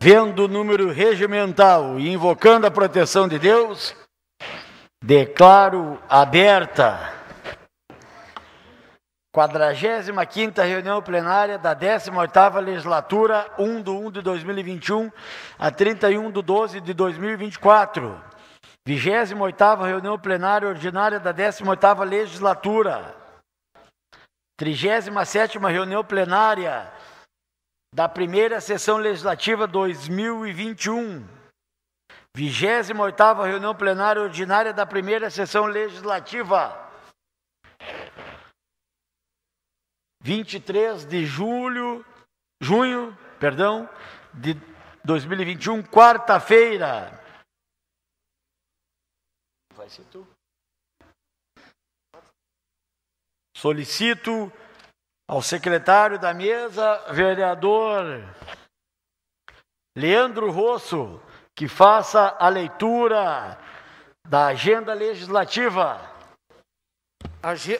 vendo o número regimental e invocando a proteção de Deus, declaro aberta a 45ª reunião plenária da 18ª legislatura 1 de 1 de 2021 a 31 de 12 de 2024. 28ª reunião plenária ordinária da 18ª legislatura. 37ª reunião plenária da primeira sessão legislativa 2021, 28ª reunião plenária ordinária da primeira sessão legislativa. 23 de julho, junho, perdão, de 2021, quarta-feira. Vai ser tu? Solicito ao secretário da mesa, vereador Leandro Rosso, que faça a leitura da agenda legislativa. Age...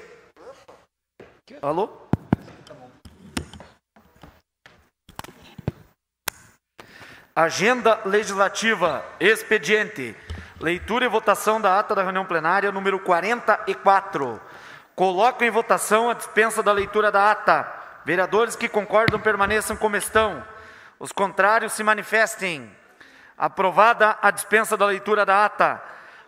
Alô? Agenda legislativa, expediente. Leitura e votação da ata da reunião plenária número 44. Coloco em votação a dispensa da leitura da ata. Vereadores que concordam permaneçam como estão. Os contrários se manifestem. Aprovada a dispensa da leitura da ata.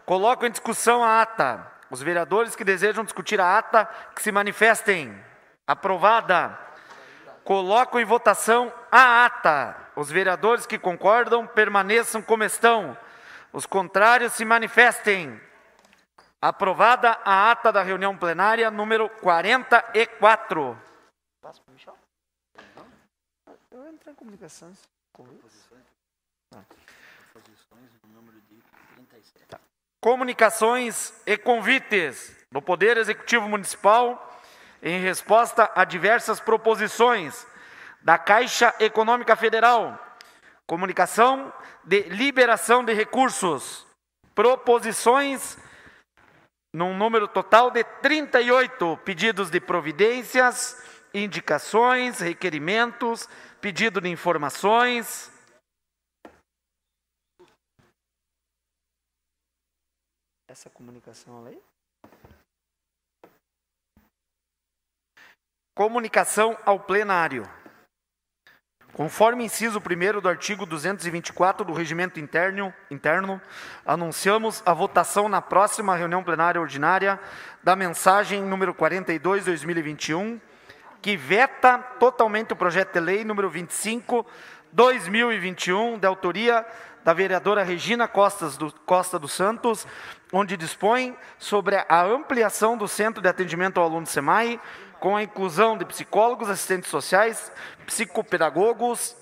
Coloco em discussão a ata. Os vereadores que desejam discutir a ata, que se manifestem. Aprovada. Coloco em votação a ata. Os vereadores que concordam permaneçam como estão. Os contrários se manifestem. Aprovada a ata da reunião plenária número 44. Passo para o Michel? Eu entro em comunicações. Tá. Comunicações e convites do Poder Executivo Municipal em resposta a diversas proposições da Caixa Econômica Federal, comunicação de liberação de recursos, proposições num número total de 38 pedidos de providências, indicações, requerimentos, pedido de informações. Essa comunicação ali? Comunicação ao plenário. Conforme inciso 1 do artigo 224 do Regimento interno, interno, anunciamos a votação na próxima reunião plenária ordinária da mensagem número 42 2021, que veta totalmente o projeto de lei número 25 2021, de autoria da vereadora Regina Costas do, Costa dos Santos, onde dispõe sobre a ampliação do Centro de Atendimento ao Aluno SEMAI, com a inclusão de psicólogos, assistentes sociais, psicopedagogos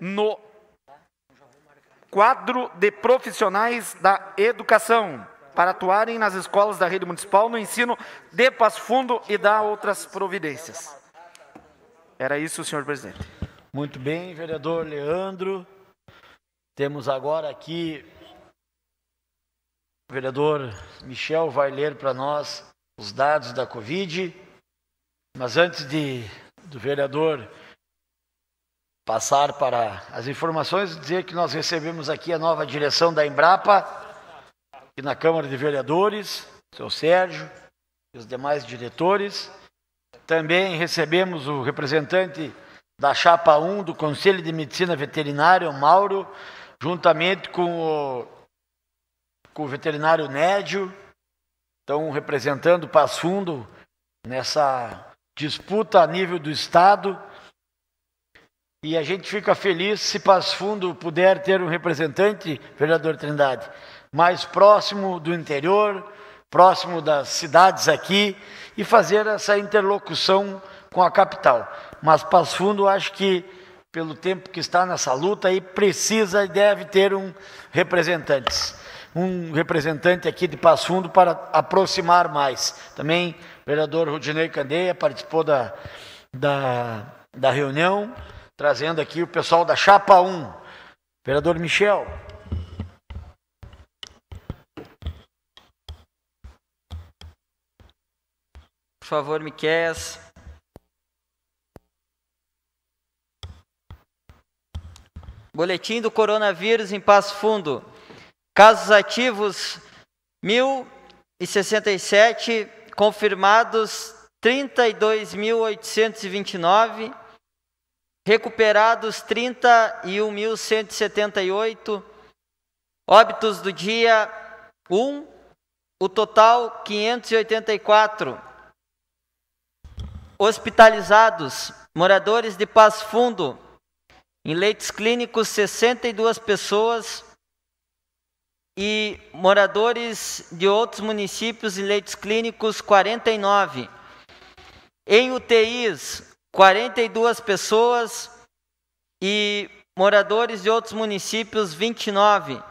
no quadro de profissionais da educação para atuarem nas escolas da rede municipal no ensino de Passo Fundo e dar outras providências. Era isso, senhor presidente. Muito bem, vereador Leandro. Temos agora aqui o vereador Michel vai ler para nós os dados da Covid. Mas antes de, do vereador passar para as informações, dizer que nós recebemos aqui a nova direção da Embrapa, aqui na Câmara de Vereadores, o seu Sérgio e os demais diretores. Também recebemos o representante da Chapa 1 do Conselho de Medicina Veterinária, o Mauro, juntamente com o, com o veterinário Nédio, estão representando o Passo Fundo nessa disputa a nível do Estado. E a gente fica feliz se Passo Fundo puder ter um representante, vereador Trindade, mais próximo do interior, próximo das cidades aqui, e fazer essa interlocução com a capital. Mas Passo Fundo, acho que, pelo tempo que está nessa luta, aí precisa e deve ter um representante. Um representante aqui de Passo Fundo para aproximar mais. Também vereador Rudinei Candeia participou da, da, da reunião, trazendo aqui o pessoal da Chapa 1. Vereador Michel. Por favor, Miqués. Boletim do coronavírus em Passo Fundo. Casos ativos 1067 confirmados 32.829, recuperados 31.178, óbitos do dia 1, o total 584. Hospitalizados, moradores de Paz Fundo, em leitos clínicos 62 pessoas, e moradores de outros municípios em leitos clínicos 49. Em UTIs, 42 pessoas e moradores de outros municípios 29.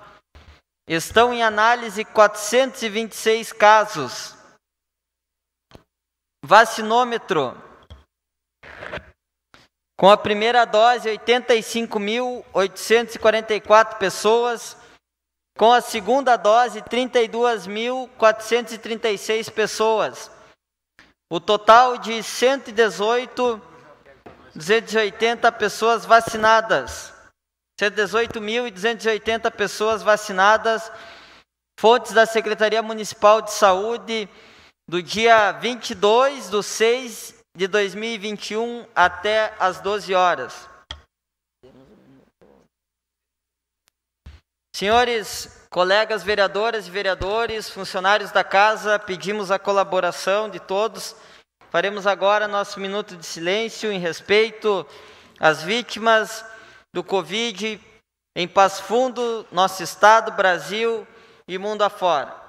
Estão em análise 426 casos. Vacinômetro. Com a primeira dose, 85.844 pessoas com a segunda dose, 32.436 pessoas. O total de 118.280 pessoas vacinadas. 118.280 pessoas vacinadas. Fontes da Secretaria Municipal de Saúde, do dia 22 de 6 de 2021 até às 12 horas. Senhores, colegas vereadoras e vereadores, funcionários da casa, pedimos a colaboração de todos. Faremos agora nosso minuto de silêncio em respeito às vítimas do Covid em Passo Fundo, nosso estado, Brasil e mundo afora.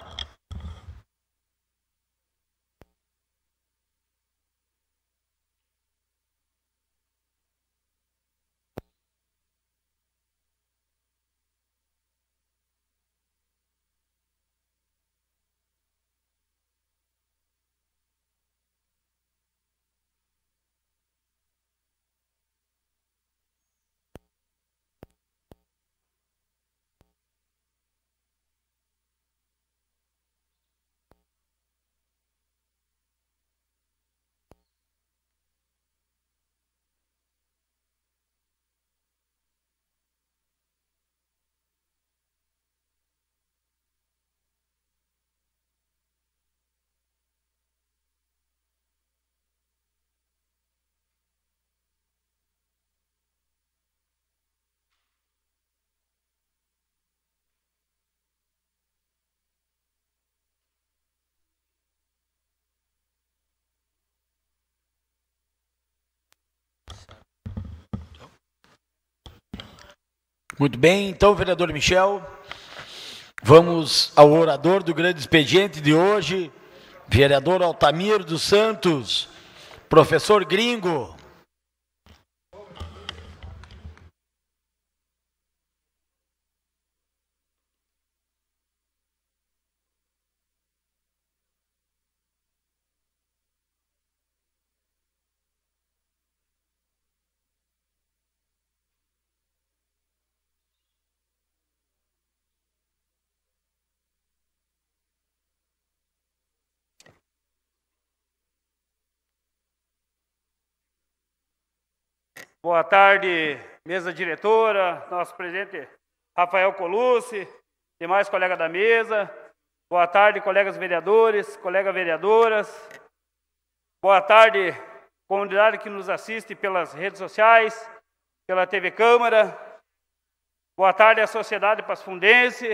Muito bem, então, vereador Michel, vamos ao orador do grande expediente de hoje, vereador Altamiro dos Santos, professor gringo. Boa tarde, mesa diretora, nosso presidente Rafael Colucci, demais colegas da mesa. Boa tarde, colegas vereadores, colegas vereadoras. Boa tarde, comunidade que nos assiste pelas redes sociais, pela TV Câmara. Boa tarde à sociedade pasfundense.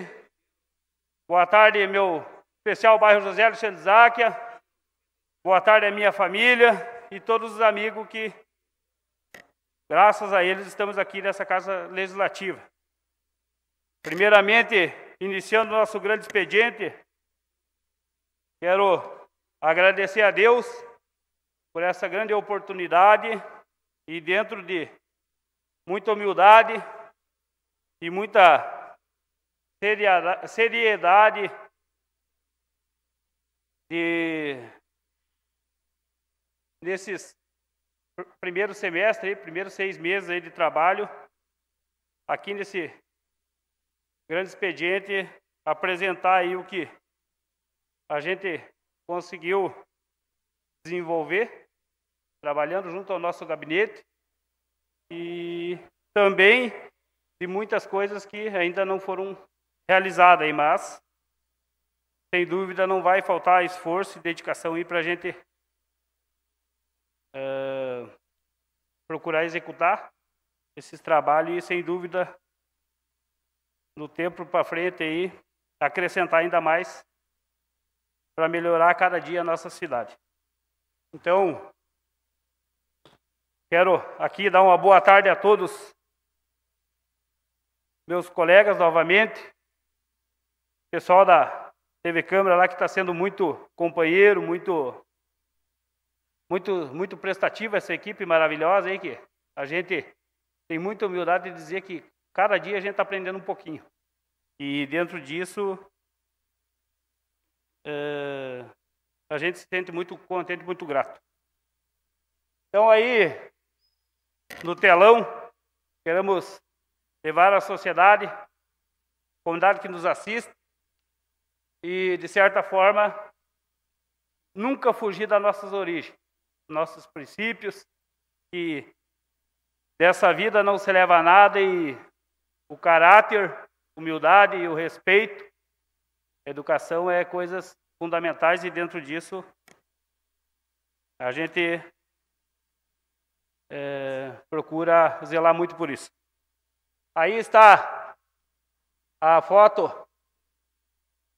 Boa tarde, meu especial bairro José Alexandre Záquia. Boa tarde à minha família e todos os amigos que Graças a eles estamos aqui nessa casa legislativa. Primeiramente, iniciando o nosso grande expediente, quero agradecer a Deus por essa grande oportunidade e dentro de muita humildade e muita seriedade de nesses primeiro semestre, primeiros seis meses aí de trabalho, aqui nesse grande expediente, apresentar aí o que a gente conseguiu desenvolver, trabalhando junto ao nosso gabinete, e também de muitas coisas que ainda não foram realizadas, mas sem dúvida não vai faltar esforço e dedicação aí para a gente procurar executar esses trabalhos e, sem dúvida, no tempo para frente aí, acrescentar ainda mais para melhorar cada dia a nossa cidade. Então, quero aqui dar uma boa tarde a todos meus colegas novamente, pessoal da TV Câmara lá que está sendo muito companheiro, muito muito, muito prestativa essa equipe maravilhosa aí que a gente tem muita humildade de dizer que cada dia a gente está aprendendo um pouquinho. E dentro disso, é, a gente se sente muito contente, muito grato. Então aí, no telão, queremos levar a sociedade, a comunidade que nos assiste, e de certa forma, nunca fugir das nossas origens nossos princípios, que dessa vida não se leva a nada e o caráter, humildade e o respeito, educação é coisas fundamentais e dentro disso a gente é, procura zelar muito por isso. Aí está a foto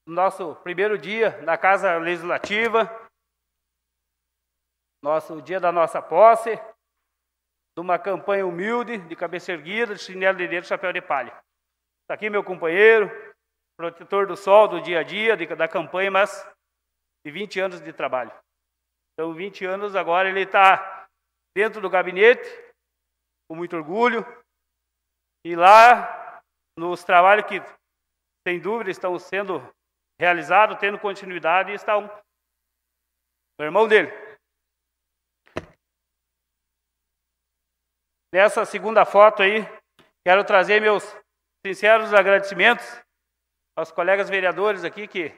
do nosso primeiro dia na Casa Legislativa nosso, o dia da nossa posse, de uma campanha humilde, de cabeça erguida, de chinelo de dedo, chapéu de palha. Está aqui meu companheiro, protetor do sol do dia a dia, de, da campanha, mas de 20 anos de trabalho. Então, 20 anos agora ele está dentro do gabinete, com muito orgulho, e lá nos trabalhos que, sem dúvida, estão sendo realizados, tendo continuidade, está um, o irmão dele, dessa segunda foto aí, quero trazer meus sinceros agradecimentos aos colegas vereadores aqui que,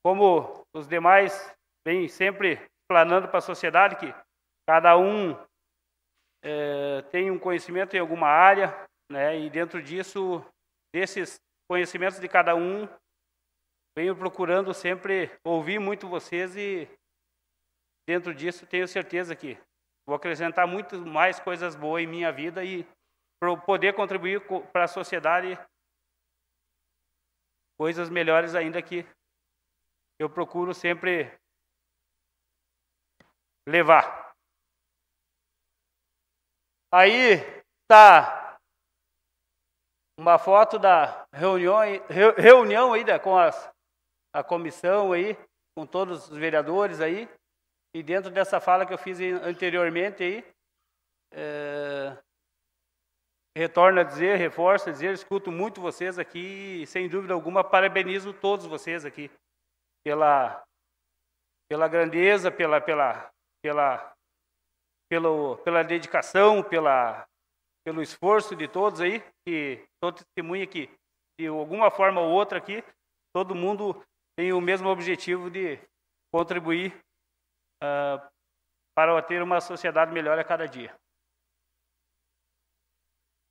como os demais, vem sempre planando para a sociedade que cada um é, tem um conhecimento em alguma área, né? E dentro disso, desses conhecimentos de cada um, venho procurando sempre ouvir muito vocês e dentro disso tenho certeza que Vou acrescentar muito mais coisas boas em minha vida e para poder contribuir para a sociedade coisas melhores ainda que eu procuro sempre levar. Aí tá uma foto da reunião, reunião aí da, com as, a comissão aí, com todos os vereadores aí. E dentro dessa fala que eu fiz anteriormente aí, é, retorno a dizer, reforço a dizer, escuto muito vocês aqui e, sem dúvida alguma, parabenizo todos vocês aqui pela, pela grandeza, pela, pela, pela, pelo, pela dedicação, pela, pelo esforço de todos aí, que todo testemunha que, de alguma forma ou outra aqui, todo mundo tem o mesmo objetivo de contribuir uh, para ter uma sociedade melhor a cada dia.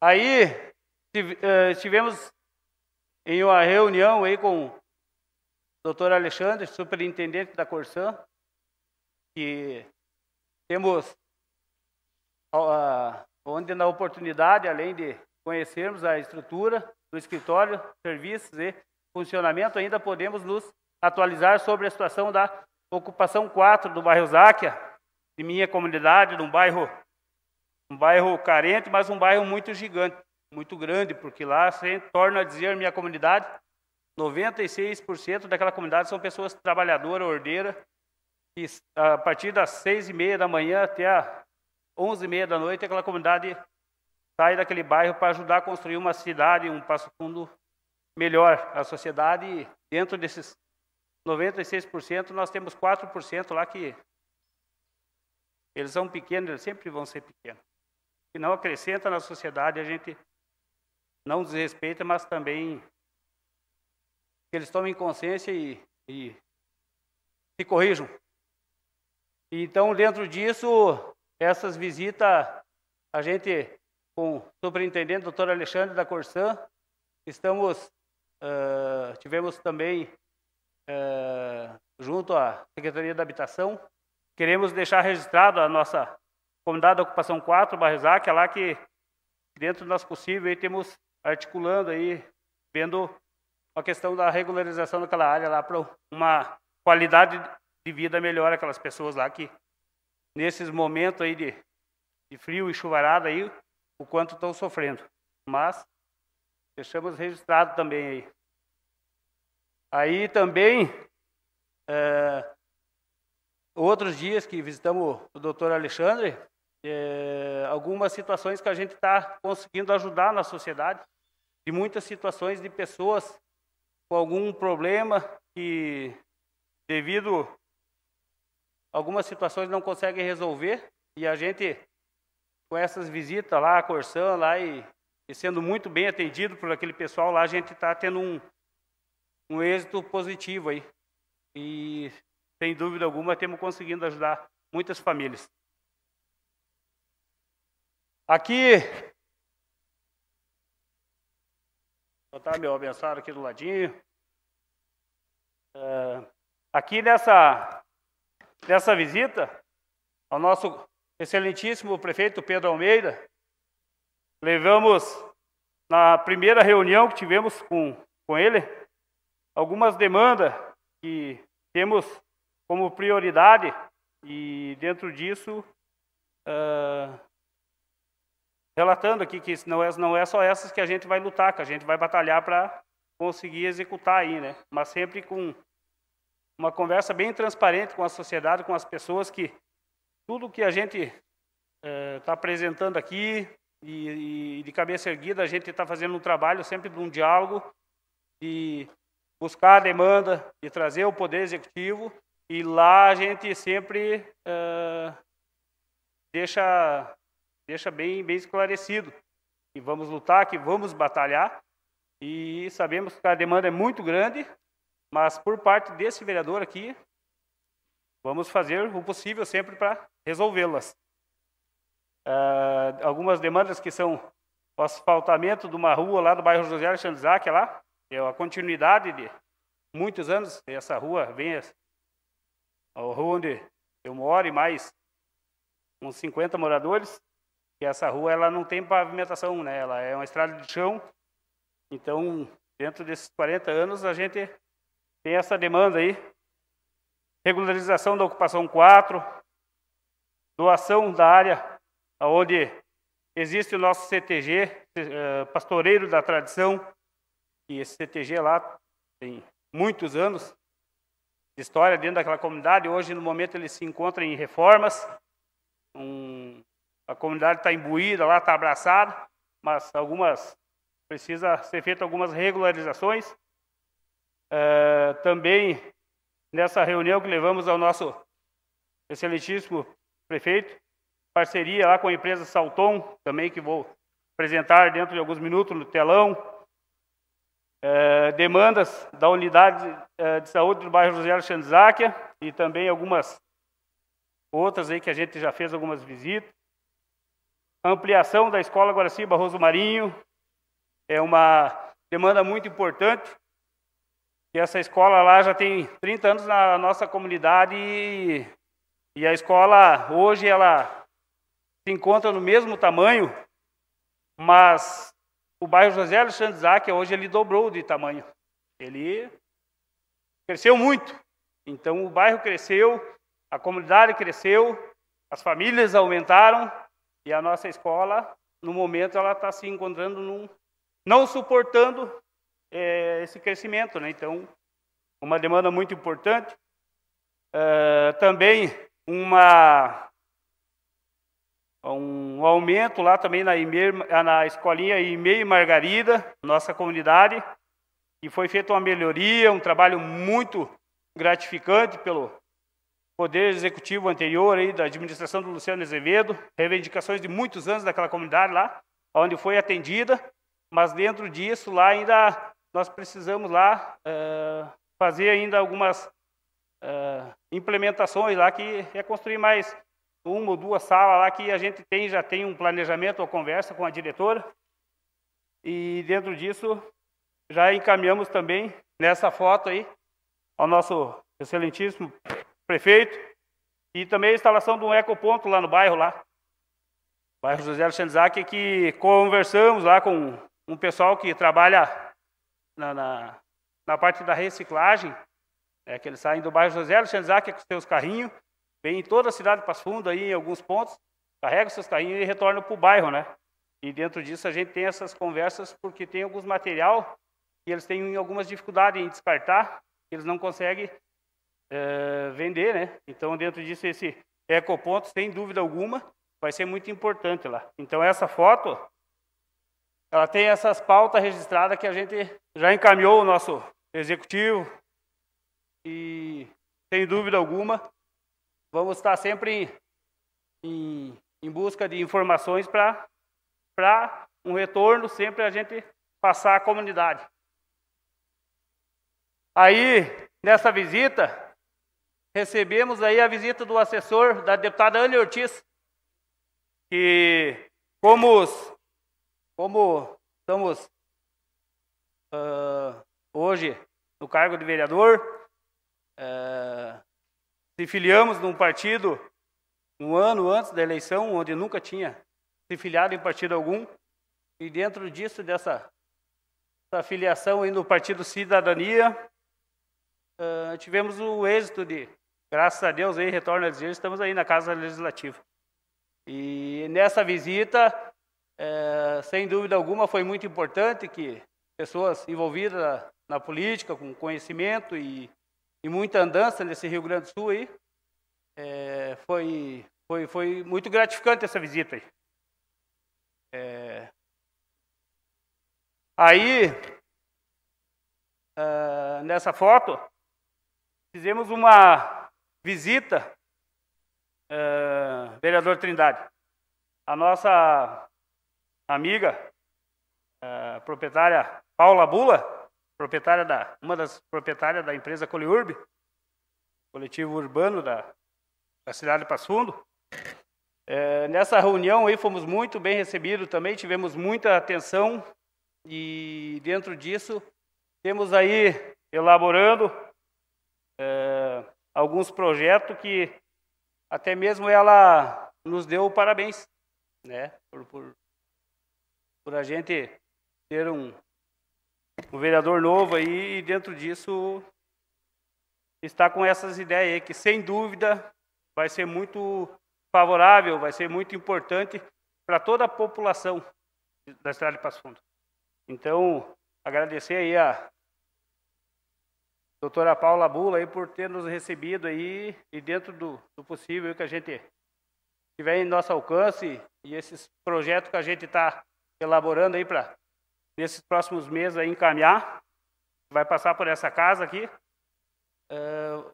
Aí ah, tivemos em uma reunião aí com o doutor Alexandre, superintendente da Corsã, que temos uh, onde na oportunidade, além de conhecermos a estrutura do escritório, serviços e funcionamento, ainda podemos nos atualizar sobre a situação da Ocupação 4 do bairro Záquia, de minha comunidade, de um bairro, um bairro carente, mas um bairro muito gigante, muito grande, porque lá, se torna a dizer, minha comunidade, 96% daquela comunidade são pessoas trabalhadoras, ordeiras, que a partir das seis e meia da manhã até a onze e meia da noite, aquela comunidade sai daquele bairro para ajudar a construir uma cidade, um passo fundo melhor. A sociedade, dentro desses 96%, nós temos 4% lá que eles são pequenos, eles sempre vão ser pequenos. E não acrescenta na sociedade, a gente não desrespeita, mas também que eles tomem consciência e, e se corrijam. Então, dentro disso, essas visitas, a gente, com o superintendente, doutor Alexandre da Corsã, estamos, uh, tivemos também ah, junto à Secretaria da Habitação, queremos deixar registrado a nossa comunidade da ocupação 4, Barresac, é lá que, dentro do nosso possível, aí, temos articulando aí, vendo a questão da regularização daquela área lá para uma qualidade de vida melhor aquelas pessoas lá que nesses momentos aí de, de frio e chuvarada aí o quanto estão sofrendo. Mas deixamos registrado também aí. Aí também, é, outros dias que visitamos o doutor Alexandre, é, algumas situações que a gente está conseguindo ajudar na sociedade, de muitas situações de pessoas com algum problema que, devido algumas situações, não conseguem resolver, e a gente, com essas visitas lá, a Corsã lá, e, e sendo muito bem atendido por aquele pessoal lá, a gente está tendo um, um êxito positivo aí. E, sem dúvida alguma, temos conseguindo ajudar muitas famílias. Aqui. Vou botar meu abençoado aqui do ladinho. Uh, aqui nessa, nessa visita, ao nosso excelentíssimo prefeito Pedro Almeida, levamos na primeira reunião que tivemos com, com ele, algumas demandas que temos como prioridade e dentro disso uh, relatando aqui que não é, não é só essas que a gente vai lutar, que a gente vai batalhar para conseguir executar aí, né? Mas sempre com uma conversa bem transparente com a sociedade, com as pessoas que tudo que a gente está eh, uh, apresentando aqui e, e, de cabeça erguida a gente está fazendo um trabalho sempre de um diálogo e buscar a demanda e trazer o Poder Executivo. E lá a gente sempre uh, deixa, deixa bem, bem esclarecido que vamos lutar, que vamos batalhar. E sabemos que a demanda é muito grande, mas por parte desse vereador aqui, vamos fazer o possível sempre para resolvê-las. Uh, algumas demandas que são o asfaltamento de uma rua lá do bairro José Alexandre Zac, é lá, é a continuidade de muitos anos, né, essa rua vem a rua onde eu moro e mais uns 50 moradores. E essa rua ela não tem pavimentação, né? Ela é uma estrada de chão. Então, dentro desses 40 anos, a gente tem essa demanda aí. Regularização da ocupação 4, doação da área onde existe o nosso CTG, eh, Pastoreiro da Tradição, que esse CTG lá tem muitos anos de história dentro daquela comunidade. Hoje, no momento, ele se encontra em reformas. Um, a comunidade está imbuída lá, está abraçada, mas algumas precisa ser feita algumas regularizações. Uh, também nessa reunião que levamos ao nosso excelentíssimo prefeito, parceria lá com a empresa Salton, também que vou apresentar dentro de alguns minutos no telão. É, demandas da unidade é, de saúde do bairro José Alexandre e também algumas outras aí que a gente já fez algumas visitas. Ampliação da escola Guaraci Barroso Marinho é uma demanda muito importante. E essa escola lá já tem 30 anos na nossa comunidade e, e a escola hoje ela se encontra no mesmo tamanho, mas o bairro José Alexandre Zaque, é hoje, ele dobrou de tamanho. Ele cresceu muito. Então, o bairro cresceu, a comunidade cresceu, as famílias aumentaram e a nossa escola, no momento, ela está se encontrando num, não suportando é, esse crescimento. Né? Então, uma demanda muito importante. Uh, também uma um aumento lá também na, na escolinha IMEI Margarida, nossa comunidade, e foi feita uma melhoria, um trabalho muito gratificante pelo Poder Executivo anterior aí, da administração do Luciano Azevedo, reivindicações de muitos anos daquela comunidade lá, onde foi atendida, mas dentro disso lá ainda nós precisamos lá uh, fazer ainda algumas uh, implementações lá que é construir mais uma ou duas salas lá que a gente tem, já tem um planejamento ou conversa com a diretora. E dentro disso, já encaminhamos também nessa foto aí ao nosso excelentíssimo prefeito e também a instalação de um ecoponto lá no bairro lá. Bairro José Alexandre que conversamos lá com um pessoal que trabalha na, na, na parte da reciclagem, é que eles saem do bairro José Alexandre com seus carrinhos vem em toda a cidade para Fundo, aí, em alguns pontos, carrega os seus carrinhos e retorna para o bairro, né? E dentro disso a gente tem essas conversas porque tem alguns material que eles têm algumas dificuldades em descartar, eles não conseguem é, vender, né? Então, dentro disso, esse ecoponto, sem dúvida alguma, vai ser muito importante lá. Então, essa foto, ela tem essas pautas registradas que a gente já encaminhou o nosso executivo e, sem dúvida alguma, vamos estar sempre em, em busca de informações para um retorno, sempre a gente passar à comunidade. Aí, nessa visita, recebemos aí a visita do assessor da deputada Anne Ortiz, que como, os, como estamos uh, hoje no cargo de vereador, uh, se filiamos num partido um ano antes da eleição, onde nunca tinha se filiado em partido algum, e dentro disso, dessa, dessa filiação aí no Partido Cidadania, uh, tivemos o êxito de, graças a Deus, aí retorno a dizer, estamos aí na Casa Legislativa. E nessa visita, uh, sem dúvida alguma, foi muito importante que pessoas envolvidas na política, com conhecimento e e muita andança nesse Rio Grande do Sul aí. É, foi, foi, foi muito gratificante essa visita aí. É, aí, uh, nessa foto, fizemos uma visita, uh, vereador Trindade. A nossa amiga, uh, proprietária Paula Bula, proprietária da uma das proprietárias da empresa Coliurb, coletivo urbano da, da cidade de Passo Fundo. É, nessa reunião aí fomos muito bem recebidos também, tivemos muita atenção e dentro disso temos aí elaborando é, alguns projetos que até mesmo ela nos deu parabéns, né, por, por, por a gente ter um, um vereador novo aí, e dentro disso está com essas ideias aí, que sem dúvida vai ser muito favorável, vai ser muito importante para toda a população da cidade de Passo Fundo. Então, agradecer aí a doutora Paula Bula aí por ter nos recebido aí e dentro do, do possível que a gente tiver em nosso alcance e esses projetos que a gente está elaborando aí para nesses próximos meses aí encaminhar. Vai passar por essa casa aqui. Uh,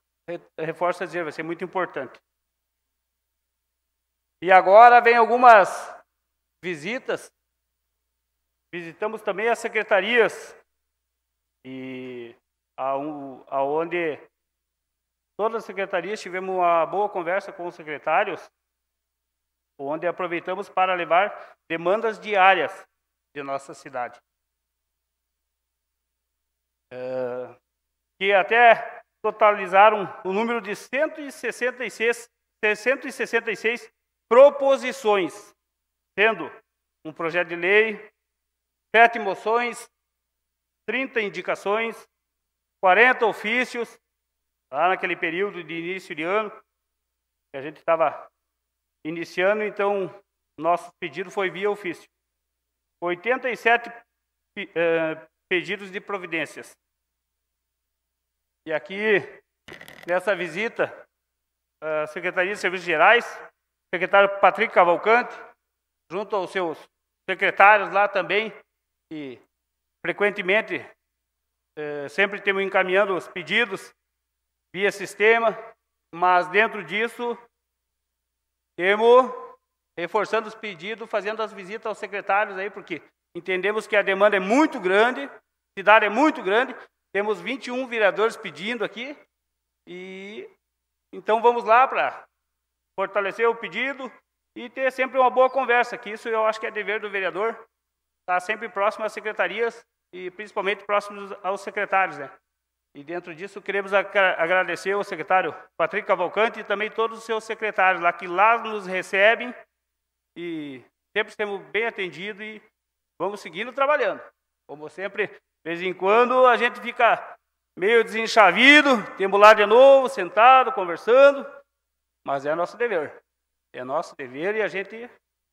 reforço a dizer, vai ser muito importante. E agora vem algumas visitas. Visitamos também as secretarias e aonde todas as secretarias tivemos uma boa conversa com os secretários, onde aproveitamos para levar demandas diárias de nossa cidade que até totalizaram o número de 166, 166 proposições, sendo um projeto de lei, sete moções, 30 indicações, 40 ofícios, lá naquele período de início de ano, que a gente estava iniciando, então nosso pedido foi via ofício. 87 eh, pedidos de providências. E aqui, nessa visita, a Secretaria de Serviços Gerais, secretário Patrick Cavalcante, junto aos seus secretários lá também, que frequentemente é, sempre temos encaminhando os pedidos via sistema, mas dentro disso, temos reforçando os pedidos, fazendo as visitas aos secretários aí, porque Entendemos que a demanda é muito grande, a cidade é muito grande, temos 21 vereadores pedindo aqui, e então vamos lá para fortalecer o pedido e ter sempre uma boa conversa, que isso eu acho que é dever do vereador, estar tá sempre próximo às secretarias e principalmente próximo aos secretários, né? E dentro disso, queremos agradecer ao secretário Patrick Cavalcante e também todos os seus secretários lá, que lá nos recebem e sempre temos bem atendido e Vamos seguindo trabalhando. Como sempre, de vez em quando a gente fica meio desenchavido, temos lá de novo, sentado, conversando, mas é nosso dever. É nosso dever e a gente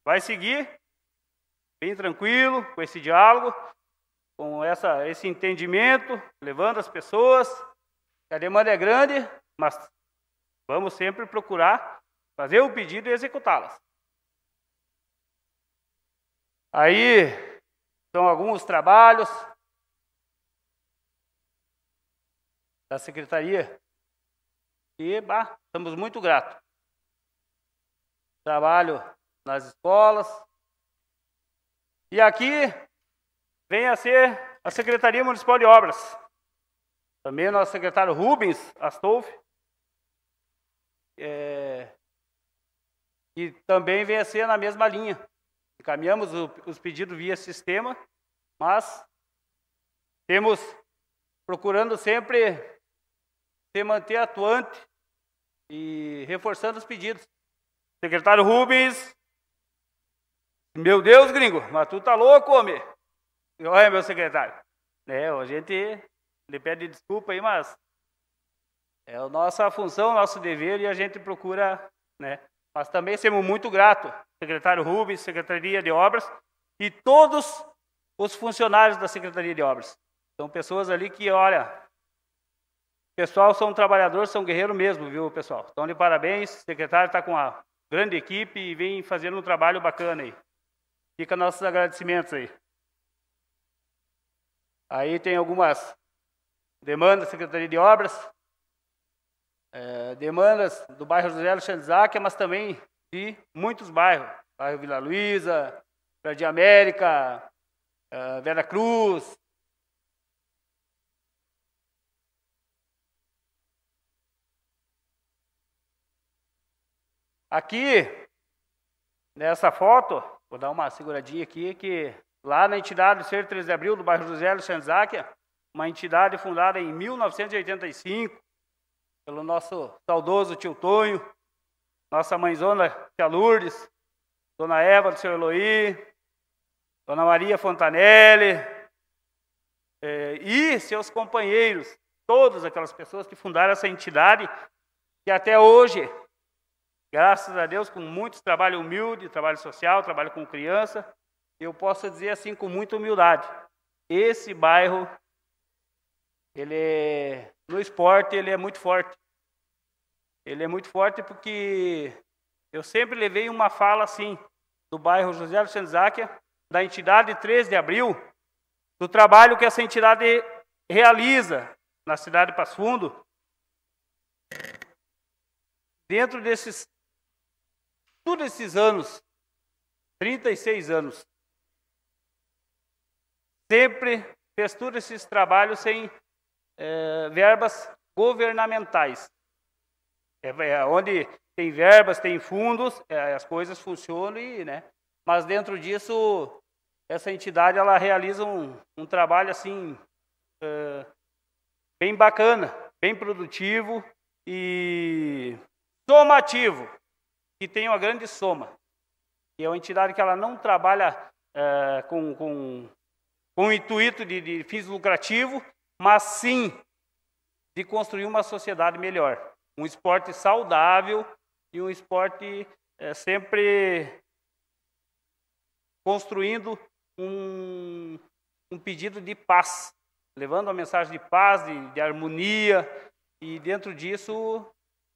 vai seguir bem tranquilo com esse diálogo, com essa, esse entendimento, levando as pessoas. A demanda é grande, mas vamos sempre procurar fazer o pedido e executá-las. Aí, são alguns trabalhos da secretaria e bah, estamos muito gratos. Trabalho nas escolas. E aqui vem a ser a Secretaria Municipal de Obras. Também nosso secretário Rubens Astolf. É, e também vem a ser na mesma linha encaminhamos os pedidos via sistema, mas temos procurando sempre se manter atuante e reforçando os pedidos. Secretário Rubens, meu Deus, gringo, mas tu tá louco, homem. Olha, meu secretário. É, a gente lhe pede desculpa aí, mas é a nossa função, nosso dever e a gente procura, né? Mas também somos muito gratos secretário Rubens, Secretaria de Obras, e todos os funcionários da Secretaria de Obras. São pessoas ali que, olha, pessoal são trabalhadores, são guerreiros mesmo, viu, pessoal? Então, de parabéns, o secretário está com a grande equipe e vem fazendo um trabalho bacana aí. Fica nossos agradecimentos aí. Aí tem algumas demandas da Secretaria de Obras, é, demandas do bairro José Alexandre Zaque, mas também de muitos bairros. Bairro Vila Luiza, Jardim América, eh, Vera Cruz. Aqui, nessa foto, vou dar uma seguradinha aqui, que lá na entidade do 13 de Abril, do bairro José Lucenzáquia, uma entidade fundada em 1985, pelo nosso saudoso tio Tonho, nossa mãezona, tia Lourdes, dona Eva do seu Eloí, dona Maria Fontanelli, eh, e seus companheiros, todas aquelas pessoas que fundaram essa entidade, que até hoje, graças a Deus, com muito trabalho humilde, trabalho social, trabalho com criança, eu posso dizer assim com muita humildade, esse bairro, ele é, no esporte ele é muito forte. Ele é muito forte porque eu sempre levei uma fala assim, do bairro José Lucenzáquia, da entidade 3 de abril, do trabalho que essa entidade realiza na cidade de Passo Fundo, dentro desses, todos esses anos, 36 anos, sempre fez todos esses trabalhos sem eh, verbas governamentais. É, é, onde tem verbas, tem fundos, é, as coisas funcionam e, né? Mas dentro disso, essa entidade ela realiza um, um trabalho assim é, bem bacana, bem produtivo e somativo, que tem uma grande soma. E é uma entidade que ela não trabalha é, com, com, com o intuito de, de fins lucrativos, mas sim de construir uma sociedade melhor um esporte saudável e um esporte é, sempre construindo um, um, pedido de paz, levando a mensagem de paz, de, de harmonia, e dentro disso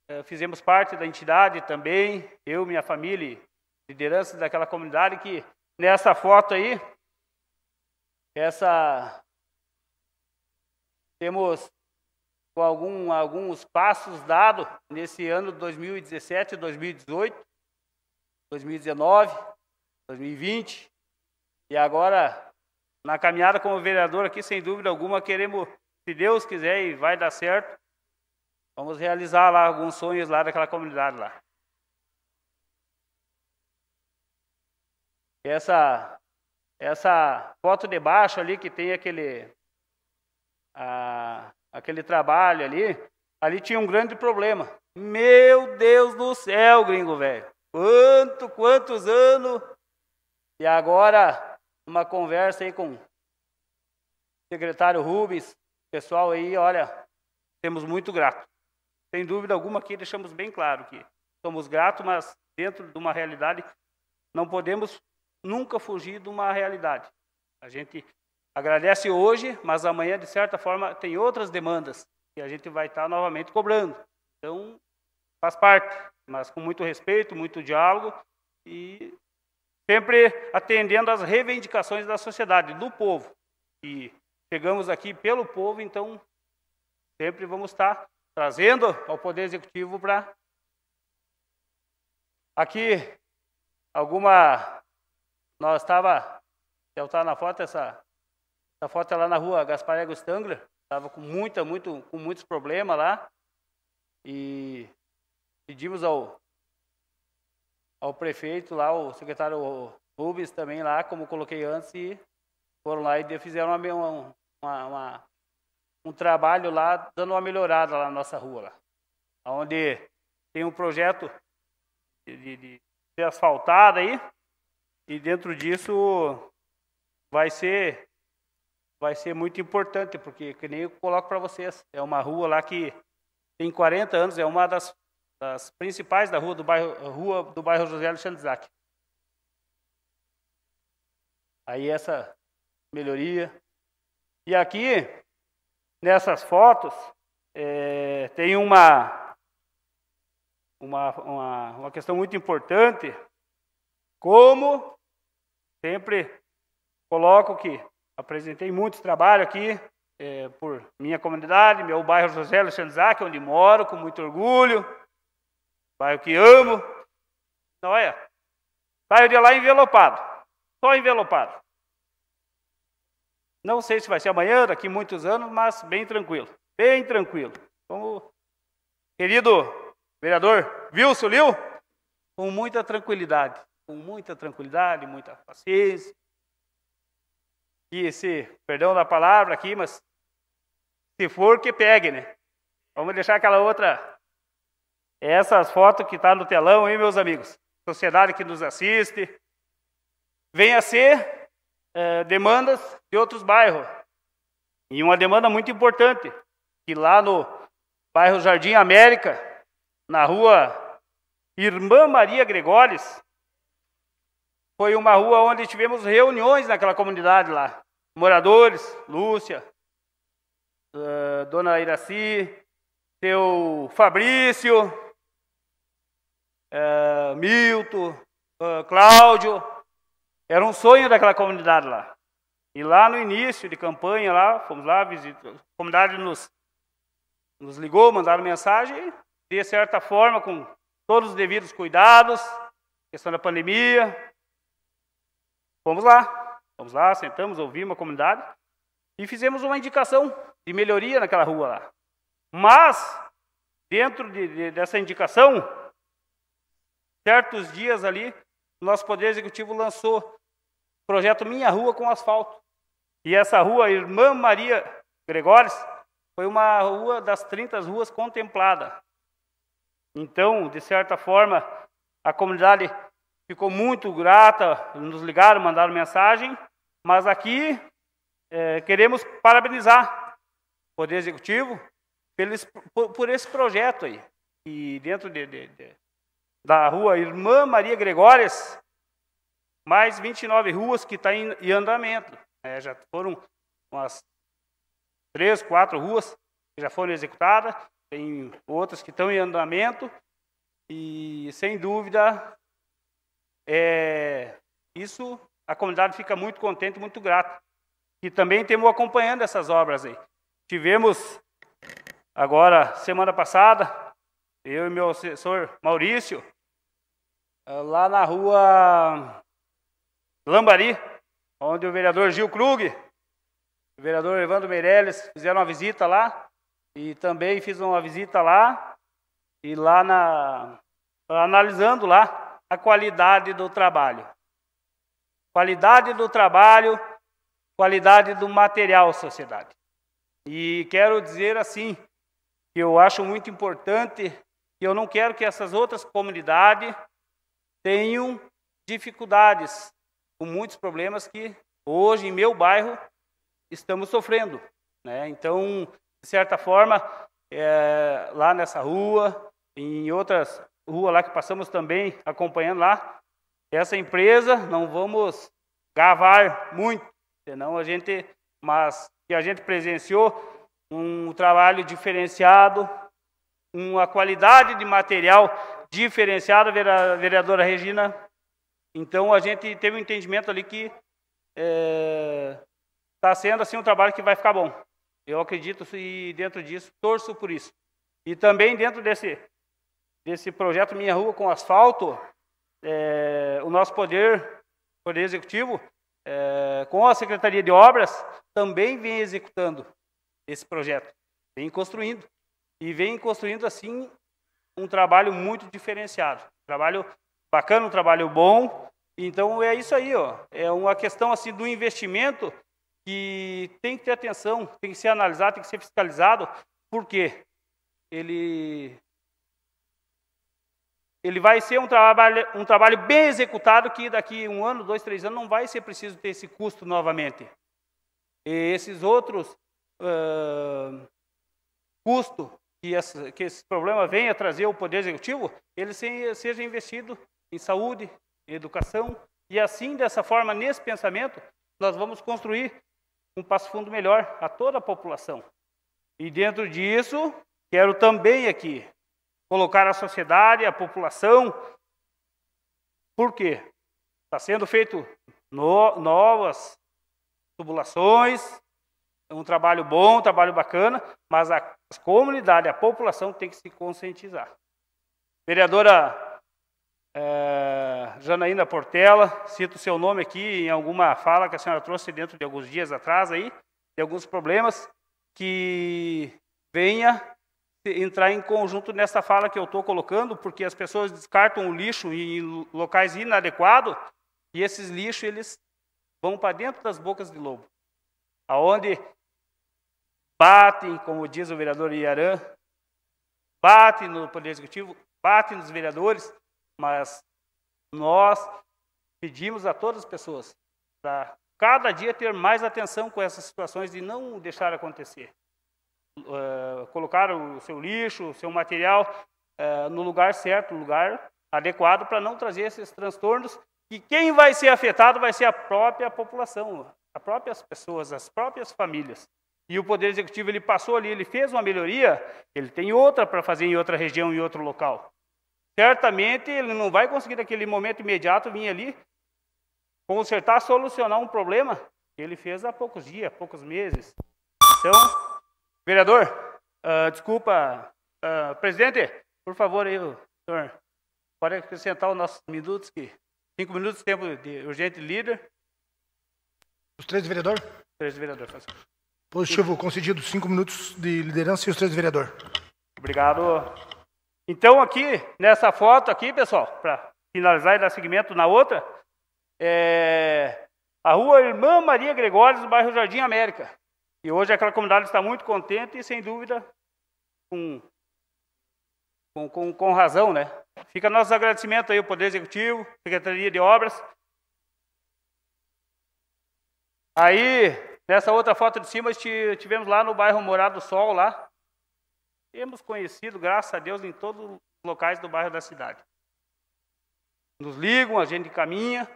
é, fizemos parte da entidade também, eu, minha família, liderança daquela comunidade que nessa foto aí, essa temos com algum, alguns passos dados nesse ano 2017, 2018, 2019, 2020 e agora na caminhada como vereador aqui, sem dúvida alguma, queremos, se Deus quiser e vai dar certo, vamos realizar lá alguns sonhos lá daquela comunidade lá. Essa essa foto de baixo ali que tem aquele a, aquele trabalho ali, ali tinha um grande problema. Meu Deus do céu, gringo velho. Quanto, quantos anos? E agora, uma conversa aí com o secretário Rubens, pessoal aí, olha, temos muito grato. Sem dúvida alguma aqui deixamos bem claro que somos gratos, mas dentro de uma realidade não podemos nunca fugir de uma realidade. A gente Agradece hoje, mas amanhã, de certa forma, tem outras demandas e a gente vai estar novamente cobrando. Então, faz parte, mas com muito respeito, muito diálogo e sempre atendendo às reivindicações da sociedade, do povo. E chegamos aqui pelo povo, então sempre vamos estar trazendo ao Poder Executivo para aqui alguma nós estava eu estava tá na foto essa essa foto é lá na rua Gaspar Ego Stangler. Estava com, muita, muito, com muitos problemas lá. E pedimos ao, ao prefeito lá, o secretário Rubens também lá, como coloquei antes, e foram lá e fizeram uma, uma, uma, um trabalho lá, dando uma melhorada lá na nossa rua. Lá, onde tem um projeto de, de, de ser asfaltada aí, e dentro disso vai ser vai ser muito importante, porque, que nem eu coloco para vocês, é uma rua lá que tem 40 anos, é uma das, das principais da rua do bairro, rua do bairro José Alexandre Zac. Aí essa melhoria. E aqui, nessas fotos, é, tem uma, uma, uma, uma questão muito importante, como sempre coloco que apresentei muito trabalho aqui é, por minha comunidade, meu bairro José Luciano Zac, onde moro com muito orgulho, bairro que amo. Não é? Saio de lá envelopado, só envelopado. Não sei se vai ser amanhã, daqui muitos anos, mas bem tranquilo, bem tranquilo. Como então, querido vereador Wilson Liu, com muita tranquilidade, com muita tranquilidade, muita paciência, que esse, perdão da palavra aqui, mas se for que pegue, né? Vamos deixar aquela outra, essas fotos que está no telão, hein, meus amigos? Sociedade que nos assiste, venha ser eh, demandas de outros bairros. E uma demanda muito importante, que lá no bairro Jardim América, na rua Irmã Maria Gregores, foi uma rua onde tivemos reuniões naquela comunidade lá. Moradores, Lúcia, uh, Dona Iraci, seu Fabrício, uh, Milton, uh, Cláudio. Era um sonho daquela comunidade lá. E lá no início de campanha, lá, fomos lá, visitar, a comunidade nos, nos ligou, mandaram mensagem, de certa forma, com todos os devidos cuidados, questão da pandemia, Vamos lá. Vamos lá, sentamos, ouvimos a comunidade e fizemos uma indicação de melhoria naquela rua lá. Mas, dentro de, de, dessa indicação, certos dias ali, o nosso Poder Executivo lançou o projeto Minha Rua com Asfalto. E essa rua, Irmã Maria Gregores, foi uma rua das 30 ruas contemplada. Então, de certa forma, a comunidade ficou muito grata, nos ligaram, mandaram mensagem, mas aqui é, queremos parabenizar o Poder Executivo por, por, esse projeto aí. E dentro de, de, de, da rua Irmã Maria Gregórias, mais 29 ruas que estão tá em, em, andamento. É, já foram umas três, quatro ruas que já foram executadas, tem outras que estão em andamento. E, sem dúvida, é, isso a comunidade fica muito contente, muito grata. E também temos acompanhando essas obras aí. Tivemos agora, semana passada, eu e meu assessor Maurício, eh, lá na rua Lambari, onde o vereador Gil Krug, o vereador Evandro Meirelles fizeram uma visita lá, e também fiz uma visita lá, e lá na. analisando lá a qualidade do trabalho. Qualidade do trabalho, qualidade do material, sociedade. E quero dizer assim, que eu acho muito importante, que eu não quero que essas outras comunidades tenham dificuldades, com muitos problemas que hoje em meu bairro estamos sofrendo. Né? Então, de certa forma, é, lá nessa rua, em outras rua lá que passamos também acompanhando lá. Essa empresa, não vamos gravar muito, senão a gente, mas que a gente presenciou um trabalho diferenciado, uma qualidade de material diferenciada, vereadora Regina. Então a gente teve um entendimento ali que está eh, é, sendo assim um trabalho que vai ficar bom. Eu acredito e dentro disso torço por isso. E também dentro desse desse projeto Minha Rua com Asfalto, é, o nosso poder, poder executivo, é, com a Secretaria de Obras, também vem executando esse projeto, vem construindo. E vem construindo, assim, um trabalho muito diferenciado. Trabalho bacana, um trabalho bom. Então, é isso aí, ó. É uma questão, assim, do investimento que tem que ter atenção, tem que ser analisado, tem que ser fiscalizado, porque ele ele vai ser um trabalho, um trabalho bem executado que daqui um ano, dois, três anos não vai ser preciso ter esse custo novamente. E esses outros uh, custos que, que esse problema venha trazer ao Poder Executivo, ele se, seja investido em saúde, em educação, e assim, dessa forma, nesse pensamento, nós vamos construir um passo fundo melhor a toda a população. E dentro disso, quero também aqui colocar a sociedade, a população. Por quê? Está sendo feito no, novas tubulações, é um trabalho bom, um trabalho bacana, mas a comunidade, a população tem que se conscientizar. Vereadora é, Janaína Portela, cito o seu nome aqui em alguma fala que a senhora trouxe dentro de alguns dias atrás aí, de alguns problemas, que venha entrar em conjunto nessa fala que eu estou colocando, porque as pessoas descartam o lixo em locais inadequados e esses lixos eles vão para dentro das bocas de lobo, aonde batem, como diz o vereador Iaran, batem no poder executivo, batem nos vereadores, mas nós pedimos a todas as pessoas para cada dia ter mais atenção com essas situações e não deixar acontecer. Eh, colocar o seu lixo, o seu material eh, no lugar certo, no lugar adequado, para não trazer esses transtornos. E quem vai ser afetado vai ser a própria população, as próprias pessoas, as próprias famílias. E o Poder Executivo ele passou ali, ele fez uma melhoria, ele tem outra para fazer em outra região, em outro local. Certamente ele não vai conseguir naquele momento imediato vir ali consertar, solucionar um problema que ele fez há poucos dias, poucos meses. Então, Vereador, uh, desculpa, uh, presidente, por favor, aí, senhor, pode acrescentar os nossos minutos, que cinco minutos, tempo de urgente líder. Os três vereadores? Três vereadores, faz Positivo, concedido cinco minutos de liderança e os três vereadores. Obrigado. Então, aqui, nessa foto aqui, pessoal, para finalizar e dar seguimento na outra, é a rua Irmã Maria Gregório, do bairro Jardim América. E hoje aquela comunidade está muito contente e, sem dúvida, com, com, com, razão, né? Fica nosso agradecimento aí ao Poder Executivo, Secretaria de Obras. Aí, nessa outra foto de cima, estivemos lá no bairro Morado do Sol, lá. Temos conhecido, graças a Deus, em todos os locais do bairro da cidade. Nos ligam, a gente caminha,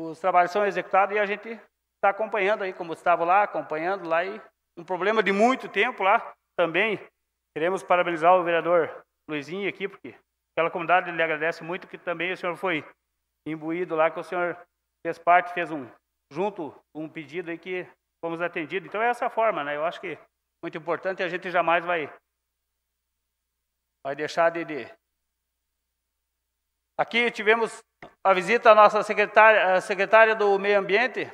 os trabalhos são executados e a gente está acompanhando aí, como estava lá, acompanhando lá e um problema de muito tempo lá também. Queremos parabenizar o vereador Luizinho aqui, porque aquela comunidade lhe agradece muito que também o senhor foi imbuído lá, que o senhor fez parte, fez um junto um pedido aí que fomos atendidos. Então é essa forma, né? Eu acho que muito importante a gente jamais vai vai deixar de, de... Aqui tivemos a visita à nossa secretária, secretária do Meio Ambiente,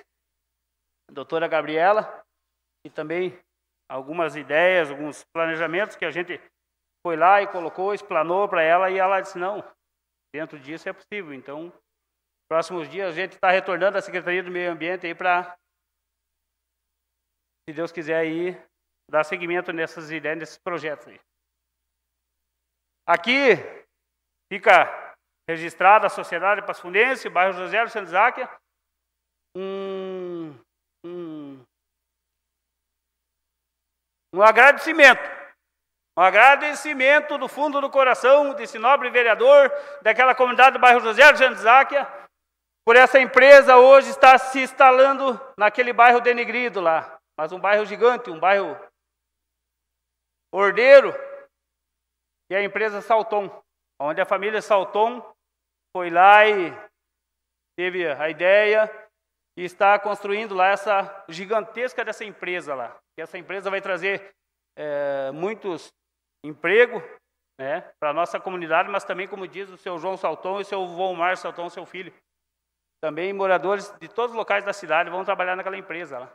doutora Gabriela, e também algumas ideias, alguns planejamentos que a gente foi lá e colocou, explanou para ela, e ela disse: não, dentro disso é possível. Então, próximos dias a gente está retornando à Secretaria do Meio Ambiente aí para, se Deus quiser, aí, dar seguimento nessas ideias, nesses projetos aí. Aqui fica registrada a Sociedade Pasfundense, bairro José Luciano Záquia, um Um agradecimento. Um agradecimento do fundo do coração desse nobre vereador daquela comunidade do bairro José de por essa empresa hoje estar se instalando naquele bairro denegrido lá. Mas um bairro gigante, um bairro ordeiro. E a empresa Salton, onde a família Salton foi lá e teve a ideia e está construindo lá essa gigantesca dessa empresa lá. E essa empresa vai trazer é, muitos emprego né, para a nossa comunidade, mas também, como diz o seu João Salton e o seu Vomar Salton, seu filho. Também moradores de todos os locais da cidade vão trabalhar naquela empresa lá.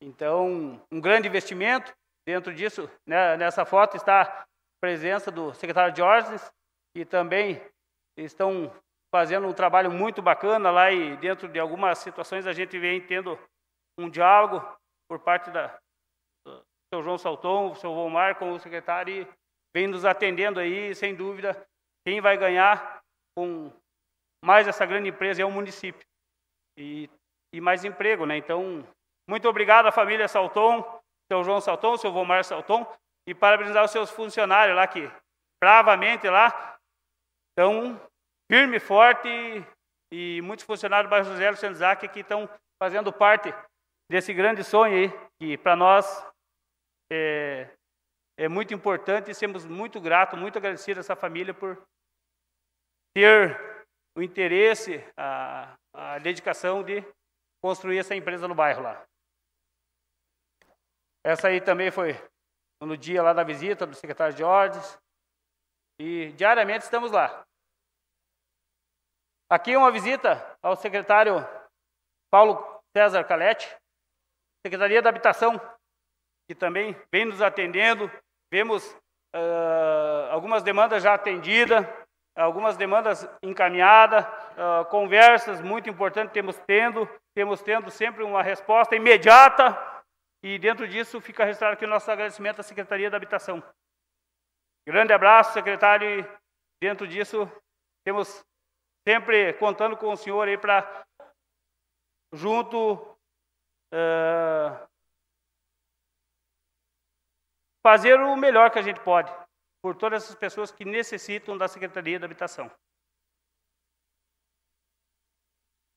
Então, um grande investimento. Dentro disso, né, nessa foto está a presença do secretário de Ordens e também estão fazendo um trabalho muito bacana lá e dentro de algumas situações a gente vem tendo um diálogo por parte da do seu João Salton, do seu Vomar, com o secretário e vem nos atendendo aí, sem dúvida, quem vai ganhar com mais essa grande empresa é o município. E, e mais emprego, né? Então, muito obrigado à família Salton, seu João Salton, seu Vomar Salton e parabenizar os seus funcionários lá que bravamente lá estão firme, forte, e muitos funcionários do bairro José Lucianizac que estão fazendo parte desse grande sonho aí, que para nós é, é, muito importante e somos muito gratos, muito agradecidos a essa família por ter o interesse, a, a dedicação de construir essa empresa no bairro lá. Essa aí também foi no dia lá da visita do secretário de ordens. E diariamente estamos lá. Aqui uma visita ao secretário Paulo César Calete, Secretaria da Habitação, que também vem nos atendendo. Vemos uh, algumas demandas já atendidas, algumas demandas encaminhadas, uh, conversas muito importantes temos tendo, temos tendo sempre uma resposta imediata e dentro disso fica registrado aqui o nosso agradecimento à Secretaria da Habitação. Grande abraço, secretário, e dentro disso temos Sempre contando com o Senhor aí para, junto, uh, fazer o melhor que a gente pode por todas essas pessoas que necessitam da Secretaria da Habitação.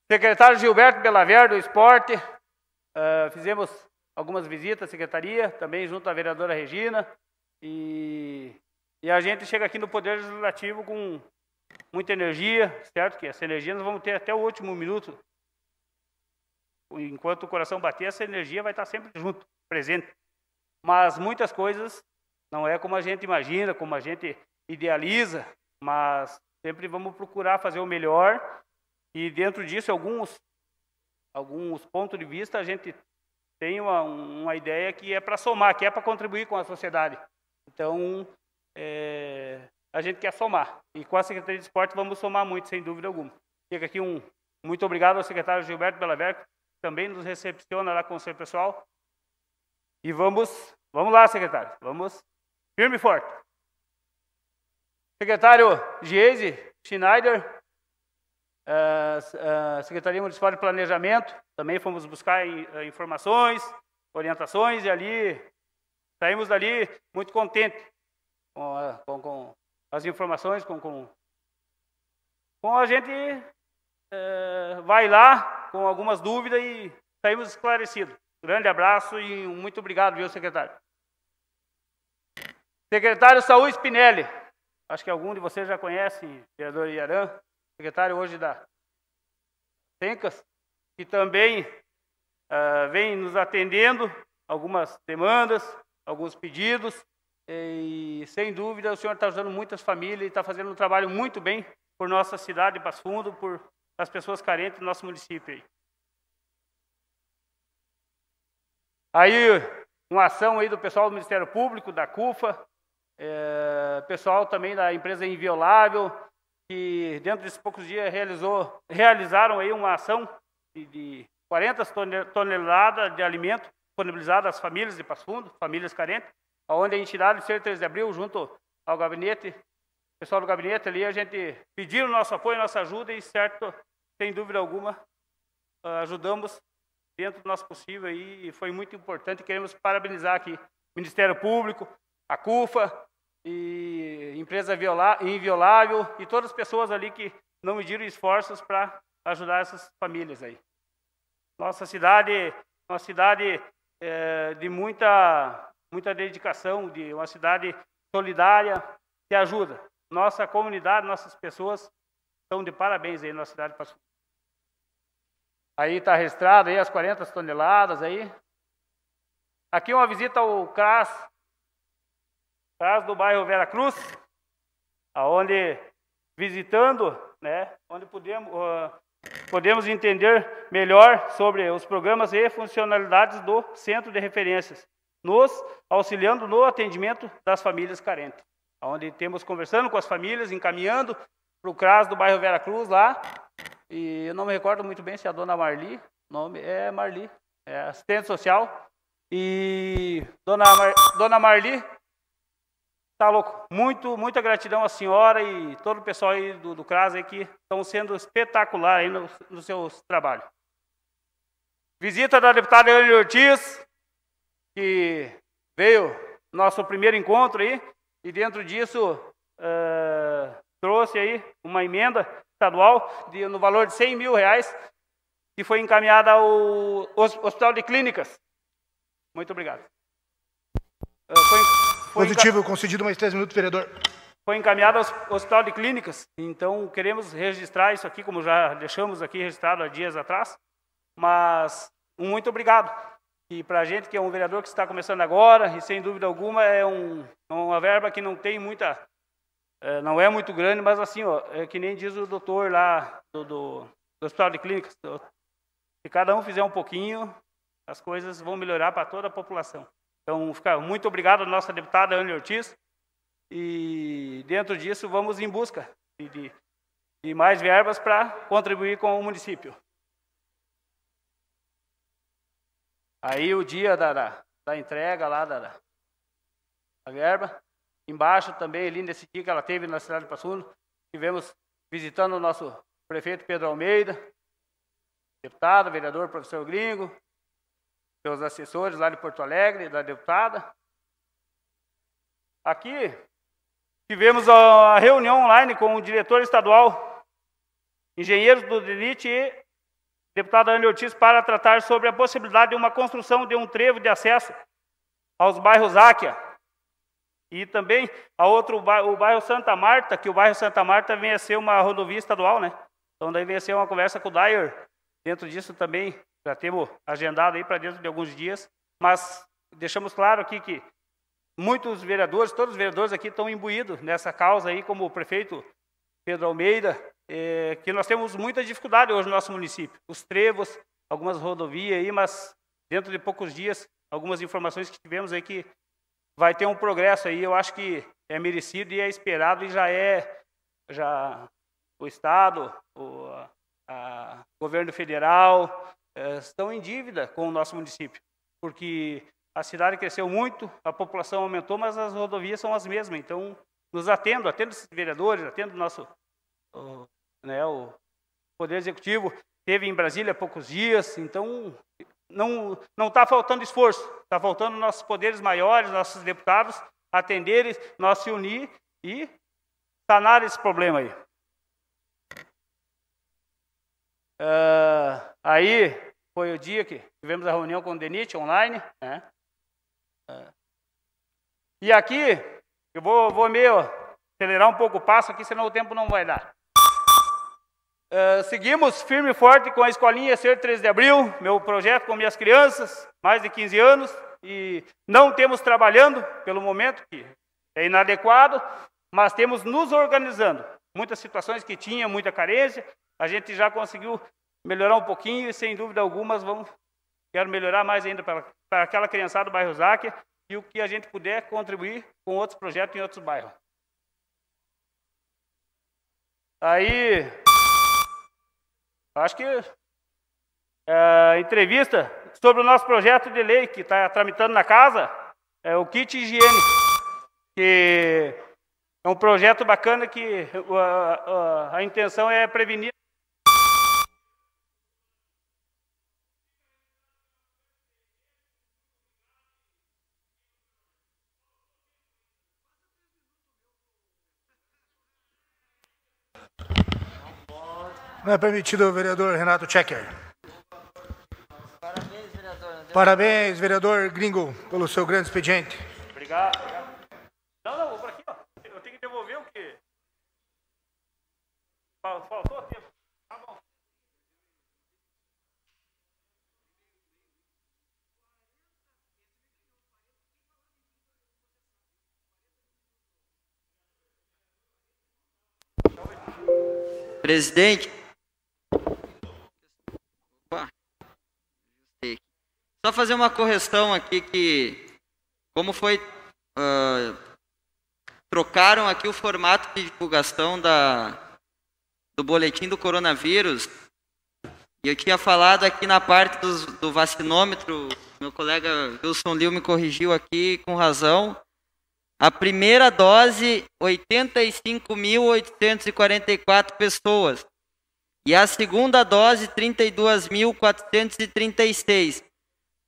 Secretário Gilberto Belaver, do Esporte, uh, fizemos algumas visitas à Secretaria, também junto à vereadora Regina, e, e a gente chega aqui no Poder Legislativo com muita energia, certo? Que essa energia nós vamos ter até o último minuto. Enquanto o coração bater, essa energia vai estar sempre junto, presente. Mas muitas coisas não é como a gente imagina, como a gente idealiza, mas sempre vamos procurar fazer o melhor. E dentro disso, alguns alguns pontos de vista a gente tem uma, uma ideia que é para somar, que é para contribuir com a sociedade. Então, é, a gente quer somar. E com a Secretaria de Esporte vamos somar muito, sem dúvida alguma. Fica aqui um muito obrigado ao secretário Gilberto Belaverco, que também nos recepciona lá com o seu pessoal. E vamos, vamos lá, secretário, vamos firme e forte. Secretário Giese Schneider, uh, uh, Secretaria Municipal de Planejamento, também fomos buscar eh, informações, orientações, e ali saímos dali muito contentes com, com, com as informações com, com, com a gente é, vai lá com algumas dúvidas e saímos esclarecidos. Grande abraço e muito obrigado, viu, secretário. Secretário Saúl Spinelli, acho que algum de vocês já conhece, vereador Iarã, secretário hoje da Sencas, que também uh, vem nos atendendo algumas demandas, alguns pedidos. E, sem dúvida, o senhor está ajudando muitas famílias e está fazendo um trabalho muito bem por nossa cidade, Passo Fundo, por as pessoas carentes do nosso município. Aí. uma ação aí do pessoal do Ministério Público, da CUFA, é, pessoal também da empresa Inviolável, que dentro desses poucos dias realizou, realizaram aí uma ação de, de 40 toneladas de alimento disponibilizado às famílias de Passo Fundo, famílias carentes onde a entidade do 13 3 de Abril, junto ao gabinete, pessoal do gabinete ali, a gente pediu nosso apoio, nossa ajuda e, certo, sem dúvida alguma, ah, ajudamos dentro do nosso possível e foi muito importante. Queremos parabenizar aqui o Ministério Público, a CUFA, e empresa inviolável e todas as pessoas ali que não mediram esforços para ajudar essas famílias aí. Nossa cidade, uma cidade é, de muita muita dedicação, de uma cidade solidária que ajuda. Nossa comunidade, nossas pessoas estão de parabéns aí, na cidade Passo Aí está registrado aí as 40 toneladas aí. Aqui uma visita ao CRAS, CRAS do bairro Vera Cruz, aonde visitando, né, onde podemos, uh, podemos entender melhor sobre os programas e funcionalidades do Centro de Referências nos auxiliando no atendimento das famílias carentes. Onde temos conversando com as famílias, encaminhando para o CRAS do bairro Vera Cruz lá. E eu não me recordo muito bem se é a dona Marli, o nome é Marli, é assistente social. E dona, Mar, dona Marli, tá louco. Muito, muita gratidão à senhora e todo o pessoal aí do, do CRAS aí que estão sendo espetacular aí no, no seu trabalho. Visita da deputada Eliane Ortiz, que veio nosso primeiro encontro aí, e dentro disso uh, trouxe aí uma emenda estadual de, no valor de 100 mil reais, que foi encaminhada ao Hospital de Clínicas. Muito obrigado. foi, foi Positivo, enca... concedido mais três minutos, vereador. Foi encaminhada ao Hospital de Clínicas, então queremos registrar isso aqui, como já deixamos aqui registrado há dias atrás, mas um muito obrigado. E para a gente que é um vereador que está começando agora, e sem dúvida alguma é um, é uma verba que não tem muita, é, não é muito grande, mas assim, ó, é que nem diz o doutor lá do, do, do Hospital de Clínicas, do, se cada um fizer um pouquinho, as coisas vão melhorar para toda a população. Então, fica muito obrigado à nossa deputada Anne Ortiz, e dentro disso vamos em busca de, de, de mais verbas para contribuir com o município. Aí o dia da, da, da entrega lá da, da verba, embaixo também, ali nesse dia que ela teve na cidade de Passo tivemos visitando o nosso prefeito Pedro Almeida, deputado, vereador, professor Gringo, seus assessores lá de Porto Alegre, da deputada. Aqui tivemos a reunião online com o diretor estadual, engenheiro do DENIT e deputada Ana Ortiz para tratar sobre a possibilidade de uma construção de um trevo de acesso aos bairros Áquia e também a outro o bairro Santa Marta, que o bairro Santa Marta venha a ser uma rodovia estadual, né? Então daí venha a ser uma conversa com o Dyer. Dentro disso também já temos agendado aí para dentro de alguns dias, mas deixamos claro aqui que muitos vereadores, todos os vereadores aqui estão imbuídos nessa causa aí, como o prefeito Pedro Almeida, é, que nós temos muita dificuldade hoje no nosso município. Os trevos, algumas rodovias aí, mas dentro de poucos dias, algumas informações que tivemos aí que vai ter um progresso aí, eu acho que é merecido e é esperado e já é já o estado, o a, governo federal é, estão em dívida com o nosso município, porque a cidade cresceu muito, a população aumentou, mas as rodovias são as mesmas. Então, nos atendo, atendo esses vereadores, atendo nosso o, né, o Poder Executivo teve em Brasília há poucos dias, então não não está faltando esforço, está faltando nossos poderes maiores, nossos deputados atenderem, nós se unir e sanar esse problema aí. Uh, aí foi o dia que tivemos a reunião com o DENIT online, né? Uh, e aqui eu vou, vou meio acelerar um pouco o passo aqui, senão o tempo não vai dar. Ah, seguimos firme e forte com a escolinha Ser 13 de Abril, meu projeto com minhas crianças, mais de 15 anos, e não temos trabalhando pelo momento, que é inadequado, mas temos nos organizando. Muitas situações que tinha, muita carência, a gente já conseguiu melhorar um pouquinho e, sem dúvida alguma vamos, quero melhorar mais ainda para, para aquela criançada do bairro Záquia e o que a gente puder contribuir com outros projetos em outros bairros. Aí, Acho que é, entrevista sobre o nosso projeto de lei que está tramitando na casa, é o kit higiene, que é um projeto bacana que a intenção é prevenir Não é permitido, vereador Renato Checker. Parabéns, vereador. Parabéns, vereador Gringo, pelo seu grande expediente. Obrigado. obrigado. Não, não, vou por aqui, ó. Eu tenho que devolver o quê? Faltou tempo. Tá bom. Presidente, Só fazer uma correção aqui que como foi uh, trocaram aqui o formato de divulgação da, do boletim do coronavírus e eu tinha falado aqui na parte dos, do vacinômetro, meu colega Wilson Liu me corrigiu aqui com razão. A primeira dose, 85.844 pessoas. E a segunda dose, 32.436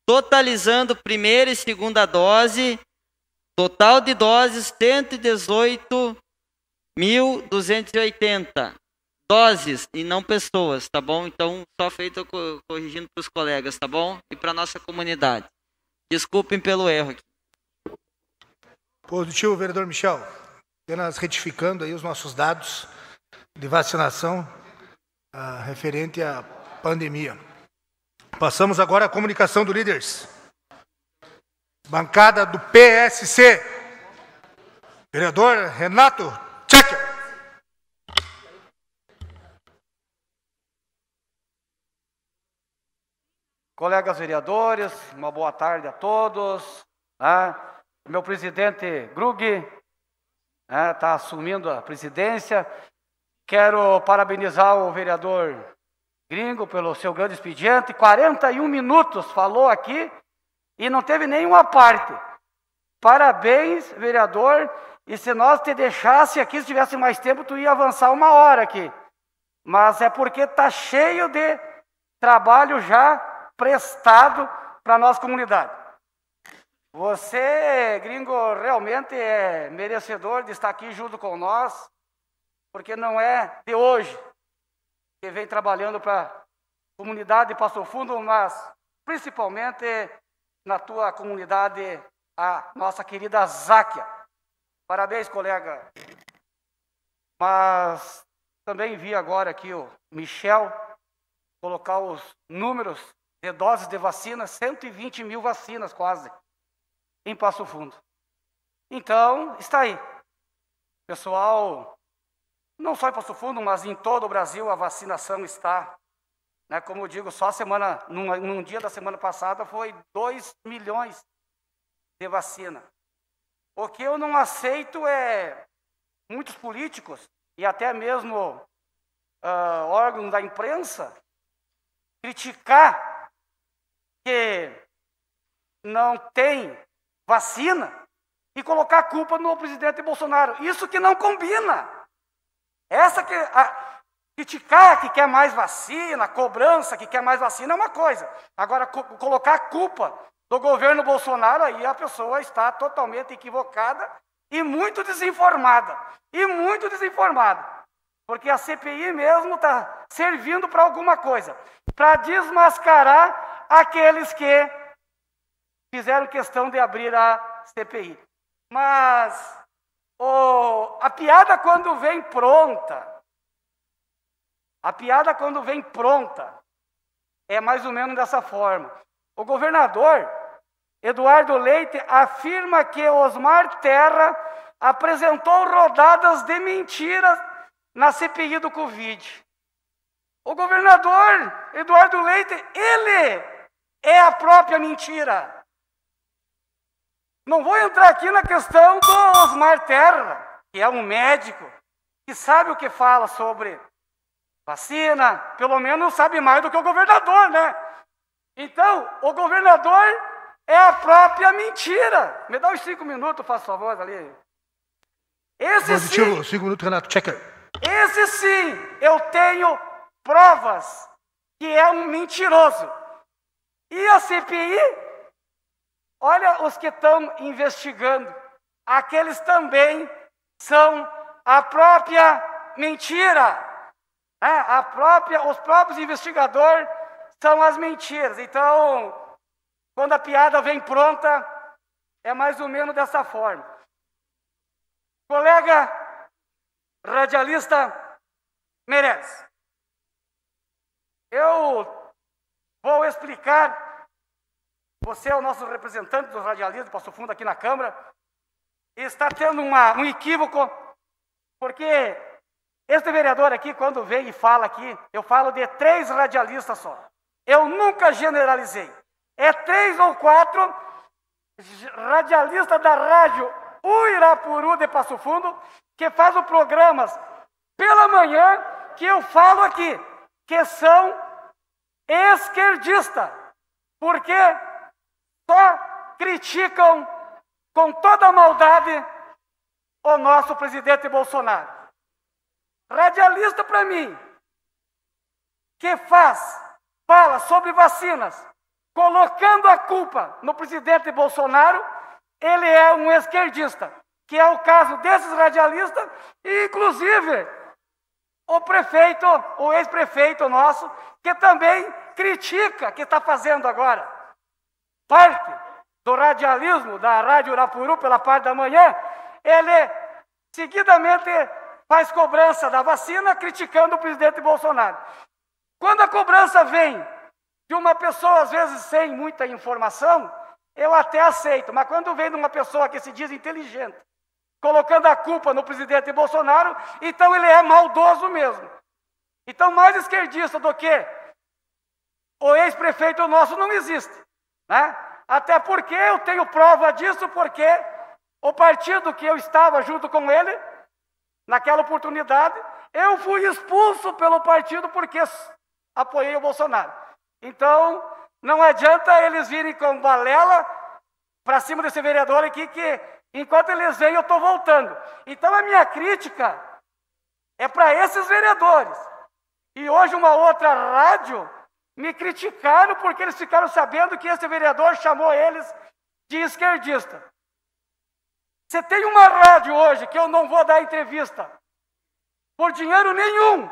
totalizando primeira e segunda dose, total de doses 118.280 doses e não pessoas, tá bom? Então, só feito corrigindo para os colegas, tá bom? E para nossa comunidade. Desculpem pelo erro aqui. Positivo, vereador Michel. Apenas retificando aí os nossos dados de vacinação uh, referente à pandemia. Passamos agora à comunicação do líderes. Bancada do PSC. Vereador Renato Tchecker. Colegas vereadores, uma boa tarde a todos. Ah, meu presidente Grug está né, ah, assumindo a presidência. Quero parabenizar o vereador gringo pelo seu grande expediente, 41 minutos falou aqui e não teve nenhuma parte. Parabéns, vereador, e se nós te deixasse aqui, se tivesse mais tempo, tu ia avançar uma hora aqui. Mas é porque está cheio de trabalho já prestado para a nossa comunidade. Você, gringo, realmente é merecedor de estar aqui junto com nós, porque não é de hoje, que vem trabalhando para a comunidade Passo Fundo, mas principalmente na tua comunidade, a nossa querida Záquia. Parabéns, colega. Mas também vi agora aqui o Michel colocar os números de doses de vacina, 120 mil vacinas quase, em Passo Fundo. Então, está aí. Pessoal não só em Passo Fundo, mas em todo o Brasil a vacinação está. Né, como eu digo, só semana, num, num dia da semana passada foi 2 milhões de vacina. O que eu não aceito é muitos políticos e até mesmo uh, órgãos da imprensa criticar que não tem vacina e colocar a culpa no presidente Bolsonaro. Isso que não combina. Essa que a, criticar que quer mais vacina, cobrança que quer mais vacina é uma coisa. Agora co colocar a culpa do governo Bolsonaro aí a pessoa está totalmente equivocada e muito desinformada. E muito desinformada. Porque a CPI mesmo está servindo para alguma coisa para desmascarar aqueles que fizeram questão de abrir a CPI. Mas Oh, a piada quando vem pronta, a piada quando vem pronta, é mais ou menos dessa forma. O governador Eduardo Leite afirma que Osmar Terra apresentou rodadas de mentiras na CPI do Covid. O governador Eduardo Leite, ele é a própria mentira. Não vou entrar aqui na questão do Osmar Terra, que é um médico que sabe o que fala sobre vacina, pelo menos sabe mais do que o governador, né? Então, o governador é a própria mentira. Me dá uns cinco minutos, faz favor, ali. Esse Positivo, sim, cinco minutos, Renato, checker. Esse sim, eu tenho provas que é um mentiroso. E a CPI Olha os que estão investigando. Aqueles também são a própria mentira. Né? a própria, os próprios investigadores são as mentiras. Então, quando a piada vem pronta, é mais ou menos dessa forma. Colega radialista merece. eu vou explicar você é o nosso representante dos radialistas do Passo Fundo aqui na Câmara. está tendo uma, um equívoco, porque este vereador aqui, quando vem e fala aqui, eu falo de três radialistas só. Eu nunca generalizei. É três ou quatro radialistas da rádio Uirapuru de Passo Fundo que fazem programas pela manhã que eu falo aqui, que são esquerdistas. Por quê? só criticam com toda maldade o nosso presidente Bolsonaro. Radialista para mim, que faz, fala sobre vacinas, colocando a culpa no presidente Bolsonaro, ele é um esquerdista, que é o caso desses radialistas, e inclusive o prefeito, o ex-prefeito nosso, que também critica o que está fazendo agora parte do radialismo da Rádio Urapuru pela parte da manhã, ele seguidamente faz cobrança da vacina criticando o presidente Bolsonaro. Quando a cobrança vem de uma pessoa, às vezes, sem muita informação, eu até aceito, mas quando vem de uma pessoa que se diz inteligente, colocando a culpa no presidente Bolsonaro, então ele é maldoso mesmo. Então, mais esquerdista do que o ex-prefeito nosso não existe. Né? Até porque eu tenho prova disso, porque o partido que eu estava junto com ele, naquela oportunidade, eu fui expulso pelo partido porque apoiei o Bolsonaro. Então, não adianta eles virem com balela para cima desse vereador aqui, que enquanto eles vêm, eu estou voltando. Então, a minha crítica é para esses vereadores. E hoje, uma outra rádio me criticaram porque eles ficaram sabendo que esse vereador chamou eles de esquerdista. Você tem uma rádio hoje que eu não vou dar entrevista, por dinheiro nenhum,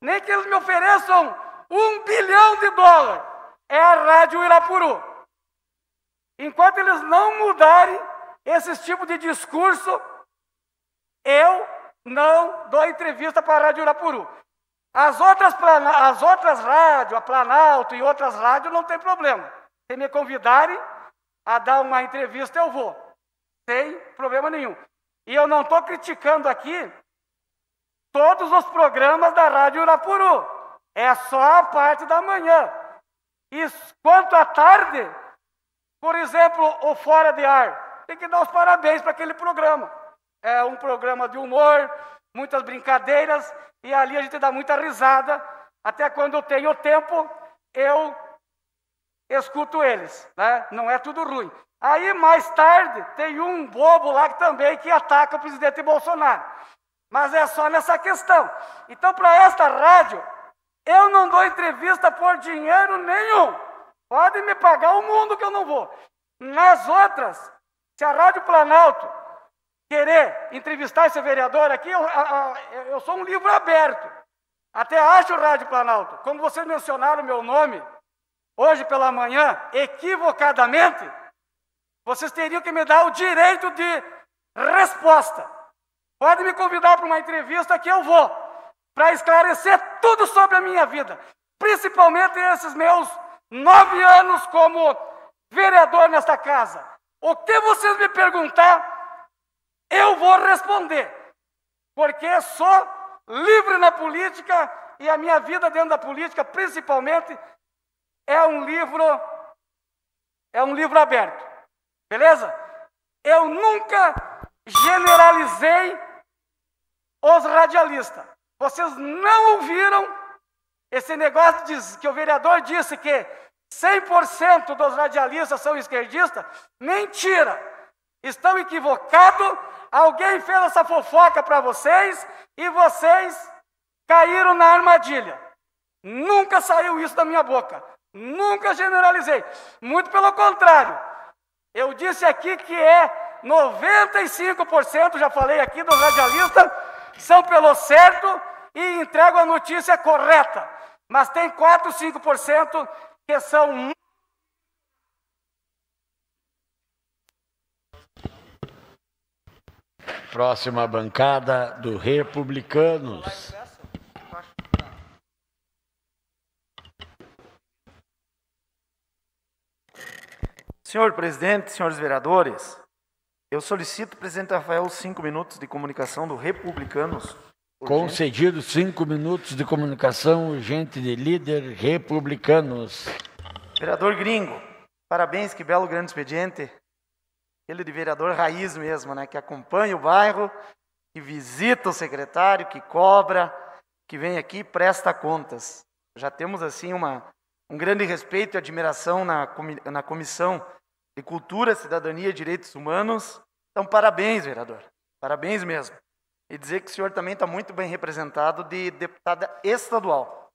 nem que eles me ofereçam um bilhão de dólares, é a Rádio Irapuru. Enquanto eles não mudarem esse tipo de discurso, eu não dou entrevista para a Rádio Irapuru. As outras, as outras rádios, a Planalto e outras rádios, não tem problema. Se me convidarem a dar uma entrevista, eu vou. Sem problema nenhum. E eu não estou criticando aqui todos os programas da Rádio Urapuru. É só a parte da manhã. E quanto à tarde, por exemplo, o Fora de Ar, tem que dar os parabéns para aquele programa. É um programa de humor, muitas brincadeiras, e ali a gente dá muita risada, até quando eu tenho tempo, eu escuto eles, né? Não é tudo ruim. Aí mais tarde tem um bobo lá que também que ataca o presidente Bolsonaro. Mas é só nessa questão. Então, para esta rádio, eu não dou entrevista por dinheiro nenhum. Podem me pagar o mundo que eu não vou. Nas outras, se a Rádio Planalto querer entrevistar esse vereador aqui, eu, eu sou um livro aberto. Até acho o Rádio Planalto. Como vocês mencionaram meu nome, hoje pela manhã, equivocadamente, vocês teriam que me dar o direito de resposta. Pode me convidar para uma entrevista que eu vou, para esclarecer tudo sobre a minha vida, principalmente esses meus nove anos como vereador nesta casa. O que vocês me perguntar, eu vou responder, porque sou livre na política e a minha vida dentro da política, principalmente, é um livro é um livro aberto. Beleza? Eu nunca generalizei os radialistas. Vocês não ouviram esse negócio de, que o vereador disse que 100% dos radialistas são esquerdistas? Mentira! Estão equivocados alguém fez essa fofoca para vocês e vocês caíram na armadilha. Nunca saiu isso da minha boca. Nunca generalizei. Muito pelo contrário. Eu disse aqui que é 95%, já falei aqui do radialista, são pelo certo e entregam a notícia correta. Mas tem 4, 5% que são Próxima bancada do Republicanos. Senhor presidente, senhores vereadores, eu solicito, presidente Rafael, cinco minutos de comunicação do Republicanos. Concedido cinco minutos de comunicação urgente de líder Republicanos. Vereador Gringo, parabéns, que belo grande expediente. Ele é de vereador raiz mesmo, né? Que acompanha o bairro, que visita o secretário, que cobra, que vem aqui e presta contas. Já temos, assim, uma, um grande respeito e admiração na, na Comissão de Cultura, Cidadania e Direitos Humanos. Então, parabéns, vereador. Parabéns mesmo. E dizer que o senhor também está muito bem representado de deputada estadual.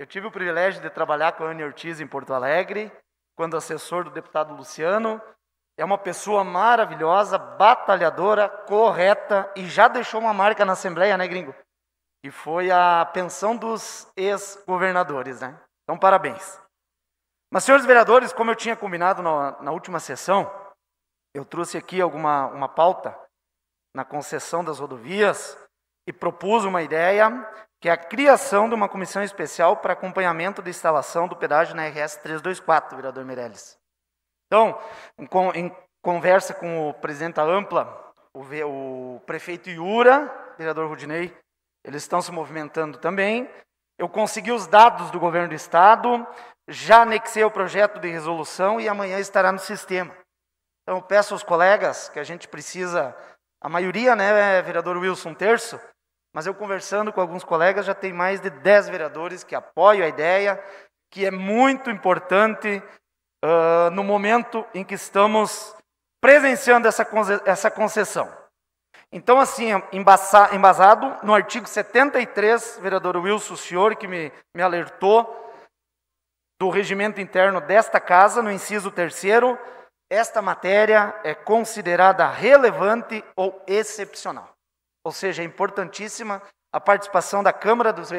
Eu tive o privilégio de trabalhar com a Anne Ortiz em Porto Alegre, quando assessor do deputado Luciano, é uma pessoa maravilhosa, batalhadora, correta e já deixou uma marca na Assembleia, né, gringo? E foi a pensão dos ex-governadores, né? Então, parabéns. Mas, senhores vereadores, como eu tinha combinado na, na última sessão, eu trouxe aqui alguma uma pauta na concessão das rodovias e propus uma ideia que é a criação de uma comissão especial para acompanhamento da instalação do pedágio na RS 324, vereador Meirelles. Então, em conversa com o presidente da Ampla, o, prefeito Iura, vereador Rudinei, eles estão se movimentando também. Eu consegui os dados do governo do estado, já anexei o projeto de resolução e amanhã estará no sistema. Então, eu peço aos colegas que a gente precisa, a maioria, né, é vereador Wilson, um terço, mas eu conversando com alguns colegas, já tem mais de 10 vereadores que apoiam a ideia, que é muito importante uh, no momento em que estamos presenciando essa, essa concessão. Então, assim, embasado no artigo 73, vereador Wilson, o senhor que me, me alertou, do regimento interno desta casa, no inciso terceiro, esta matéria é considerada relevante ou excepcional. Ou seja, é importantíssima a participação da Câmara, dos, uh,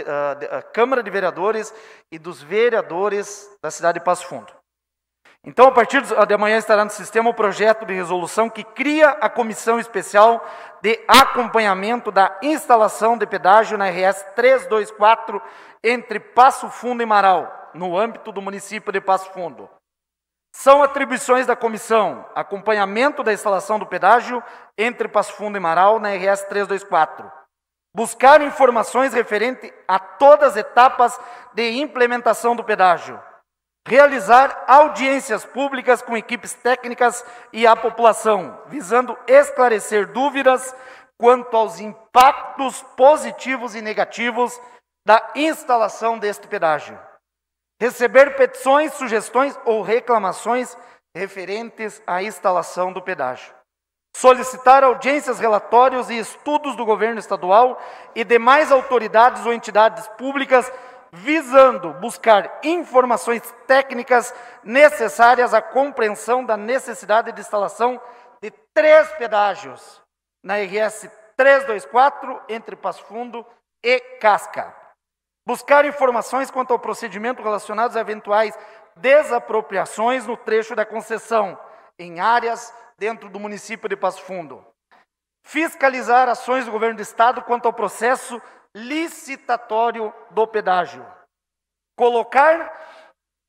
Câmara de Vereadores e dos vereadores da cidade de Passo Fundo. Então, a partir de amanhã estará no sistema o projeto de resolução que cria a Comissão Especial de Acompanhamento da Instalação de Pedágio na RS 324 entre Passo Fundo e Marau, no âmbito do município de Passo Fundo. São atribuições da comissão: acompanhamento da instalação do pedágio entre Passo Fundo e Marau na RS 324. Buscar informações referente a todas as etapas de implementação do pedágio Realizar audiências públicas com equipes técnicas e a população, visando esclarecer dúvidas quanto aos impactos positivos e negativos da instalação deste pedágio. Receber petições, sugestões ou reclamações referentes à instalação do pedágio. Solicitar audiências, relatórios e estudos do governo estadual e demais autoridades ou entidades públicas visando buscar informações técnicas necessárias à compreensão da necessidade de instalação de três pedágios na RS 324 entre Passo Fundo e Casca. Buscar informações quanto ao procedimento relacionados a eventuais desapropriações no trecho da concessão, em áreas dentro do município de Passo Fundo. Fiscalizar ações do governo do estado quanto ao processo licitatório do pedágio. Colocar,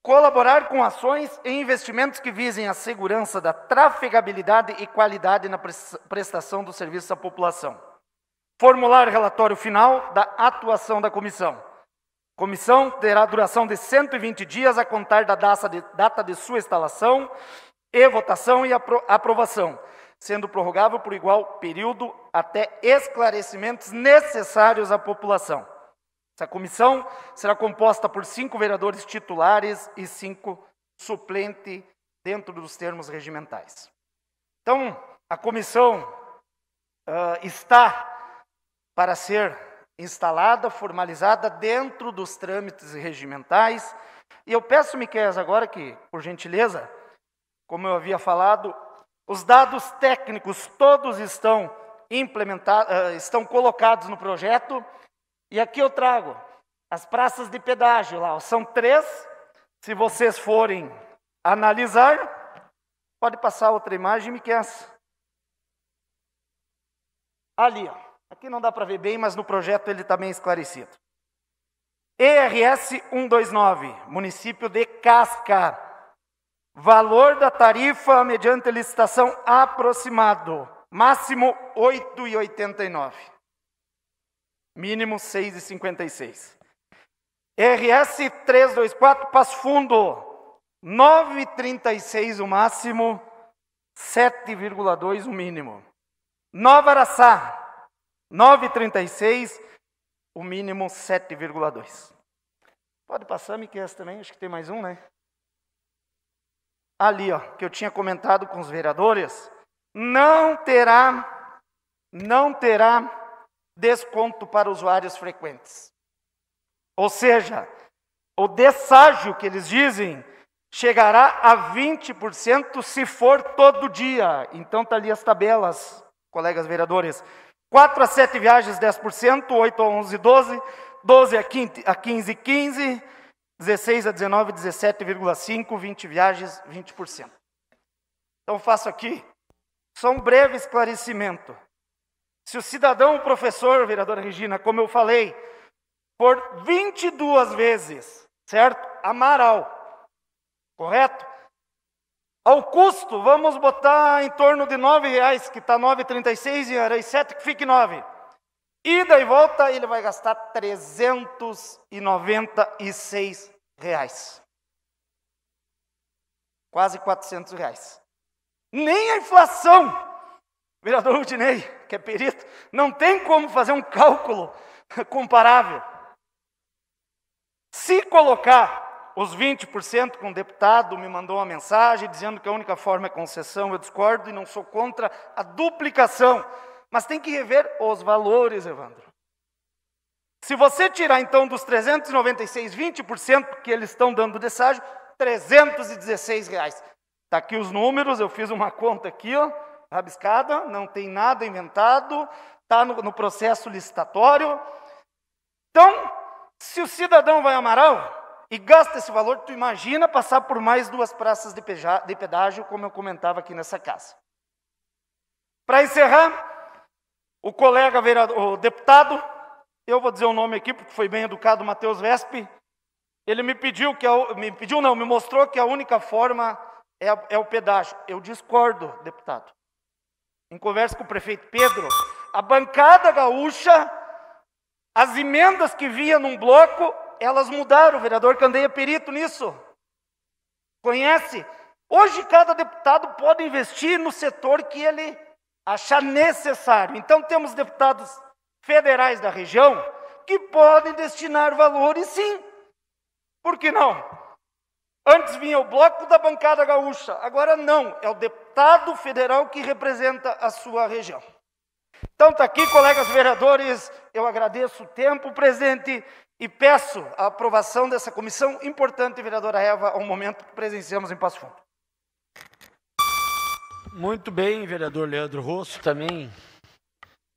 colaborar com ações e investimentos que visem a segurança da trafegabilidade e qualidade na prestação do serviço à população. Formular relatório final da atuação da comissão. Comissão terá duração de 120 dias a contar da data de, data de sua instalação e votação e apro aprovação sendo prorrogável por igual período até esclarecimentos necessários à população. Essa comissão será composta por cinco vereadores titulares e cinco suplentes dentro dos termos regimentais. Então, a comissão uh, está para ser instalada, formalizada dentro dos trâmites regimentais. E eu peço, Miquel, agora que, por gentileza, como eu havia falado, os dados técnicos todos estão implementados, ah, estão colocados no projeto. E aqui eu trago as praças de pedágio lá, são três. Se vocês forem analisar, pode passar outra imagem, Miquença. Ali, ó. aqui não dá para ver bem, mas no projeto ele está bem esclarecido. ERS 129, município de Casca. Valor da tarifa mediante licitação aproximado, máximo 8,89. Mínimo 6,56. RS 324 Passo Fundo, 9,36 o máximo, 7,2 o mínimo. Nova Araçá, 9,36, o mínimo 7,2. Pode passar, Miquel, também, acho que tem mais um, né? ali, ó, que eu tinha comentado com os vereadores, não terá, não terá desconto para usuários frequentes. Ou seja, o desságio que eles dizem chegará a 20% se for todo dia. Então tá ali as tabelas, colegas vereadores. 4 a 7 viagens 10%, 8 a 11 12, 12 a 15 15 16 a 19, 17,5, 20 viagens, 20%. Então faço aqui só um breve esclarecimento. Se o cidadão, o professor, vereadora Regina, como eu falei, por 22 vezes, certo? Amaral, correto? Ao custo, vamos botar em torno de R$ 9,00, que está R$ 9,36, e R$ 7,00, que fique R$ 9,00. Ida e volta, ele vai gastar 396 reais. Quase 400 reais. Nem a inflação, vereador Rudinei, que é perito, não tem como fazer um cálculo comparável. Se colocar os 20%, que um deputado me mandou uma mensagem dizendo que a única forma é concessão, eu discordo e não sou contra a duplicação. Mas tem que rever os valores, Evandro. Se você tirar então dos 396, 20% que eles estão dando de estágio, 316 reais. Está aqui os números, eu fiz uma conta aqui, ó, rabiscada, não tem nada inventado, está no, no processo licitatório. Então, se o cidadão vai Amaral, e gasta esse valor, tu imagina passar por mais duas praças de, pedágio, como eu comentava aqui nessa casa. Para encerrar, o colega o deputado eu vou dizer o nome aqui porque foi bem educado, Mateus Vespe, ele me pediu que me pediu não, me mostrou que a única forma é, é o pedágio. Eu discordo, deputado. Em conversa com o prefeito Pedro, a bancada gaúcha, as emendas que vinha num bloco, elas mudaram. O vereador Candeia é perito nisso. Conhece? Hoje cada deputado pode investir no setor que ele achar necessário. Então temos deputados federais da região que podem destinar valores, sim. Por que não? Antes vinha o bloco da bancada gaúcha, agora não, é o deputado federal que representa a sua região. Então está aqui, colegas vereadores, eu agradeço o tempo presente e peço a aprovação dessa comissão importante, vereadora Eva, ao momento que presenciamos em Passo Fundo. Muito bem, vereador Leandro Rosso, também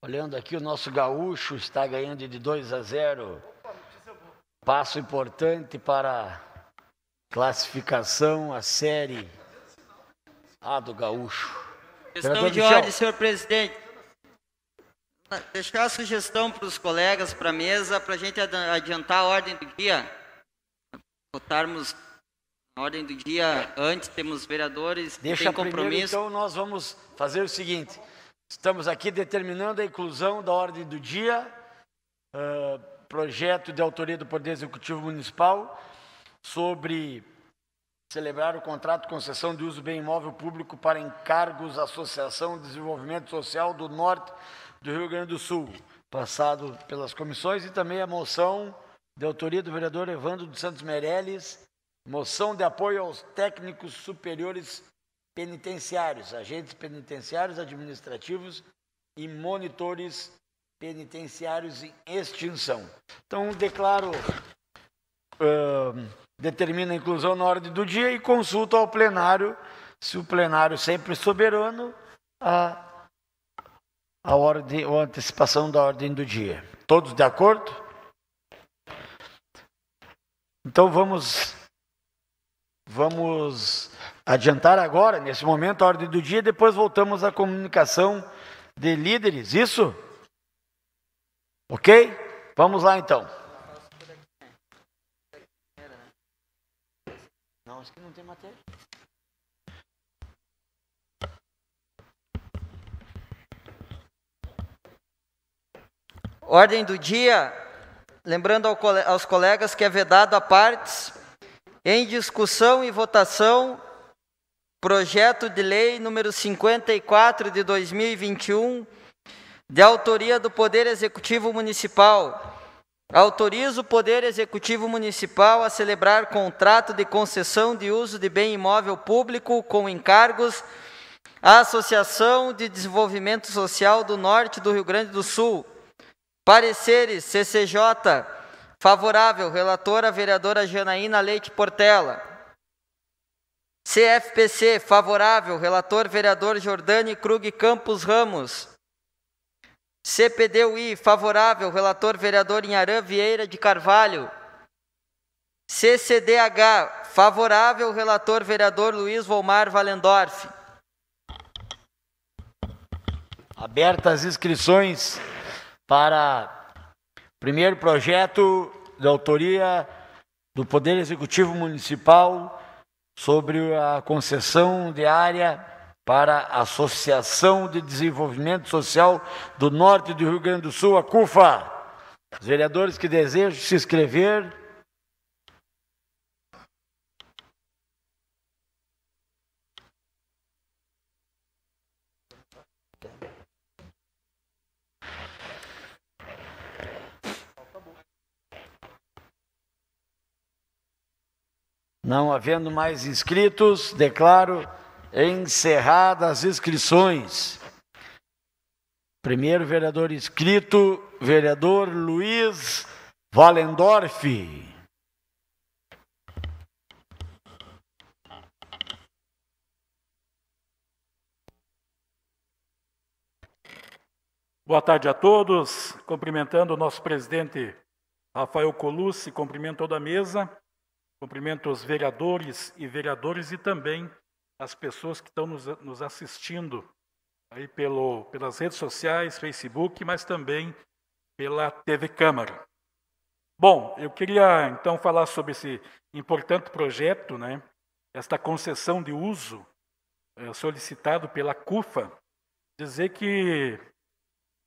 Olhando aqui, o nosso gaúcho está ganhando de 2 a 0. Passo importante para classificação, a série A do gaúcho. Questão de ordem, senhor presidente. Deixar a sugestão para os colegas, para a mesa, para a gente adiantar a ordem do dia. Votarmos a ordem do dia antes, temos vereadores Deixa têm compromisso. Primeiro, então nós vamos fazer o seguinte. Estamos aqui determinando a inclusão da ordem do dia, uh, projeto de autoria do Poder Executivo Municipal sobre celebrar o contrato de concessão de uso bem imóvel público para encargos Associação de Desenvolvimento Social do Norte do Rio Grande do Sul, passado pelas comissões e também a moção de autoria do vereador Evandro dos Santos Meirelles, moção de apoio aos técnicos superiores penitenciários, agentes penitenciários administrativos e monitores penitenciários em extinção. Então, declaro, uh, determina a inclusão na ordem do dia e consulto ao plenário, se o plenário sempre soberano, a, a ordem ou antecipação da ordem do dia. Todos de acordo? Então, vamos, vamos adiantar agora, nesse momento, a ordem do dia, depois voltamos à comunicação de líderes, isso? Ok? Vamos lá então. Não, acho que não tem matéria. Ordem do dia, lembrando aos colegas que é vedado a partes, em discussão e votação Projeto de Lei número 54 de 2021, de autoria do Poder Executivo Municipal, autoriza o Poder Executivo Municipal a celebrar contrato de concessão de uso de bem imóvel público com encargos à Associação de Desenvolvimento Social do Norte do Rio Grande do Sul. Pareceres CCJ favorável, relatora vereadora Janaína Leite Portela. CFPC, favorável, relator vereador Jordane Krug Campos Ramos. CPDUI, favorável, relator vereador Inharã Vieira de Carvalho. CCDH, favorável, relator vereador Luiz Volmar Valendorf. Abertas inscrições para primeiro projeto de autoria do Poder Executivo Municipal sobre a concessão de área para a Associação de Desenvolvimento Social do Norte do Rio Grande do Sul, a CUFA. Os vereadores que desejam se inscrever, Não havendo mais inscritos, declaro encerradas as inscrições. Primeiro vereador inscrito, vereador Luiz Valendorf. Boa tarde a todos. Cumprimentando o nosso presidente Rafael Colucci, cumprimento toda a mesa Cumprimento os vereadores e vereadores e também as pessoas que estão nos, nos assistindo aí pelo, pelas redes sociais, Facebook, mas também pela TV Câmara. Bom, eu queria então falar sobre esse importante projeto, né? Esta concessão de uso é, solicitado pela CUFA, dizer que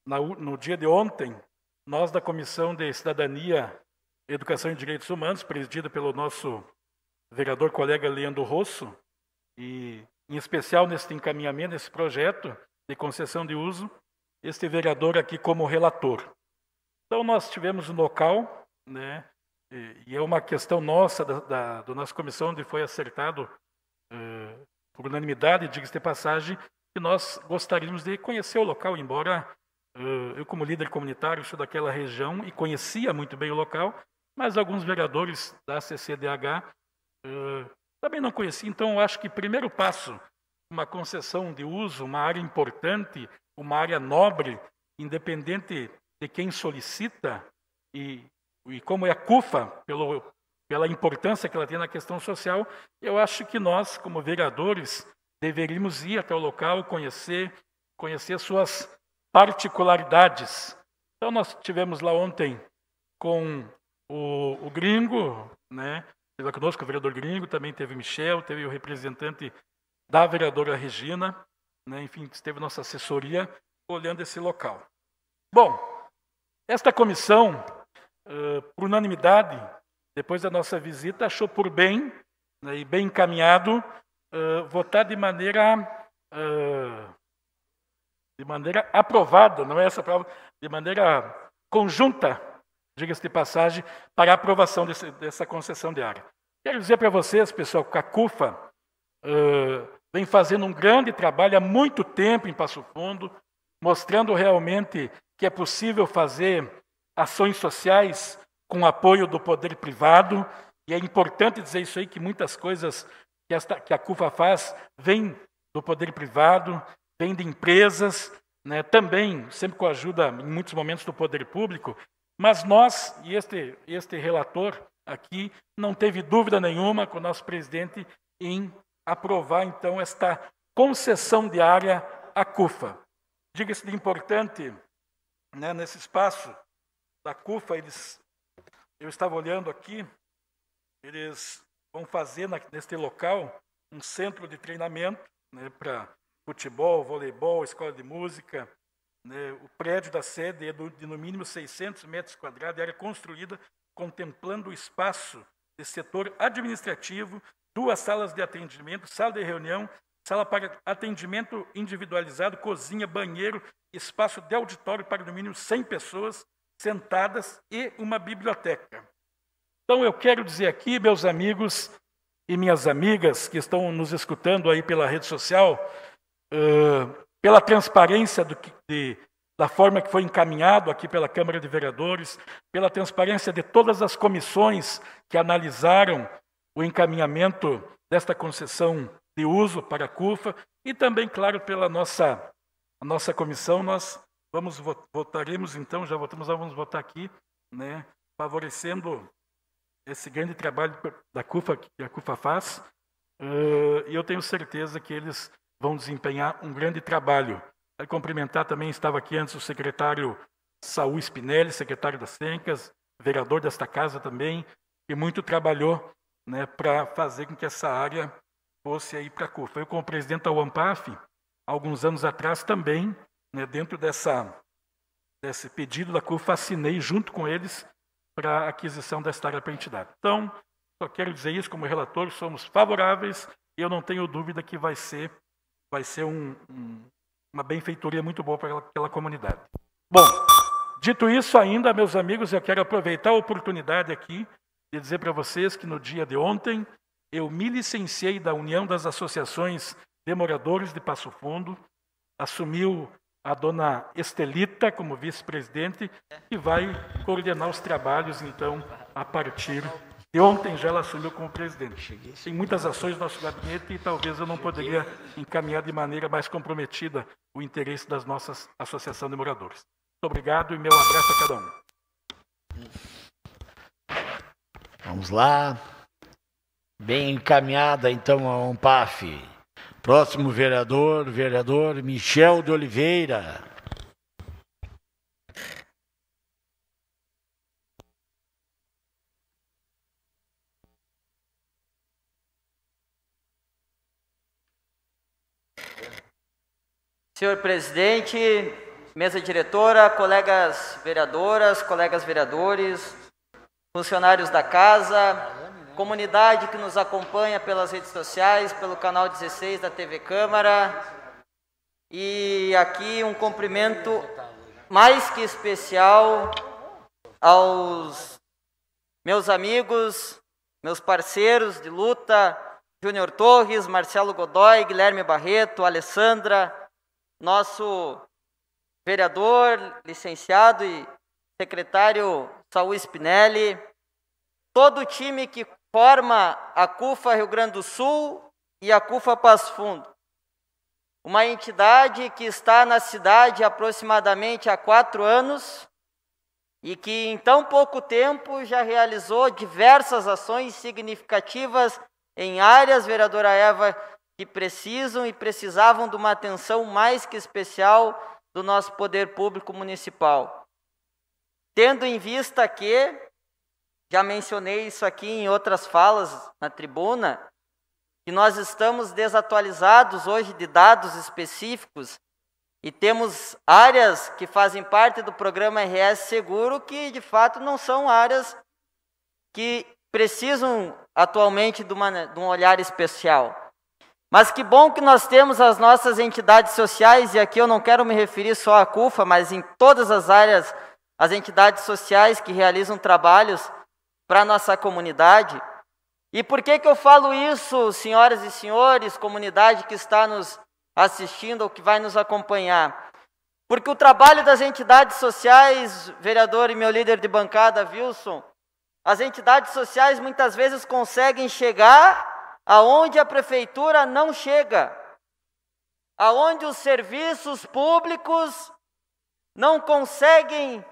na, no dia de ontem nós da Comissão de Cidadania Educação e Direitos Humanos, presidida pelo nosso vereador colega Leandro Rosso, e em especial nesse encaminhamento, nesse projeto de concessão de uso, este vereador aqui como relator. Então, nós tivemos um local, né, e é uma questão nossa, da, da, da nossa comissão, onde foi acertado eh, por unanimidade, diga-se de passagem, que nós gostaríamos de conhecer o local, embora eh, eu, como líder comunitário, sou daquela região e conhecia muito bem o local, mas alguns vereadores da CCDH uh, eh, também não conheci. Então, eu acho que primeiro passo, uma concessão de uso, uma área importante, uma área nobre, independente de quem solicita e, e como é a CUFA, pelo, pela importância que ela tem na questão social, eu acho que nós, como vereadores, deveríamos ir até o local, conhecer, conhecer suas particularidades. Então, nós tivemos lá ontem com o, o gringo, né? Esteve conosco o vereador gringo, também teve Michel, teve o representante da vereadora Regina, né? enfim, esteve nossa assessoria olhando esse local. Bom, esta comissão, uh, por unanimidade, depois da nossa visita, achou por bem né, e bem encaminhado uh, votar de maneira uh, de maneira aprovada, não é essa prova, de maneira conjunta diga-se de passagem, para a aprovação desse, dessa concessão de área. Quero dizer para vocês, pessoal, que a CUFA uh, vem fazendo um grande trabalho há muito tempo em Passo Fundo, mostrando realmente que é possível fazer ações sociais com o apoio do poder privado, e é importante dizer isso aí, que muitas coisas que, esta, que a CUFA faz vêm do poder privado, vêm de empresas, né, também, sempre com a ajuda, em muitos momentos, do poder público, mas nós, e este, este relator aqui, não teve dúvida nenhuma com o nosso presidente em aprovar, então, esta concessão de área à CUFA. Diga-se de importante, né, nesse espaço da CUFA, eles, eu estava olhando aqui, eles vão fazer na, neste local um centro de treinamento né, para futebol, voleibol, escola de música, né, o prédio da sede, é de no mínimo 600 metros quadrados, era construída contemplando o espaço de setor administrativo, duas salas de atendimento, sala de reunião, sala para atendimento individualizado, cozinha, banheiro, espaço de auditório para no mínimo 100 pessoas sentadas e uma biblioteca. Então eu quero dizer aqui, meus amigos e minhas amigas que estão nos escutando aí pela rede social, uh, pela transparência do que, de, da forma que foi encaminhado aqui pela Câmara de Vereadores, pela transparência de todas as comissões que analisaram o encaminhamento desta concessão de uso para a CUFA e também, claro, pela nossa, nossa comissão, nós vamos votaremos então, já votamos, vamos votar aqui, né, favorecendo esse grande trabalho da CUFA que a CUFA faz. Uh, e eu tenho certeza que eles vão desempenhar um grande trabalho. Quero cumprimentar também, estava aqui antes o secretário Saúl Spinelli, secretário das Cencas, vereador desta casa também, que muito trabalhou né, para fazer com que essa área fosse aí para a CUFA. Eu, como presidente da UAMPAF, alguns anos atrás também, né, dentro dessa, desse pedido da CUFA, assinei junto com eles para a aquisição desta área para a entidade. Então, só quero dizer isso como relator, somos favoráveis e eu não tenho dúvida que vai ser vai ser um, um, uma benfeitoria muito boa para aquela comunidade. Bom, dito isso ainda, meus amigos, eu quero aproveitar a oportunidade aqui de dizer para vocês que no dia de ontem eu me licenciei da União das Associações de Moradores de Passo Fundo, assumiu a dona Estelita como vice-presidente e vai coordenar os trabalhos, então, a partir e ontem já ela assumiu como presidente. Tem muitas ações do nosso gabinete e talvez eu não poderia encaminhar de maneira mais comprometida o interesse das nossas associação de moradores. Muito obrigado e meu abraço a cada um. Vamos lá. Bem encaminhada então a UNPAF. Próximo vereador, vereador Michel de Oliveira. Senhor presidente, mesa diretora, colegas vereadoras, colegas vereadores, funcionários da casa, comunidade que nos acompanha pelas redes sociais, pelo canal 16 da TV Câmara. E aqui um cumprimento mais que especial aos meus amigos, meus parceiros de luta, Júnior Torres, Marcelo Godoy, Guilherme Barreto, Alessandra, nosso vereador, licenciado e secretário Saúl Spinelli, todo o time que forma a CUFA Rio Grande do Sul e a CUFA Passo Fundo. Uma entidade que está na cidade aproximadamente há quatro anos e que em tão pouco tempo já realizou diversas ações significativas em áreas, vereadora Eva, que precisam e precisavam de uma atenção mais que especial do nosso poder público municipal. Tendo em vista que, já mencionei isso aqui em outras falas na tribuna, que nós estamos desatualizados hoje de dados específicos e temos áreas que fazem parte do programa RS Seguro que, de fato, não são áreas que precisam atualmente de, uma, de um olhar especial. Mas que bom que nós temos as nossas entidades sociais, e aqui eu não quero me referir só à CUFA, mas em todas as áreas, as entidades sociais que realizam trabalhos para a nossa comunidade. E por que, que eu falo isso, senhoras e senhores, comunidade que está nos assistindo ou que vai nos acompanhar? Porque o trabalho das entidades sociais, vereador e meu líder de bancada, Wilson, as entidades sociais muitas vezes conseguem chegar aonde a prefeitura não chega, aonde os serviços públicos não conseguem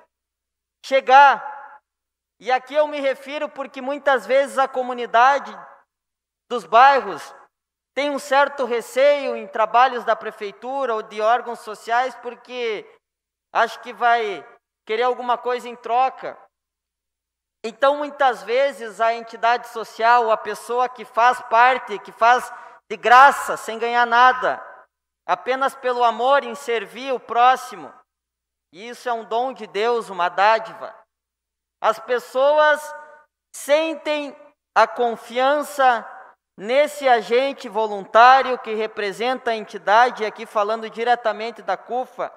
chegar. E aqui eu me refiro porque muitas vezes a comunidade dos bairros tem um certo receio em trabalhos da prefeitura ou de órgãos sociais porque acho que vai querer alguma coisa em troca. Então, muitas vezes, a entidade social, a pessoa que faz parte, que faz de graça, sem ganhar nada, apenas pelo amor em servir o próximo, e isso é um dom de Deus, uma dádiva. As pessoas sentem a confiança nesse agente voluntário que representa a entidade, aqui falando diretamente da CUFA,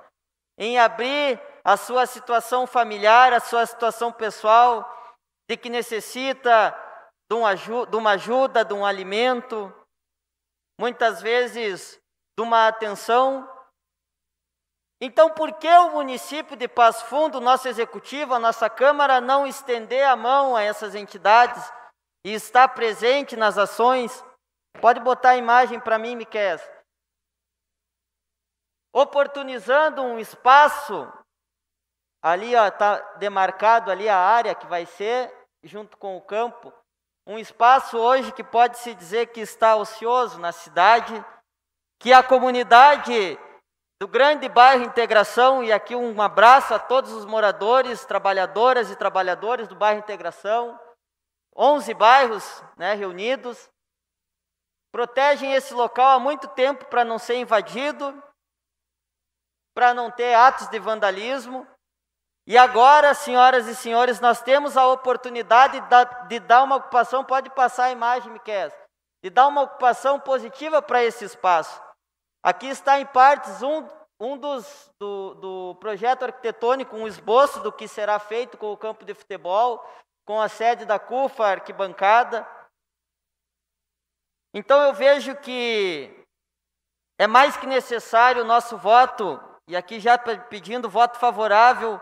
em abrir a sua situação familiar, a sua situação pessoal, de que necessita de uma, ajuda, de uma ajuda, de um alimento, muitas vezes de uma atenção. Então, por que o município de Passo Fundo, nosso executivo, a nossa Câmara, não estender a mão a essas entidades e estar presente nas ações? Pode botar a imagem para mim, Miquel. Oportunizando um espaço, ali está demarcado ali a área que vai ser junto com o campo, um espaço hoje que pode se dizer que está ocioso na cidade, que a comunidade do grande bairro Integração, e aqui um abraço a todos os moradores, trabalhadoras e trabalhadores do bairro Integração, 11 bairros né, reunidos, protegem esse local há muito tempo para não ser invadido, para não ter atos de vandalismo, e agora, senhoras e senhores, nós temos a oportunidade de dar uma ocupação, pode passar a imagem, Miquel, de dar uma ocupação positiva para esse espaço. Aqui está em partes um, um dos, do, do projeto arquitetônico, um esboço do que será feito com o campo de futebol, com a sede da CUFA, arquibancada. Então eu vejo que é mais que necessário o nosso voto, e aqui já pedindo voto favorável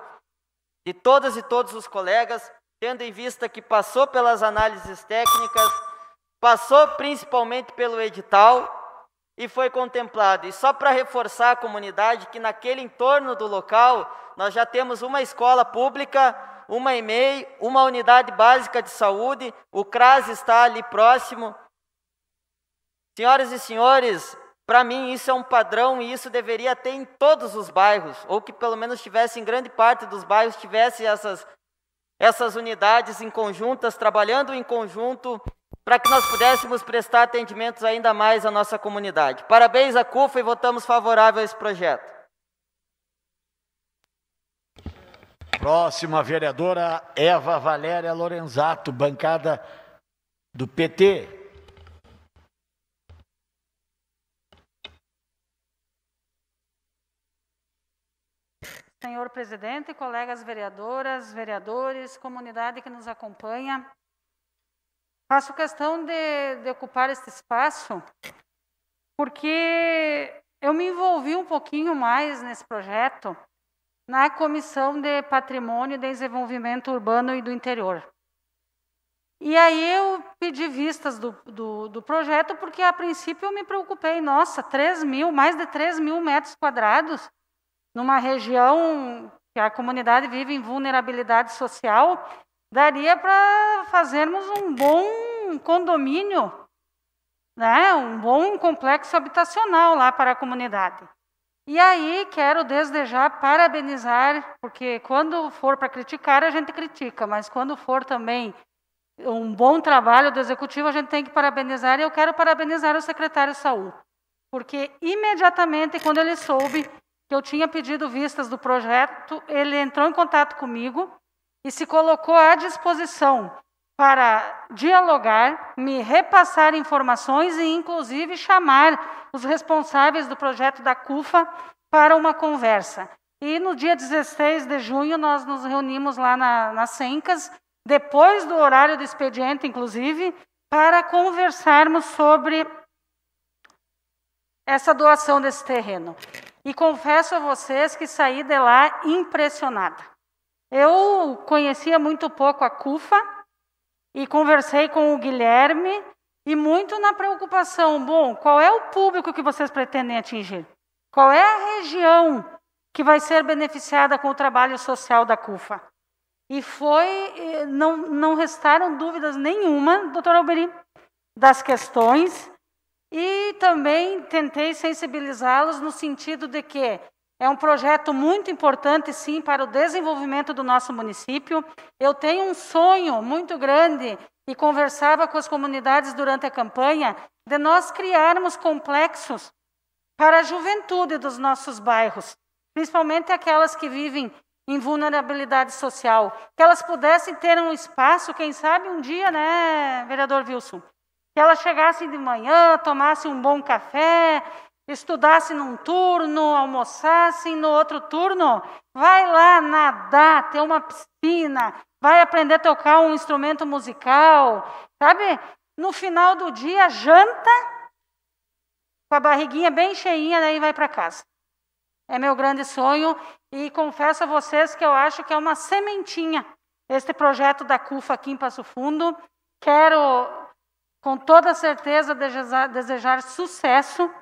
de todas e todos os colegas, tendo em vista que passou pelas análises técnicas, passou principalmente pelo edital e foi contemplado. E só para reforçar a comunidade que naquele entorno do local nós já temos uma escola pública, uma EMEI, uma unidade básica de saúde, o CRAS está ali próximo. Senhoras e senhores, para mim, isso é um padrão e isso deveria ter em todos os bairros, ou que pelo menos tivesse em grande parte dos bairros, tivesse essas, essas unidades em conjuntas, trabalhando em conjunto, para que nós pudéssemos prestar atendimentos ainda mais à nossa comunidade. Parabéns à CUFA e votamos favorável a esse projeto. Próxima vereadora Eva Valéria Lorenzato, bancada do PT. Senhor presidente, colegas vereadoras, vereadores, comunidade que nos acompanha. Faço questão de, de ocupar este espaço porque eu me envolvi um pouquinho mais nesse projeto na Comissão de Patrimônio, Desenvolvimento Urbano e do Interior. E aí eu pedi vistas do, do, do, projeto, porque a princípio eu me preocupei, nossa, 3 mil, mais de 3 mil metros quadrados, numa região que a comunidade vive em vulnerabilidade social, daria para fazermos um bom condomínio, né? um bom complexo habitacional lá para a comunidade. E aí quero desde já parabenizar, porque quando for para criticar, a gente critica, mas quando for também um bom trabalho do executivo, a gente tem que parabenizar, e eu quero parabenizar o secretário Saul, porque imediatamente quando ele soube que eu tinha pedido vistas do projeto, ele entrou em contato comigo e se colocou à disposição para dialogar, me repassar informações e, inclusive, chamar os responsáveis do projeto da CUFA para uma conversa. E no dia 16 de junho, nós nos reunimos lá na, nas Sencas, depois do horário do expediente, inclusive, para conversarmos sobre essa doação desse terreno. E confesso a vocês que saí de lá impressionada. Eu conhecia muito pouco a CUFA e conversei com o Guilherme e muito na preocupação, bom, qual é o público que vocês pretendem atingir? Qual é a região que vai ser beneficiada com o trabalho social da CUFA? E foi, eh, não, não restaram dúvidas nenhuma, doutor Alberi, das questões e também tentei sensibilizá-los no sentido de que é um projeto muito importante, sim, para o desenvolvimento do nosso município. Eu tenho um sonho muito grande e conversava com as comunidades durante a campanha de nós criarmos complexos para a juventude dos nossos bairros, principalmente aquelas que vivem em vulnerabilidade social, que elas pudessem ter um espaço, quem sabe um dia, né, vereador Wilson, que elas chegasse de manhã, tomasse um bom café, estudasse num turno, almoçasse no outro turno, vai lá nadar, ter uma piscina, vai aprender a tocar um instrumento musical, sabe? No final do dia, janta com a barriguinha bem cheinha, daí vai para casa. É meu grande sonho e confesso a vocês que eu acho que é uma sementinha este projeto da CUFA aqui em Passo Fundo. Quero com toda certeza desejar, desejar sucesso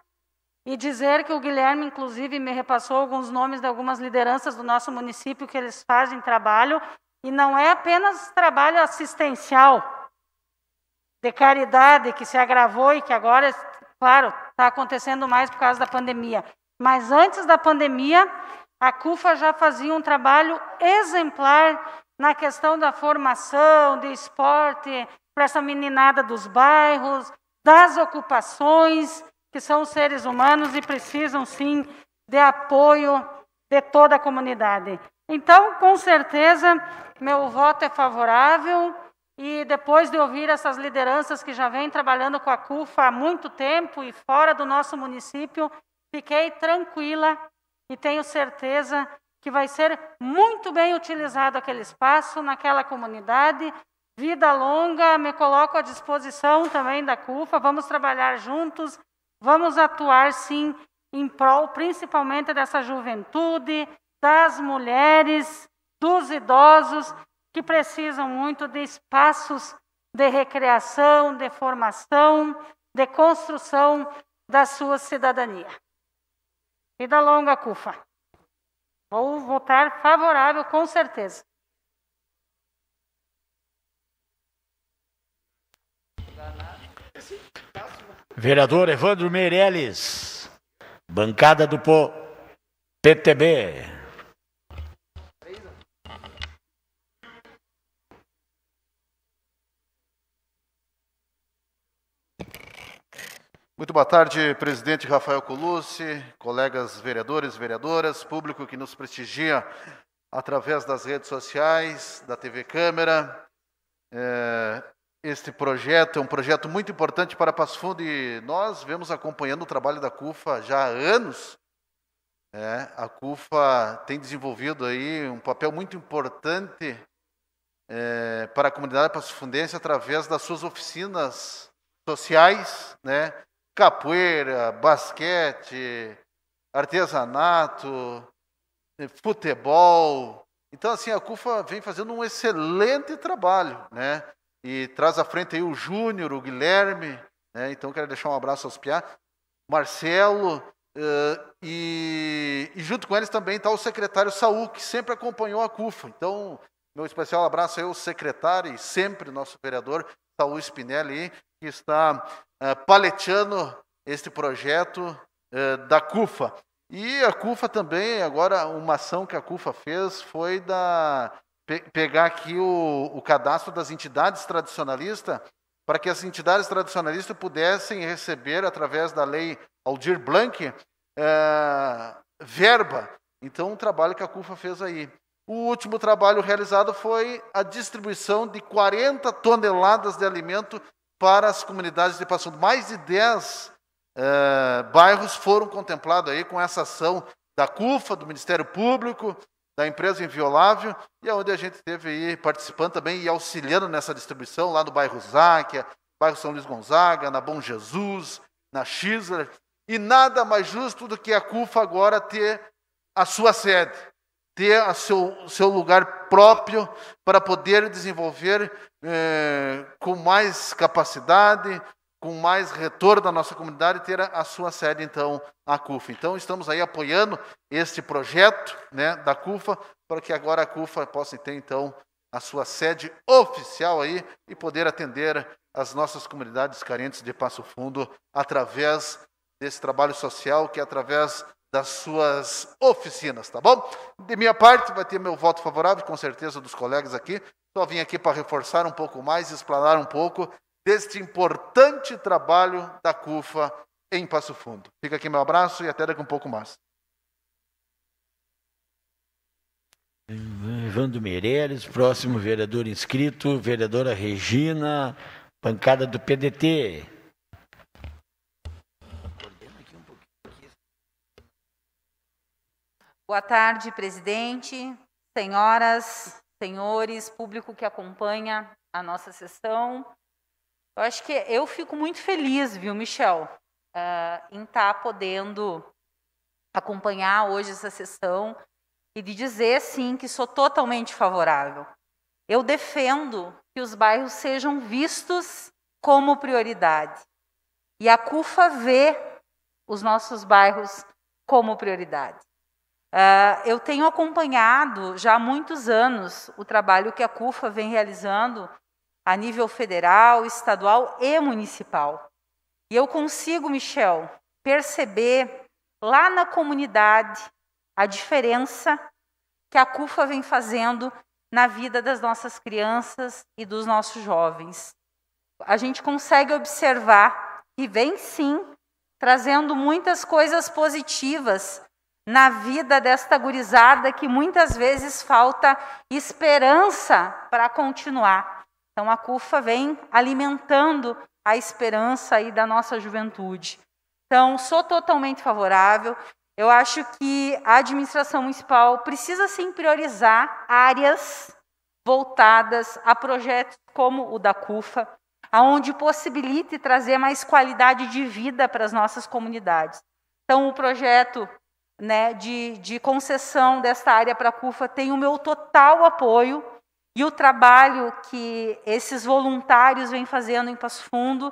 e dizer que o Guilherme, inclusive, me repassou alguns nomes de algumas lideranças do nosso município que eles fazem trabalho, e não é apenas trabalho assistencial, de caridade, que se agravou e que agora, claro, está acontecendo mais por causa da pandemia. Mas antes da pandemia, a CUFA já fazia um trabalho exemplar na questão da formação, de esporte, para essa meninada dos bairros, das ocupações, que são seres humanos e precisam sim de apoio de toda a comunidade. Então, com certeza, meu voto é favorável e depois de ouvir essas lideranças que já vêm trabalhando com a CUFA há muito tempo e fora do nosso município, fiquei tranquila e tenho certeza que vai ser muito bem utilizado aquele espaço naquela comunidade Vida longa, me coloco à disposição também da CUFA, vamos trabalhar juntos, vamos atuar sim em prol principalmente dessa juventude, das mulheres, dos idosos que precisam muito de espaços de recreação, de formação, de construção da sua cidadania. Vida longa, CUFA. Vou votar favorável, com certeza. Vereador Evandro Meirelles, bancada do po PTB. Muito boa tarde, presidente Rafael Colucci, colegas vereadores, vereadoras, público que nos prestigia através das redes sociais, da TV Câmara. É, este projeto é um projeto muito importante para Passo Fundo e nós vemos acompanhando o trabalho da CUFA já há anos. É, a CUFA tem desenvolvido aí um papel muito importante é, para a comunidade Fundense através das suas oficinas sociais, né? capoeira, basquete, artesanato, é, futebol. Então, assim, a CUFA vem fazendo um excelente trabalho, né? E traz à frente aí o Júnior, o Guilherme, né? então quero deixar um abraço aos Piá, Marcelo, uh, e, e, junto com eles também está o secretário Saul, que sempre acompanhou a CUFA. Então, meu especial abraço aí ao secretário e sempre nosso vereador, Saul Spinelli, que está uh, paleteando este projeto uh, da CUFA. E a CUFA também, agora, uma ação que a CUFA fez foi da pe pegar aqui o, o cadastro das entidades tradicionalistas, para que as entidades tradicionalistas pudessem receber, através da lei Aldir Blanc, é, verba. Então, um trabalho que a CUFA fez aí. O último trabalho realizado foi a distribuição de 40 toneladas de alimento para as comunidades de passando Mais de 10 é, eh, bairros foram contemplados aí com essa ação da CUFA, do Ministério Público, da empresa Inviolável, e é onde a gente esteve aí participando também e auxiliando nessa distribuição lá no bairro Záquia, bairro São Luís Gonzaga, na Bom Jesus, na Xisler. E nada mais justo do que a CUFA agora ter a sua sede, ter o seu, seu lugar próprio para poder desenvolver eh, com mais capacidade, com mais retorno da nossa comunidade, ter a, sua sede, então, a CUFA. Então, estamos aí apoiando este projeto né, da CUFA, para que agora a CUFA possa ter, então, a sua sede oficial aí e poder atender as nossas comunidades carentes de Passo Fundo através desse trabalho social, que é através das suas oficinas, tá bom? De minha parte, vai ter meu voto favorável, com certeza, dos colegas aqui. Só vim aqui para reforçar um pouco mais, explanar um pouco deste importante trabalho da CUFA em Passo Fundo. Fica aqui meu abraço e até daqui um pouco mais. Evandro Meireles, próximo vereador inscrito, vereadora Regina, bancada do PDT. Boa tarde, presidente, senhoras, senhores, público que acompanha a nossa sessão. Eu acho que eu fico muito feliz, viu, Michel, uh, em estar tá podendo acompanhar hoje essa sessão e de dizer, sim, que sou totalmente favorável. Eu defendo que os bairros sejam vistos como prioridade. E a CUFA vê os nossos bairros como prioridade. Uh, eu tenho acompanhado já há muitos anos o trabalho que a CUFA vem realizando a nível federal, estadual e municipal. E eu consigo, Michel, perceber lá na comunidade a diferença que a CUFA vem fazendo na vida das nossas crianças e dos nossos jovens. A gente consegue observar que vem sim trazendo muitas coisas positivas na vida desta gurizada que muitas vezes falta esperança para continuar. Então a CUFA vem alimentando a esperança aí da nossa juventude. Então, sou totalmente favorável. Eu acho que a administração municipal precisa sim priorizar áreas voltadas a projetos como o da CUFA, aonde possibilite trazer mais qualidade de vida para as nossas comunidades. Então, o projeto né, de, de concessão desta área para a CUFA tem o meu total apoio. E o trabalho que esses voluntários vêm fazendo em Passo Fundo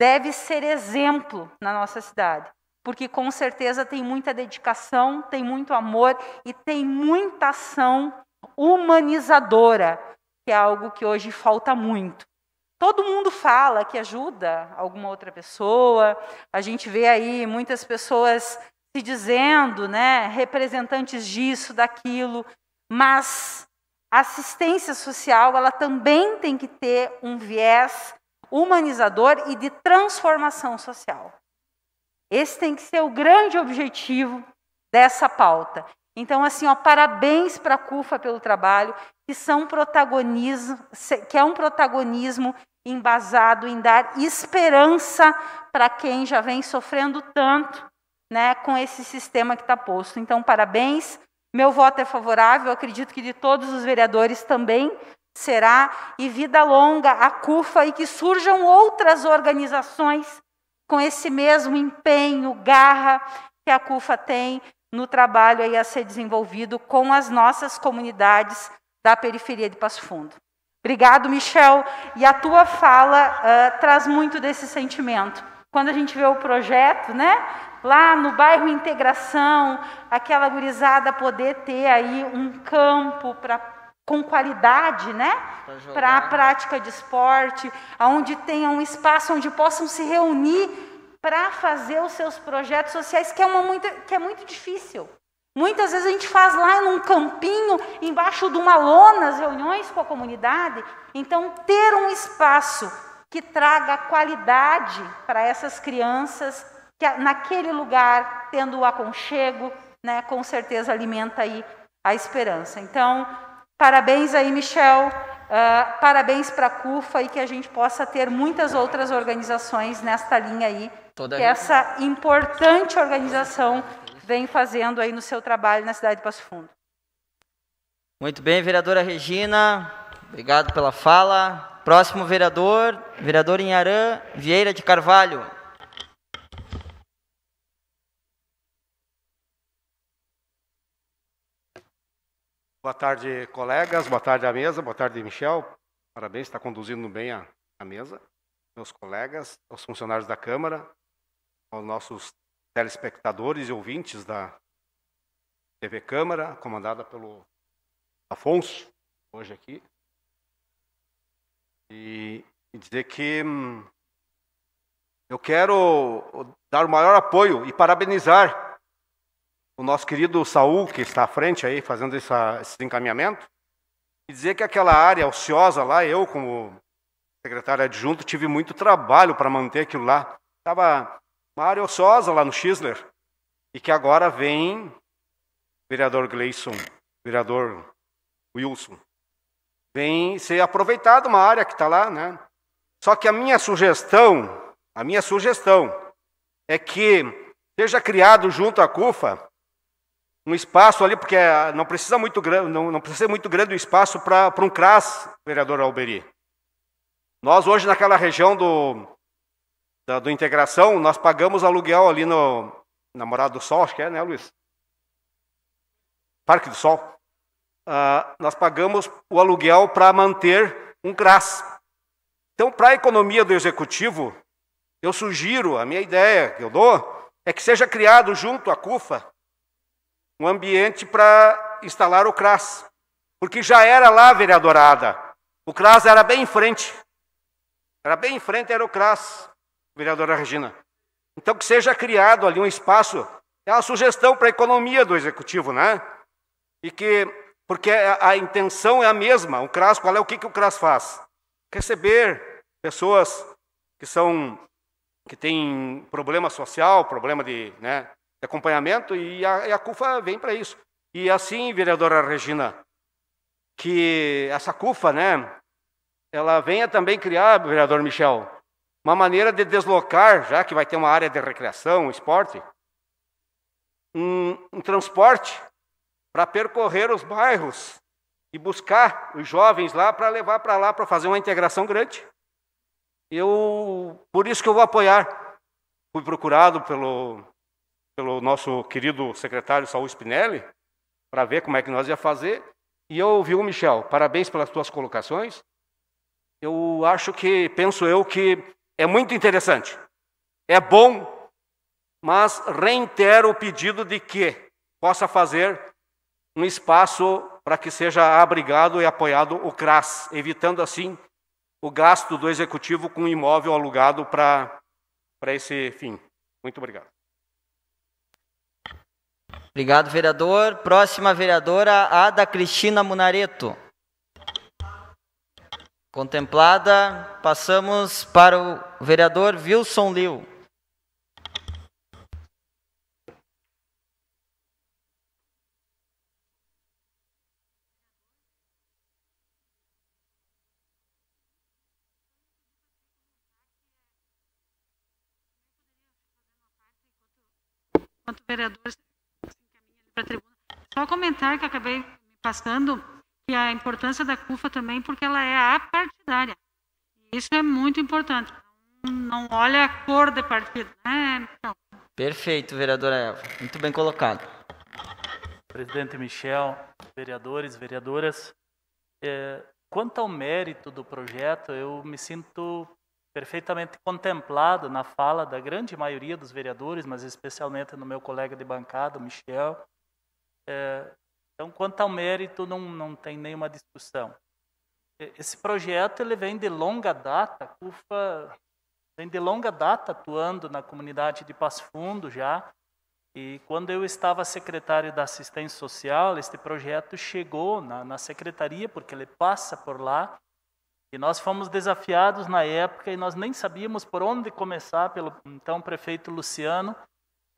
deve ser exemplo na nossa cidade, porque com certeza tem muita dedicação, tem muito amor e tem muita ação humanizadora, que é algo que hoje falta muito. Todo mundo fala que ajuda alguma outra pessoa. A gente vê aí muitas pessoas se dizendo, né, representantes disso, daquilo, mas a assistência social, ela também tem que ter um viés humanizador e de transformação social. Esse tem que ser o grande objetivo dessa pauta. Então, assim, ó, parabéns para a CUFA pelo trabalho, que, são protagonismo, que é um protagonismo embasado em dar esperança para quem já vem sofrendo tanto né, com esse sistema que está posto. Então, parabéns, meu voto é favorável, acredito que de todos os vereadores também será, e vida longa a CUFA e que surjam outras organizações com esse mesmo empenho, garra que a CUFA tem no trabalho aí a ser desenvolvido com as nossas comunidades da periferia de Passo Fundo. Obrigado, Michel. E a tua fala uh, traz muito desse sentimento. Quando a gente vê o projeto, né? lá no bairro Integração, aquela gurizada poder ter aí um campo para com qualidade, né? Para a prática de esporte, aonde tenha um espaço onde possam se reunir para fazer os seus projetos sociais, que é, uma muito, que é muito difícil. Muitas vezes a gente faz lá num campinho, embaixo de uma lona, as reuniões com a comunidade. Então, ter um espaço que traga qualidade para essas crianças que naquele lugar, tendo o aconchego, né, com certeza alimenta aí a esperança. Então, parabéns aí, Michel, uh, parabéns para a CUFA e que a gente possa ter muitas outras organizações nesta linha aí, Toda que essa importante organização vem fazendo aí no seu trabalho na cidade de Passo Fundo. Muito bem, vereadora Regina, obrigado pela fala. Próximo vereador, vereador Inharã Vieira de Carvalho. Boa tarde, colegas. Boa tarde à mesa. Boa tarde, Michel. Parabéns, está conduzindo bem a, a mesa. Meus colegas, aos funcionários da Câmara, aos nossos telespectadores e ouvintes da TV Câmara, comandada pelo Afonso, hoje aqui. E, e dizer que hum, eu quero dar o maior apoio e parabenizar o nosso querido Saul, que está à frente aí, fazendo essa, esse encaminhamento, e dizer que aquela área ociosa lá, eu, como secretário adjunto, tive muito trabalho para manter aquilo lá. Estava uma área ociosa lá no Schisler, e que agora vem vereador Gleison, vereador Wilson, vem ser aproveitada uma área que está lá, né? Só que a minha sugestão, a minha sugestão é que seja criado junto à CUFA um espaço ali, porque ah, não precisa muito não, não precisa muito grande o espaço para um CRAS, vereador Alberi. Nós hoje naquela região do, da do integração, nós pagamos aluguel ali no Namorado do Sol, acho que é, né, Luiz? Parque do Sol. Uh, nós pagamos o aluguel para manter um CRAS. Então, para a economia do executivo, eu sugiro, a minha ideia que eu dou, é que seja criado junto à CUFA um ambiente para instalar o CRAS, porque já era lá, vereadorada. O CRAS era bem em frente. Era bem em frente, era o CRAS, vereadora Regina. Então, que seja criado ali um espaço, é uma sugestão para a economia do executivo, né? E que, porque a, intenção é a mesma. O CRAS, qual é o que, que o CRAS faz? Receber pessoas que são que têm problema social, problema de, né, de acompanhamento, e a, e a CUFA vem para isso. E assim, vereadora Regina, que essa CUFA, né, ela venha também criar, vereador Michel, uma maneira de deslocar, já que vai ter uma área de recreação, esporte, um, um transporte para percorrer os bairros e buscar os jovens lá para levar para lá para fazer uma integração grande. Eu, por isso que eu vou apoiar. Fui procurado pelo pelo nosso querido secretário Saúl Spinelli, para ver como é que nós ia fazer. E eu ouvi o Michel, parabéns pelas tuas colocações. Eu acho que, penso eu, que é muito interessante. É bom, mas reitero o pedido de que possa fazer um espaço para que seja abrigado e apoiado o CRAS, evitando assim o gasto do executivo com imóvel alugado para esse fim. Muito obrigado. Obrigado, vereador. Próxima vereadora, Ada Cristina Munareto. Contemplada, passamos para o vereador Wilson Liu. Enquanto vereador, para a tribuna. Só comentar que acabei me passando que a importância da CUFA também, porque ela é apartidária. Isso é muito importante. Não olha a cor do partido. Né? Então. Perfeito, vereadora Eva. Muito bem colocado. Presidente Michel, vereadores, vereadoras, é, quanto ao mérito do projeto, eu me sinto perfeitamente contemplado na fala da grande maioria dos vereadores, mas especialmente no meu colega de bancada, Michel, é, então, quanto ao mérito, não, não tem nenhuma discussão. Esse projeto ele vem de longa data, a CUFA vem de longa data atuando na comunidade de Passo Fundo já. E quando eu estava secretário da Assistência Social, este projeto chegou na, na secretaria, porque ele passa por lá. E nós fomos desafiados na época e nós nem sabíamos por onde começar pelo então prefeito Luciano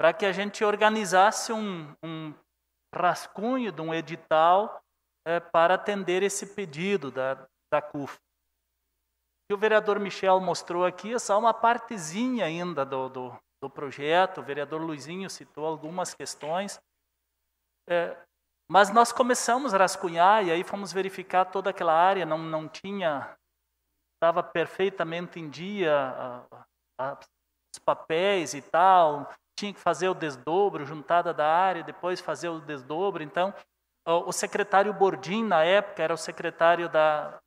para que a gente organizasse um, um rascunho de um edital é, para atender esse pedido da, da CUF. O que o vereador Michel mostrou aqui é só uma partezinha ainda do, do, do projeto, o vereador Luizinho citou algumas questões, é, mas nós começamos a rascunhar e aí fomos verificar toda aquela área, não, não tinha, estava perfeitamente em dia a, a, os papéis e tal, tinha que fazer o desdobro, juntada da área, depois fazer o desdobro. Então, o secretário Bordim, na época, era o secretário da,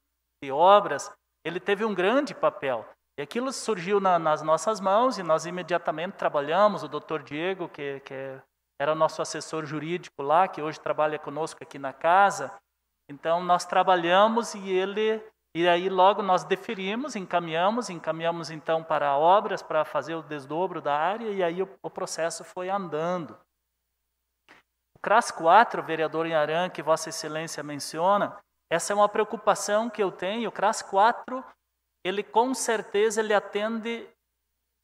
de obras, ele teve um grande papel. E aquilo surgiu na, nas nossas mãos e nós imediatamente trabalhamos. O doutor Diego, que, que era nosso assessor jurídico lá, que hoje trabalha conosco aqui na casa, então nós trabalhamos e ele e aí logo nós deferimos, encaminhamos, encaminhamos então para obras para fazer o desdobro da área e aí o, o processo foi andando. O CRAS 4, vereador Inharan, que Vossa Excelência menciona, essa é uma preocupação que eu tenho. O CRAS 4, ele com certeza ele atende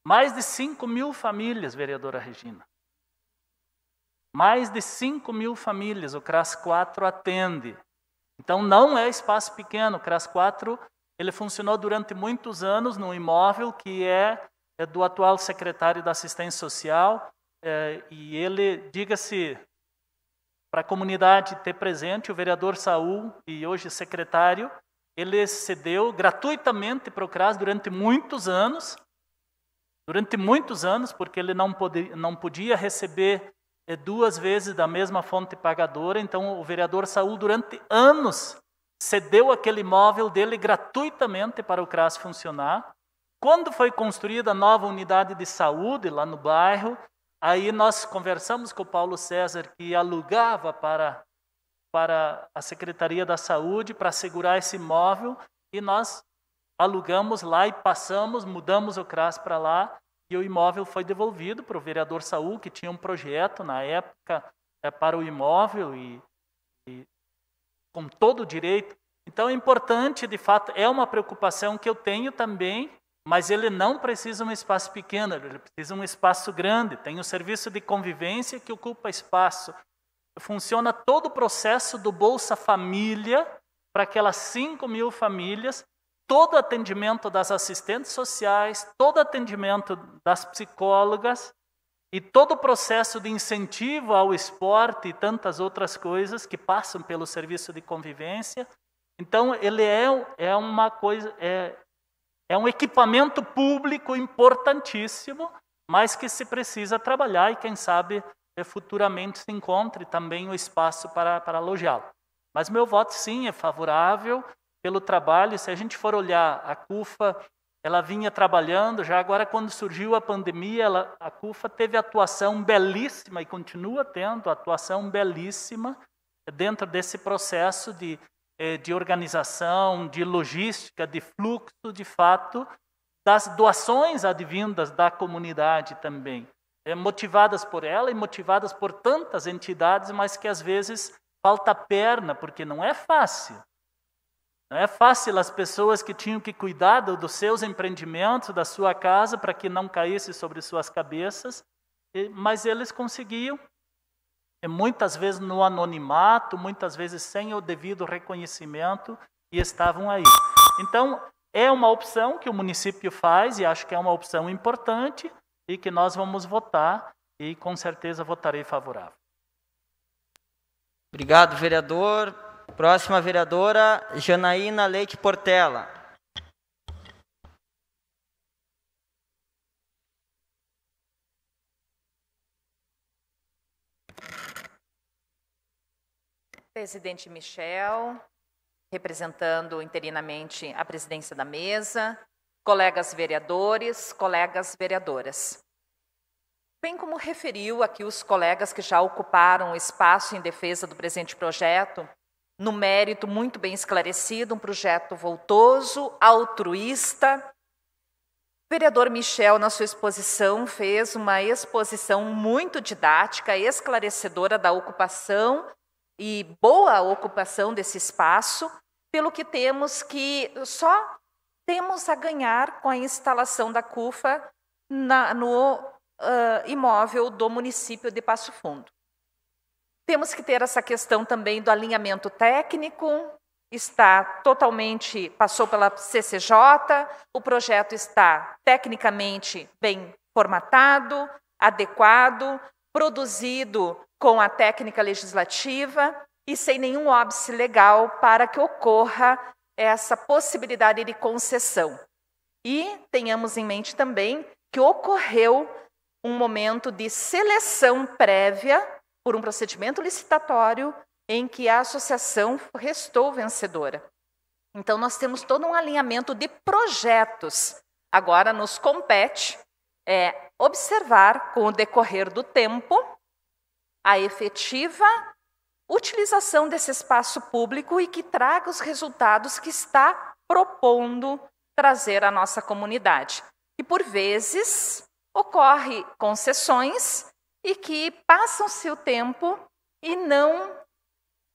mais de 5 mil famílias, vereadora Regina. Mais de 5 mil famílias o CRAS 4 atende. Então não é espaço pequeno. O CRAS 4 ele funcionou durante muitos anos num imóvel que é, é do atual secretário da Assistência Social é, e ele, diga-se, para a comunidade ter presente, o vereador Saul e hoje secretário, ele cedeu gratuitamente para o CRAS durante muitos anos, durante muitos anos, porque ele não, pode, não podia receber é duas vezes da mesma fonte pagadora, então o vereador Saul, durante anos, cedeu aquele imóvel dele gratuitamente para o CRAS funcionar. Quando foi construída a nova unidade de saúde lá no bairro, aí nós conversamos com o Paulo César, que alugava para, para a Secretaria da Saúde para segurar esse imóvel, e nós alugamos lá e passamos, mudamos o CRAS para lá. E o imóvel foi devolvido para o vereador Saul, que tinha um projeto na época é, para o imóvel e, e com todo o direito. Então é importante, de fato, é uma preocupação que eu tenho também, mas ele não precisa um espaço pequeno, ele precisa um espaço grande. Tem o serviço de convivência que ocupa espaço. Funciona todo o processo do Bolsa Família para aquelas 5 mil famílias todo atendimento das assistentes sociais, todo atendimento das psicólogas e todo o processo de incentivo ao esporte e tantas outras coisas que passam pelo serviço de convivência. Então, ele é, é uma coisa, é, é um equipamento público importantíssimo, mas que se precisa trabalhar e, quem sabe, é, futuramente se encontre também o espaço para, para alojá-lo. Mas meu voto, sim, é favorável pelo trabalho. Se a gente for olhar a CUFA, ela vinha trabalhando já. Agora, quando surgiu a pandemia, ela, a CUFA teve atuação belíssima e continua tendo atuação belíssima dentro desse processo de, eh, de organização, de logística, de fluxo, de fato, das doações advindas da comunidade também. Eh, motivadas por ela e motivadas por tantas entidades, mas que às vezes falta perna, porque não é fácil. Não é fácil as pessoas que tinham que cuidar dos seus empreendimentos, da sua casa, para que não caísse sobre suas cabeças, mas eles conseguiam. E muitas vezes no anonimato, muitas vezes sem o devido reconhecimento, e estavam aí. Então, é uma opção que o município faz, e acho que é uma opção importante, e que nós vamos votar, e com certeza votarei favorável. Obrigado, vereador. Próxima vereadora, Janaína Leite Portela. Presidente Michel, representando interinamente a presidência da mesa, colegas vereadores, colegas vereadoras. Bem como referiu aqui os colegas que já ocuparam o espaço em defesa do presente projeto, no mérito muito bem esclarecido, um projeto voltoso, altruísta. O vereador Michel, na sua exposição, fez uma exposição muito didática, esclarecedora da ocupação e boa ocupação desse espaço, pelo que temos que só temos a ganhar com a instalação da CUFA na, no uh, imóvel do município de Passo Fundo. Temos que ter essa questão também do alinhamento técnico, está totalmente, passou pela CCJ, o projeto está tecnicamente bem formatado, adequado, produzido com a técnica legislativa e sem nenhum óbice legal para que ocorra essa possibilidade de concessão. E tenhamos em mente também que ocorreu um momento de seleção prévia por um procedimento licitatório em que a associação restou vencedora. Então, nós temos todo um alinhamento de projetos. Agora, nos compete é, observar, com o decorrer do tempo, a efetiva utilização desse espaço público e que traga os resultados que está propondo trazer à nossa comunidade. E, por vezes, ocorre concessões e que passam-se o tempo e não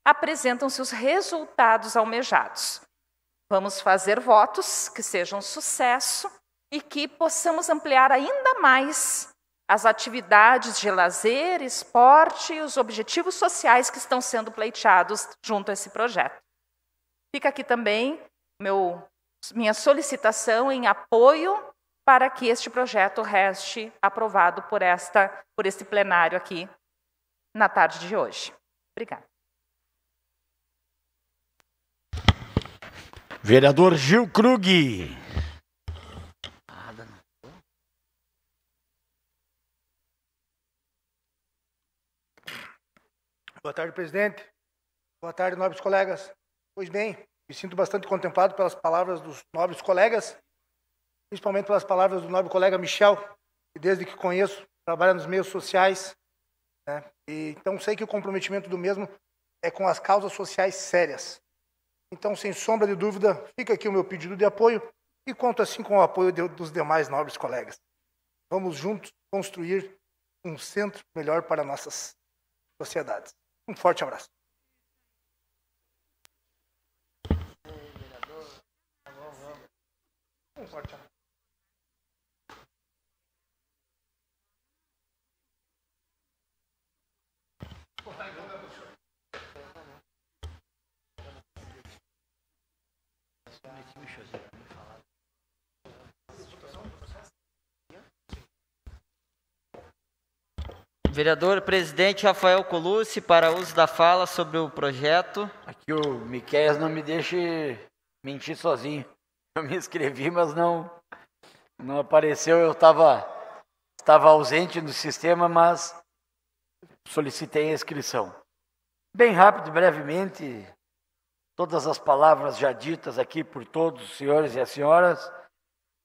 apresentam-se os resultados almejados. Vamos fazer votos que sejam sucesso e que possamos ampliar ainda mais as atividades de lazer, esporte e os objetivos sociais que estão sendo pleiteados junto a esse projeto. Fica aqui também meu, minha solicitação em apoio para que este projeto reste aprovado por esta por este plenário aqui na tarde de hoje. Obrigada. Vereador Gil Krug. Boa tarde, presidente. Boa tarde, nobres colegas. Pois bem, me sinto bastante contemplado pelas palavras dos nobres colegas principalmente pelas palavras do nobre colega Michel, que desde que conheço, trabalha nos meios sociais. Né? E, então, sei que o comprometimento do mesmo é com as causas sociais sérias. Então, sem sombra de dúvida, fica aqui o meu pedido de apoio e conto assim com o apoio de, dos demais nobres colegas. Vamos juntos construir um centro melhor para nossas sociedades. Um forte abraço. Um forte abraço. Vereador presidente Rafael Colucci, para uso da fala sobre o projeto. Aqui o Miquel não me deixe mentir sozinho. Eu me inscrevi, mas não não apareceu. Eu estava estava ausente no sistema, mas solicitei a inscrição. Bem rápido, brevemente, todas as palavras já ditas aqui por todos os senhores e as senhoras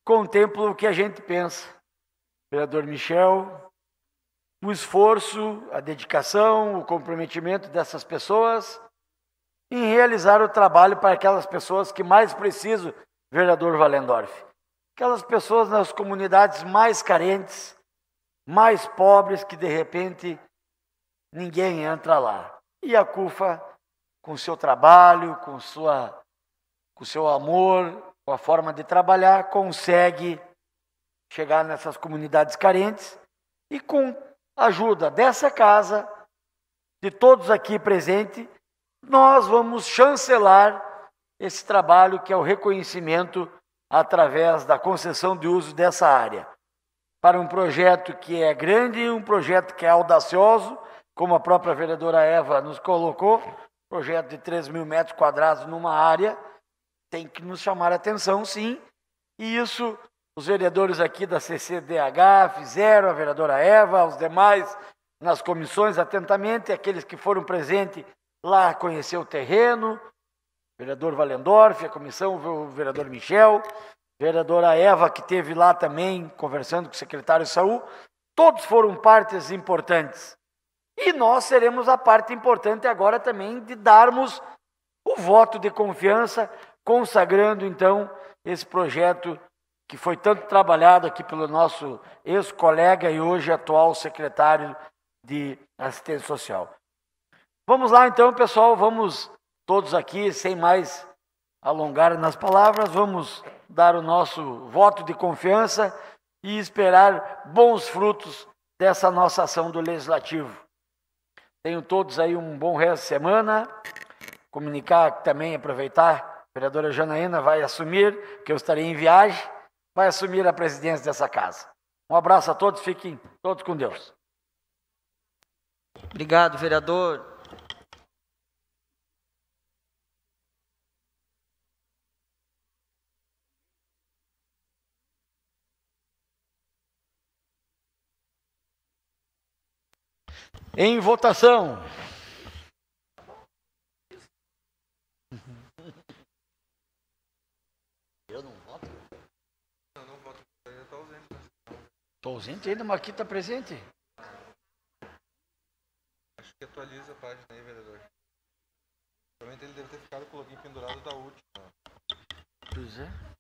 contemplam o que a gente pensa. vereador Michel, o esforço, a dedicação, o comprometimento dessas pessoas em realizar o trabalho para aquelas pessoas que mais precisam, vereador Valendorf. Aquelas pessoas nas comunidades mais carentes, mais pobres, que de repente ninguém entra lá. E a CUFA, com seu trabalho, com sua com seu amor, com a forma de trabalhar, consegue chegar nessas comunidades carentes e com a ajuda dessa casa, de todos aqui presentes, nós vamos chancelar esse trabalho que é o reconhecimento através da concessão de uso dessa área. Para um projeto que é grande, um projeto que é audacioso como a própria vereadora Eva nos colocou, projeto de 3 mil metros quadrados numa área, tem que nos chamar a atenção, sim. E isso os vereadores aqui da CCDH fizeram, a vereadora Eva, os demais nas comissões atentamente, aqueles que foram presentes lá conhecer o terreno, o vereador Valendorf, a comissão, o vereador Michel, a vereadora Eva, que teve lá também conversando com o secretário de saúde, todos foram partes importantes. E nós seremos a parte importante agora também de darmos o voto de confiança, consagrando então esse projeto que foi tanto trabalhado aqui pelo nosso ex-colega e hoje atual secretário de assistência social. Vamos lá então, pessoal, vamos todos aqui, sem mais alongar nas palavras, vamos dar o nosso voto de confiança e esperar bons frutos dessa nossa ação do legislativo. Tenham todos aí um bom resto de semana. Comunicar também, aproveitar, a vereadora Janaína vai assumir, que eu estarei em viagem, vai assumir a presidência dessa casa. Um abraço a todos, fiquem todos com Deus. Obrigado, vereador. Em votação. Eu não voto? Eu não voto, ausente. Estou ausente ainda, mas aqui está presente. Acho que atualiza a página aí, vereador. Provavelmente ele deve ter ficado com o login pendurado da última. Pois é.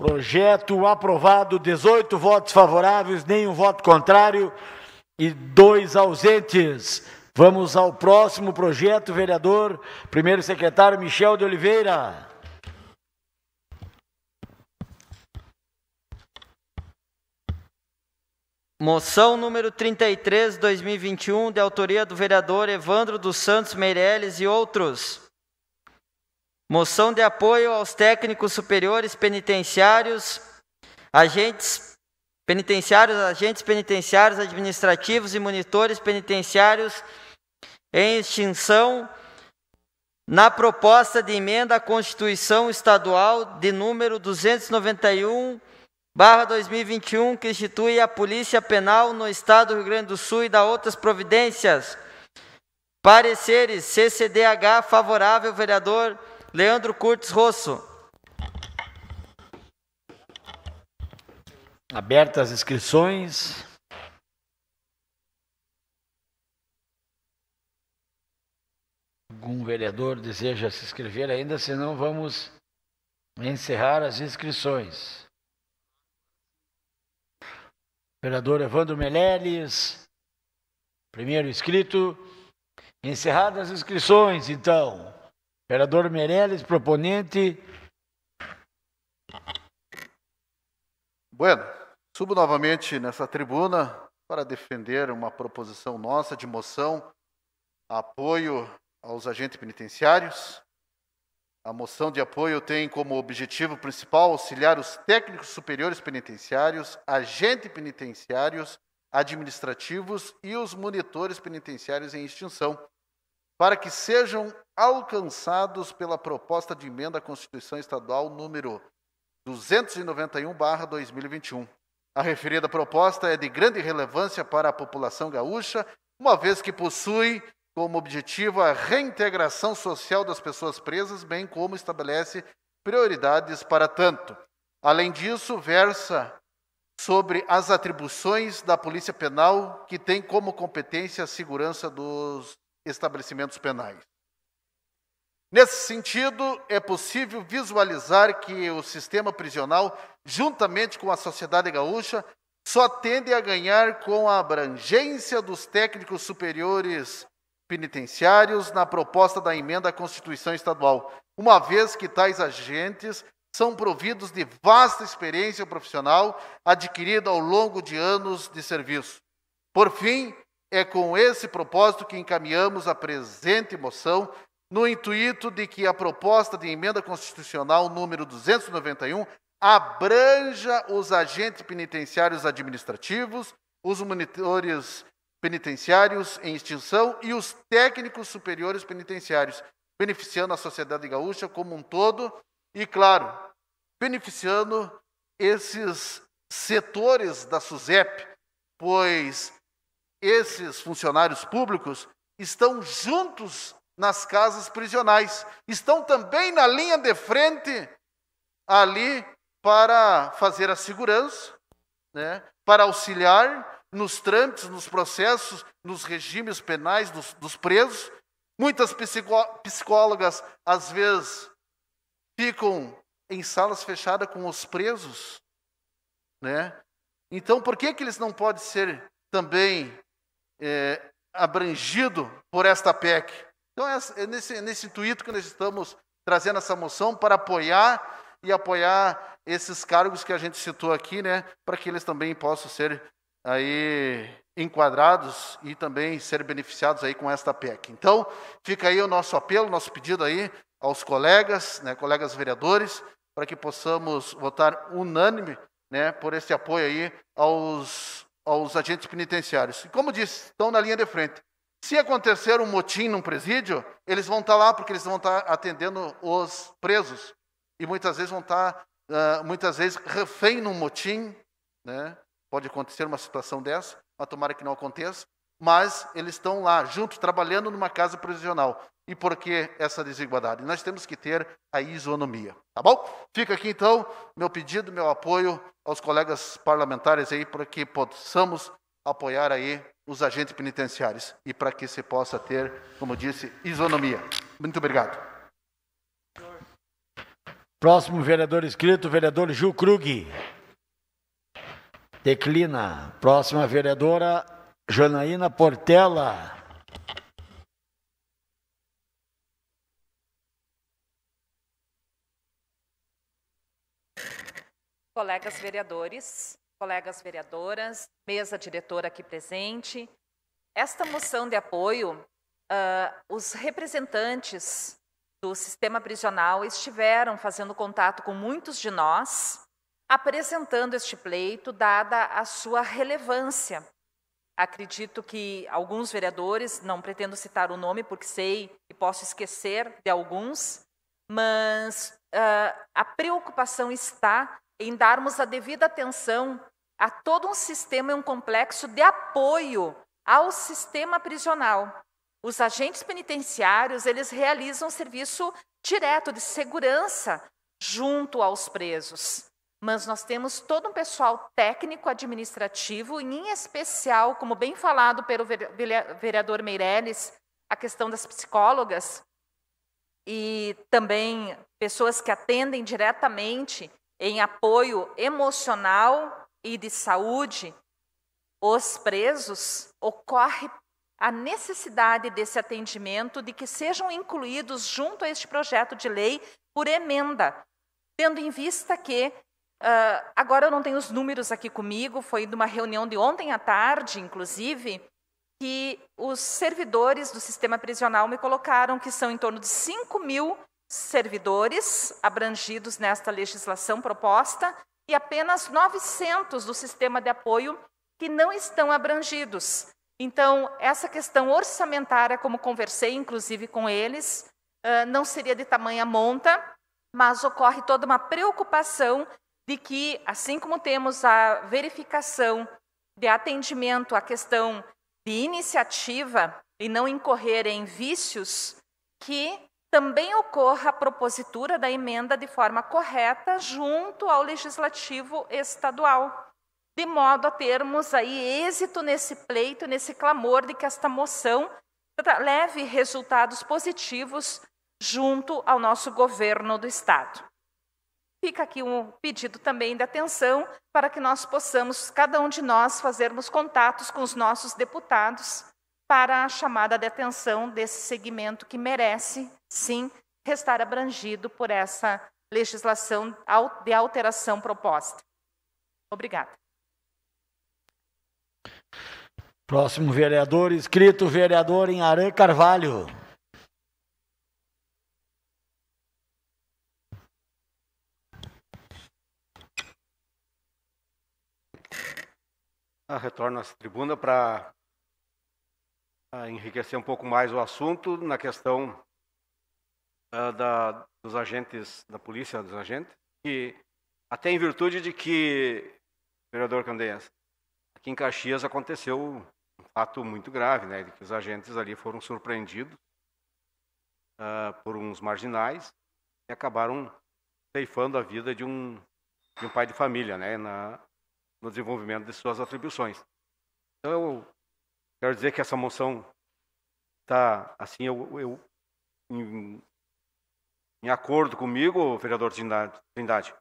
Projeto aprovado, 18 votos favoráveis, nenhum voto contrário e dois ausentes. Vamos ao próximo projeto, vereador, primeiro secretário Michel de Oliveira. Moção número 33, 2021, de autoria do vereador Evandro dos Santos Meirelles e outros Moção de apoio aos técnicos superiores penitenciários, agentes penitenciários, agentes penitenciários administrativos e monitores penitenciários em extinção na proposta de emenda à Constituição Estadual de número 291 barra 2021 que institui a Polícia Penal no Estado do Rio Grande do Sul e da outras providências. Pareceres CCDH favorável vereador Leandro Curtis Rosso. Abertas as inscrições. Algum vereador deseja se inscrever ainda, senão vamos encerrar as inscrições. Vereador Evandro Meleles, primeiro inscrito. Encerradas as inscrições, então. Vereador Meirelles, proponente. Bueno, subo novamente nessa tribuna para defender uma proposição nossa de moção apoio aos agentes penitenciários. A moção de apoio tem como objetivo principal auxiliar os técnicos superiores penitenciários, agentes penitenciários, administrativos e os monitores penitenciários em extinção para que sejam alcançados pela proposta de emenda à Constituição Estadual número 291/2021. A referida proposta é de grande relevância para a população gaúcha, uma vez que possui como objetivo a reintegração social das pessoas presas, bem como estabelece prioridades para tanto. Além disso, versa sobre as atribuições da Polícia Penal, que tem como competência a segurança dos estabelecimentos penais. Nesse sentido, é possível visualizar que o sistema prisional, juntamente com a sociedade gaúcha, só tende a ganhar com a abrangência dos técnicos superiores penitenciários na proposta da emenda à Constituição Estadual, uma vez que tais agentes são providos de vasta experiência profissional adquirida ao longo de anos de serviço. Por fim, é com esse propósito que encaminhamos a presente moção, no intuito de que a proposta de emenda constitucional número 291 abranja os agentes penitenciários administrativos, os monitores penitenciários em extinção e os técnicos superiores penitenciários, beneficiando a sociedade gaúcha como um todo e, claro, beneficiando esses setores da SUSEP, pois esses funcionários públicos estão juntos nas casas prisionais, estão também na linha de frente ali para fazer a segurança, né, para auxiliar nos trâmites, nos processos, nos regimes penais dos, dos presos. Muitas psicólogas, às vezes, ficam em salas fechadas com os presos. Né? Então, por que, que eles não podem ser também é, abrangido por esta PEC. Então, é, é nesse, é nesse intuito que nós estamos trazendo essa moção para apoiar e apoiar esses cargos que a gente citou aqui, né, para que eles também possam ser aí enquadrados e também ser beneficiados aí com esta PEC. Então, fica aí o nosso apelo, nosso pedido aí aos colegas, né, colegas vereadores, para que possamos votar unânime, né, por esse apoio aí aos aos agentes penitenciários. E como disse, estão na linha de frente. Se acontecer um motim num presídio, eles vão estar lá porque eles vão estar atendendo os presos. E muitas vezes vão estar, uh, muitas vezes, refém num motim. Né? Pode acontecer uma situação dessa, mas tomara que não aconteça. Mas eles estão lá, juntos, trabalhando numa casa prisional e por que essa desigualdade. Nós temos que ter a isonomia, tá bom? Fica aqui então meu pedido, meu apoio aos colegas parlamentares aí para que possamos apoiar aí os agentes penitenciários e para que se possa ter, como disse, isonomia. Muito obrigado. Próximo vereador inscrito, vereador Gil Krug. Declina. Próxima vereadora, Janaína Portela. colegas vereadores, colegas vereadoras, mesa diretora aqui presente. Esta moção de apoio, uh, os representantes do sistema prisional estiveram fazendo contato com muitos de nós, apresentando este pleito, dada a sua relevância. Acredito que alguns vereadores, não pretendo citar o nome porque sei e posso esquecer de alguns, mas uh, a preocupação está em darmos a devida atenção a todo um sistema e um complexo de apoio ao sistema prisional. Os agentes penitenciários, eles realizam um serviço direto de segurança junto aos presos. Mas nós temos todo um pessoal técnico administrativo, e em especial, como bem falado pelo vereador Meirelles, a questão das psicólogas e também pessoas que atendem diretamente em apoio emocional e de saúde, os presos ocorre a necessidade desse atendimento de que sejam incluídos junto a este projeto de lei por emenda, tendo em vista que, uh, agora eu não tenho os números aqui comigo, foi de uma reunião de ontem à tarde, inclusive, que os servidores do sistema prisional me colocaram que são em torno de 5 mil servidores abrangidos nesta legislação proposta e apenas 900 do sistema de apoio que não estão abrangidos. Então, essa questão orçamentária, como conversei inclusive com eles, não seria de tamanha monta, mas ocorre toda uma preocupação de que, assim como temos a verificação de atendimento à questão de iniciativa e não incorrer em vícios, que também ocorra a propositura da emenda de forma correta junto ao legislativo estadual, de modo a termos aí êxito nesse pleito, nesse clamor de que esta moção leve resultados positivos junto ao nosso governo do estado. Fica aqui um pedido também de atenção para que nós possamos, cada um de nós, fazermos contatos com os nossos deputados para a chamada de atenção desse segmento que merece, sim, restar abrangido por essa legislação de alteração proposta. Obrigada. Próximo vereador, inscrito vereador em Aran Carvalho. Ah, retorno à tribuna para a enriquecer um pouco mais o assunto na questão uh, da, dos agentes, da polícia, dos agentes, que até em virtude de que, vereador Candeias, aqui em Caxias aconteceu um fato muito grave, né, de que os agentes ali foram surpreendidos uh, por uns marginais e acabaram ceifando a vida de um, de um pai de família, né, na, no desenvolvimento de suas atribuições. Então, eu Quero dizer que essa moção está, assim, eu, eu em, em, acordo comigo, vereador Trindade.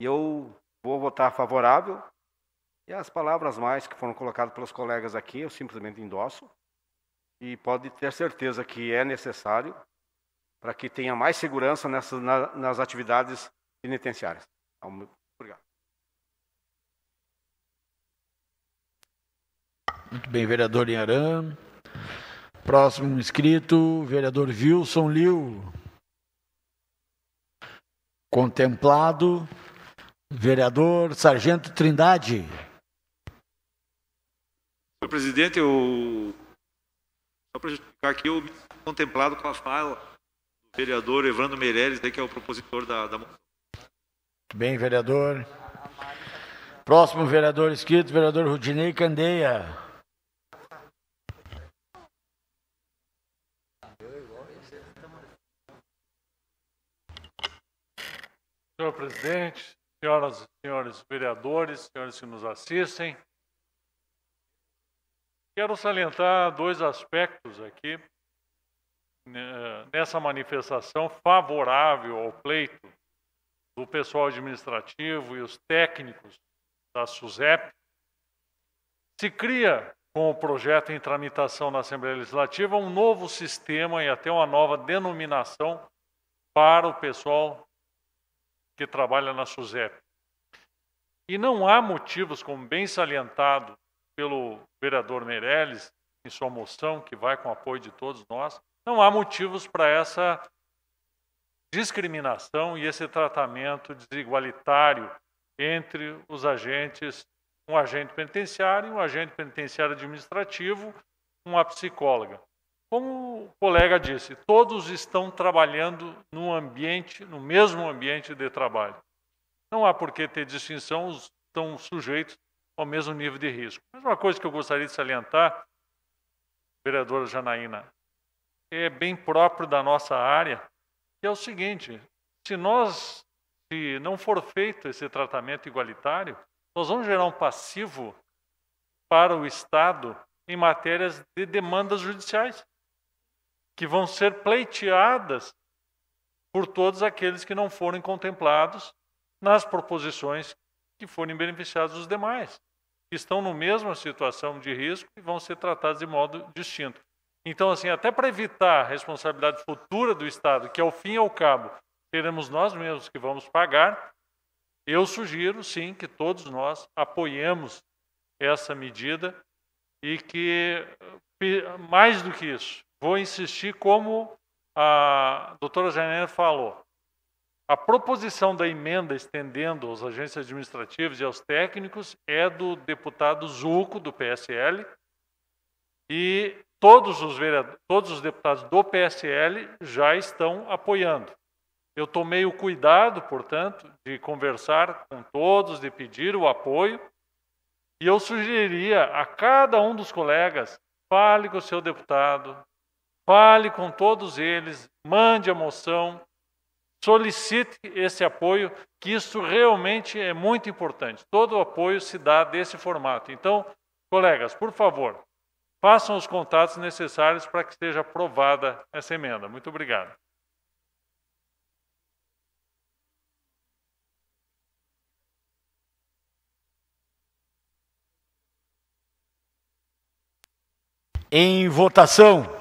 E eu vou votar favorável. E as palavras mais que foram colocadas pelos colegas aqui, eu simplesmente endosso. E pode ter certeza que é necessário para que tenha mais segurança nessa, na, nas atividades penitenciárias. Muito bem, vereador Inharã. Próximo inscrito, vereador Wilson Liu. Contemplado, vereador Sargento Trindade. Senhor presidente, eu só para justificar aqui, eu contemplado com a fala do vereador Evandro Meireles, né, que é o propositor da, da... Muito bem, vereador. Próximo vereador inscrito, vereador Rudinei Candeia. Senhor presidente, senhoras e senhores vereadores, senhores que nos assistem, quero salientar dois aspectos aqui né, nessa manifestação favorável ao pleito do pessoal administrativo e os técnicos da SUSEP. Se cria com o projeto em tramitação na Assembleia Legislativa, um novo sistema e até uma nova denominação para o pessoal que trabalha na SUSEP. E não há motivos, como bem salientado pelo vereador Meirelles, em sua moção, que vai com o apoio de todos nós, não há motivos para essa discriminação e esse tratamento desigualitário entre os agentes, um agente penitenciário, e um agente penitenciário administrativo, uma psicóloga. Como o colega disse, todos estão trabalhando no ambiente, no mesmo ambiente de trabalho. Não há por que ter distinção, estão sujeitos ao mesmo nível de risco. Mas uma coisa que eu gostaria de salientar, vereadora Janaína, é bem próprio da nossa área, que é o seguinte: se nós se não for feito esse tratamento igualitário, nós vamos gerar um passivo para o Estado em matérias de demandas judiciais que vão ser pleiteadas por todos aqueles que não forem contemplados nas proposições que forem beneficiados os demais, que estão no mesma situação de risco e vão ser tratados de modo distinto. Então, assim, até para evitar a responsabilidade futura do Estado, que ao fim e ao cabo seremos nós mesmos que vamos pagar, eu sugiro, sim, que todos nós apoiemos essa medida e que, eh, mais do que isso, Vou insistir como a doutora Janine falou. A proposição da emenda estendendo aos agentes administrativos e aos técnicos é do deputado Zuco, do PSL, e todos os, todos os deputados do PSL já estão apoiando. Eu tomei o cuidado, portanto, de conversar com todos, de pedir o apoio, e eu sugeriria a cada um dos colegas: fale com o seu deputado, Fale com todos eles, mande a moção, solicite esse apoio, que isso realmente é muito importante. Todo o apoio se dá desse formato. Então, colegas, por favor, façam os contatos necessários para que seja aprovada essa emenda. Muito obrigado. Em votação.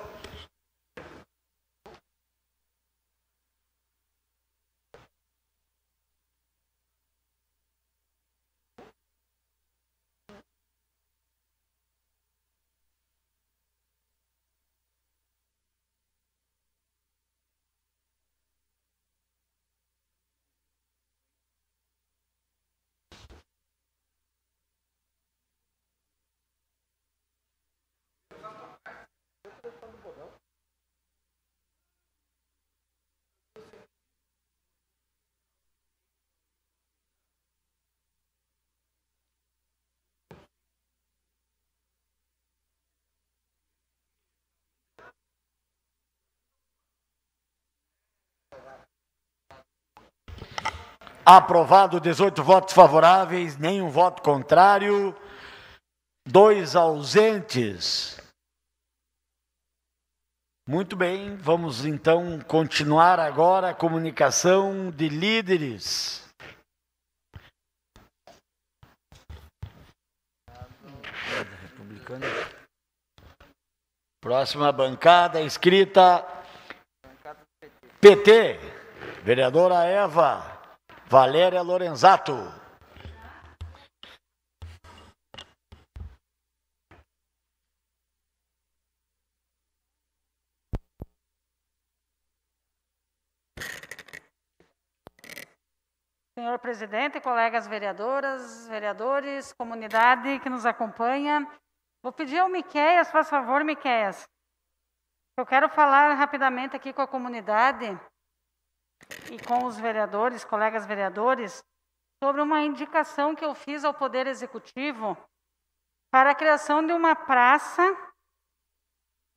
Aprovado 18 votos favoráveis, nenhum voto contrário, dois ausentes. Muito bem, vamos então continuar agora a comunicação de líderes. Próxima bancada escrita PT, vereadora Eva. Valéria Lorenzato. Senhor presidente, colegas vereadoras, vereadores, comunidade que nos acompanha, vou pedir ao Miqueias, faz favor, Miqueias. Eu quero falar rapidamente aqui com a comunidade e com os vereadores, colegas vereadores, sobre uma indicação que eu fiz ao Poder Executivo para a criação de uma praça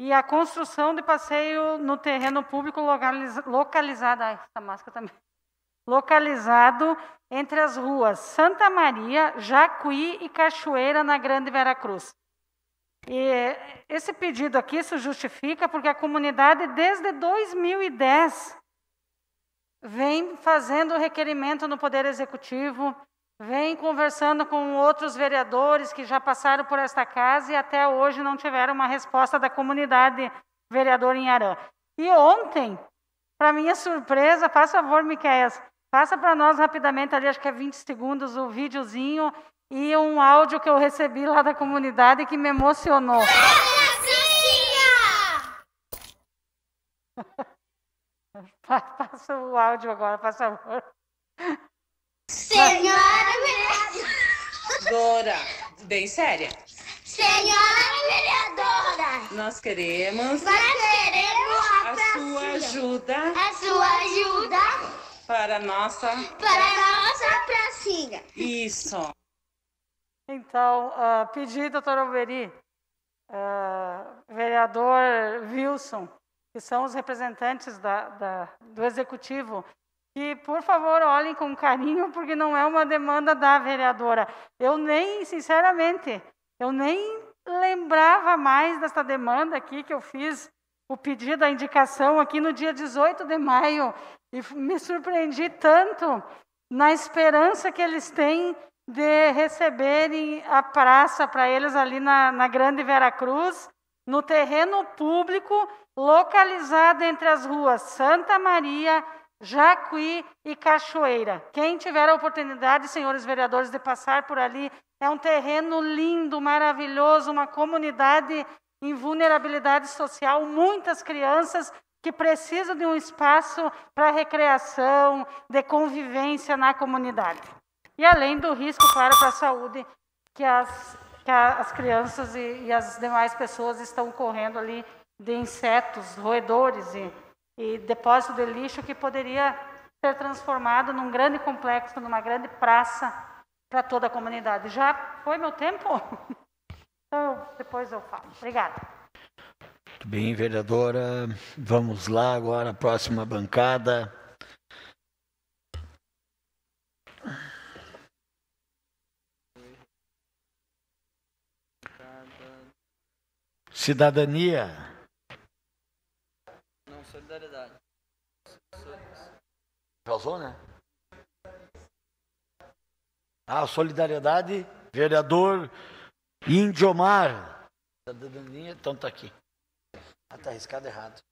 e a construção de passeio no terreno público localiza, localizado, ai, essa máscara também, localizado entre as ruas Santa Maria, Jacuí e Cachoeira, na Grande Veracruz. E esse pedido aqui se justifica porque a comunidade, desde 2010, vem fazendo requerimento no Poder Executivo, vem conversando com outros vereadores que já passaram por esta casa e até hoje não tiveram uma resposta da comunidade vereador em Arã. E ontem, para minha surpresa, faça favor, Miqueias, passa para nós rapidamente ali, acho que é 20 segundos, o videozinho e um áudio que eu recebi lá da comunidade que me emocionou. Passa o áudio agora, por favor. Senhora vereadora. Bem séria. Senhora vereadora. Nós queremos. Nós queremos a, a sua ajuda. A sua ajuda. Para a nossa. Para a nossa pracinha. Isso. Então, uh, pedi, doutora Alberi, uh, ah, vereador Wilson, que são os representantes da, da, do executivo, que, por favor, olhem com carinho, porque não é uma demanda da vereadora. Eu nem, sinceramente, eu nem lembrava mais dessa demanda aqui que eu fiz o pedido, a indicação aqui no dia 18 de maio e me surpreendi tanto na esperança que eles têm de receberem a praça para eles ali na, na Grande Veracruz no terreno público localizado entre as ruas Santa Maria, Jacuí e Cachoeira. Quem tiver a oportunidade, senhores vereadores, de passar por ali, é um terreno lindo, maravilhoso, uma comunidade em vulnerabilidade social, muitas crianças que precisam de um espaço para recreação, de convivência na comunidade. E além do risco, claro, para a saúde que as que a, as crianças e, e, as demais pessoas estão correndo ali de insetos, roedores e, e depósito de lixo que poderia ser transformado num grande complexo, numa grande praça para toda a comunidade. Já foi meu tempo? Então, depois eu falo. Obrigada. Muito bem, vereadora. Vamos lá agora, a próxima bancada. Cidadania. Não, solidariedade. Já usou, né? Ah, solidariedade, vereador Indiomar. Cidadania, então tá aqui. Ah, tá arriscado errado.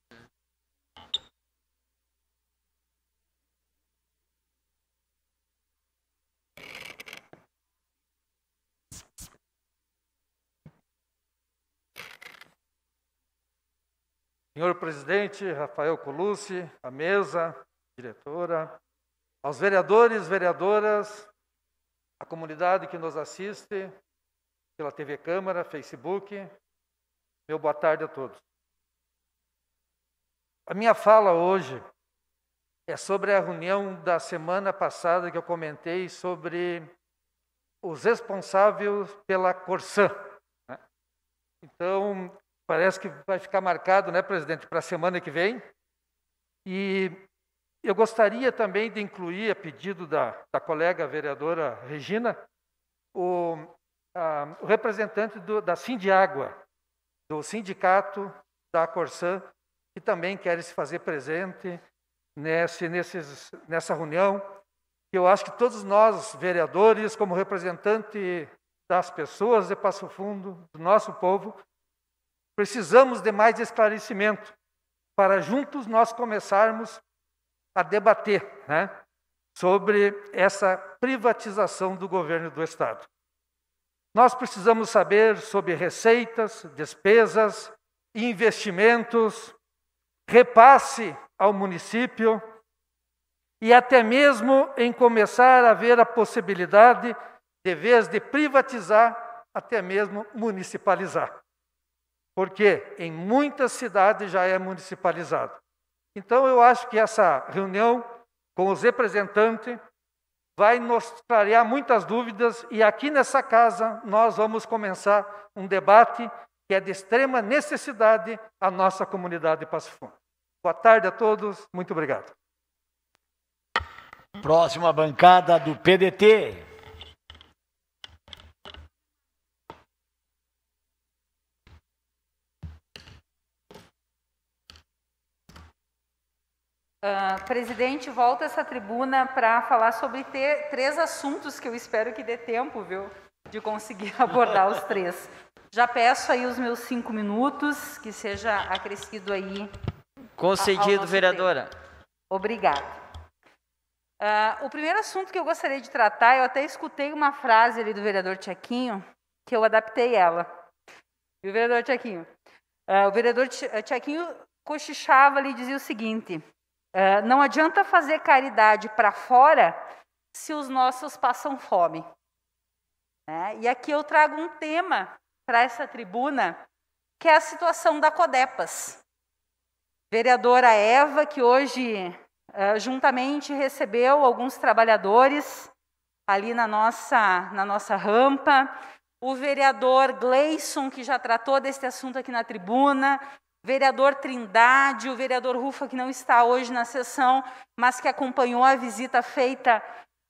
Senhor presidente Rafael Colucci, a mesa, diretora, aos vereadores, vereadoras, à comunidade que nos assiste pela TV Câmara, Facebook, meu boa tarde a todos. A minha fala hoje é sobre a reunião da semana passada que eu comentei sobre os responsáveis pela Corsã. Né? Então, Parece que vai ficar marcado, né, presidente, para a semana que vem. E eu gostaria também de incluir, a pedido da, da colega vereadora Regina, o, a, o representante do, da Sindiágua, do sindicato da Corsã, que também quer se fazer presente nesse, nesses, nessa reunião. Eu acho que todos nós, vereadores, como representante das pessoas de Passo Fundo, do nosso povo, Precisamos de mais esclarecimento para juntos nós começarmos a debater né, sobre essa privatização do governo do Estado. Nós precisamos saber sobre receitas, despesas, investimentos, repasse ao município e até mesmo em começar a ver a possibilidade de vez de privatizar, até mesmo municipalizar porque em muitas cidades já é municipalizado. Então, eu acho que essa reunião com os representantes vai nos clarear muitas dúvidas e aqui nessa casa nós vamos começar um debate que é de extrema necessidade à nossa comunidade de Passo Fundo. Boa tarde a todos, muito obrigado. Próxima bancada do PDT. Ah, presidente, volta essa tribuna para falar sobre ter, três assuntos que eu espero que dê tempo, viu, de conseguir abordar os três. Já peço aí os meus cinco minutos, que seja acrescido aí. Concedido, vereadora. Tempo. Obrigada. Uh, o primeiro assunto que eu gostaria de tratar, eu até escutei uma frase ali do vereador Tiaquinho, que eu adaptei ela. E o vereador Tiaquinho? Uh, ah, o vereador Tiaquinho cochichava ali e dizia o seguinte: ah, não adianta fazer caridade para fora se os nossos passam fome. Né? E aqui eu trago um tema para essa tribuna, que é a situação da Codepas. Vereadora Eva, que hoje uh, juntamente recebeu alguns trabalhadores ali na nossa, na nossa rampa, o vereador Gleison, que já tratou desse assunto aqui na tribuna, vereador Trindade, o vereador Rufa, que não está hoje na sessão, mas que acompanhou a visita feita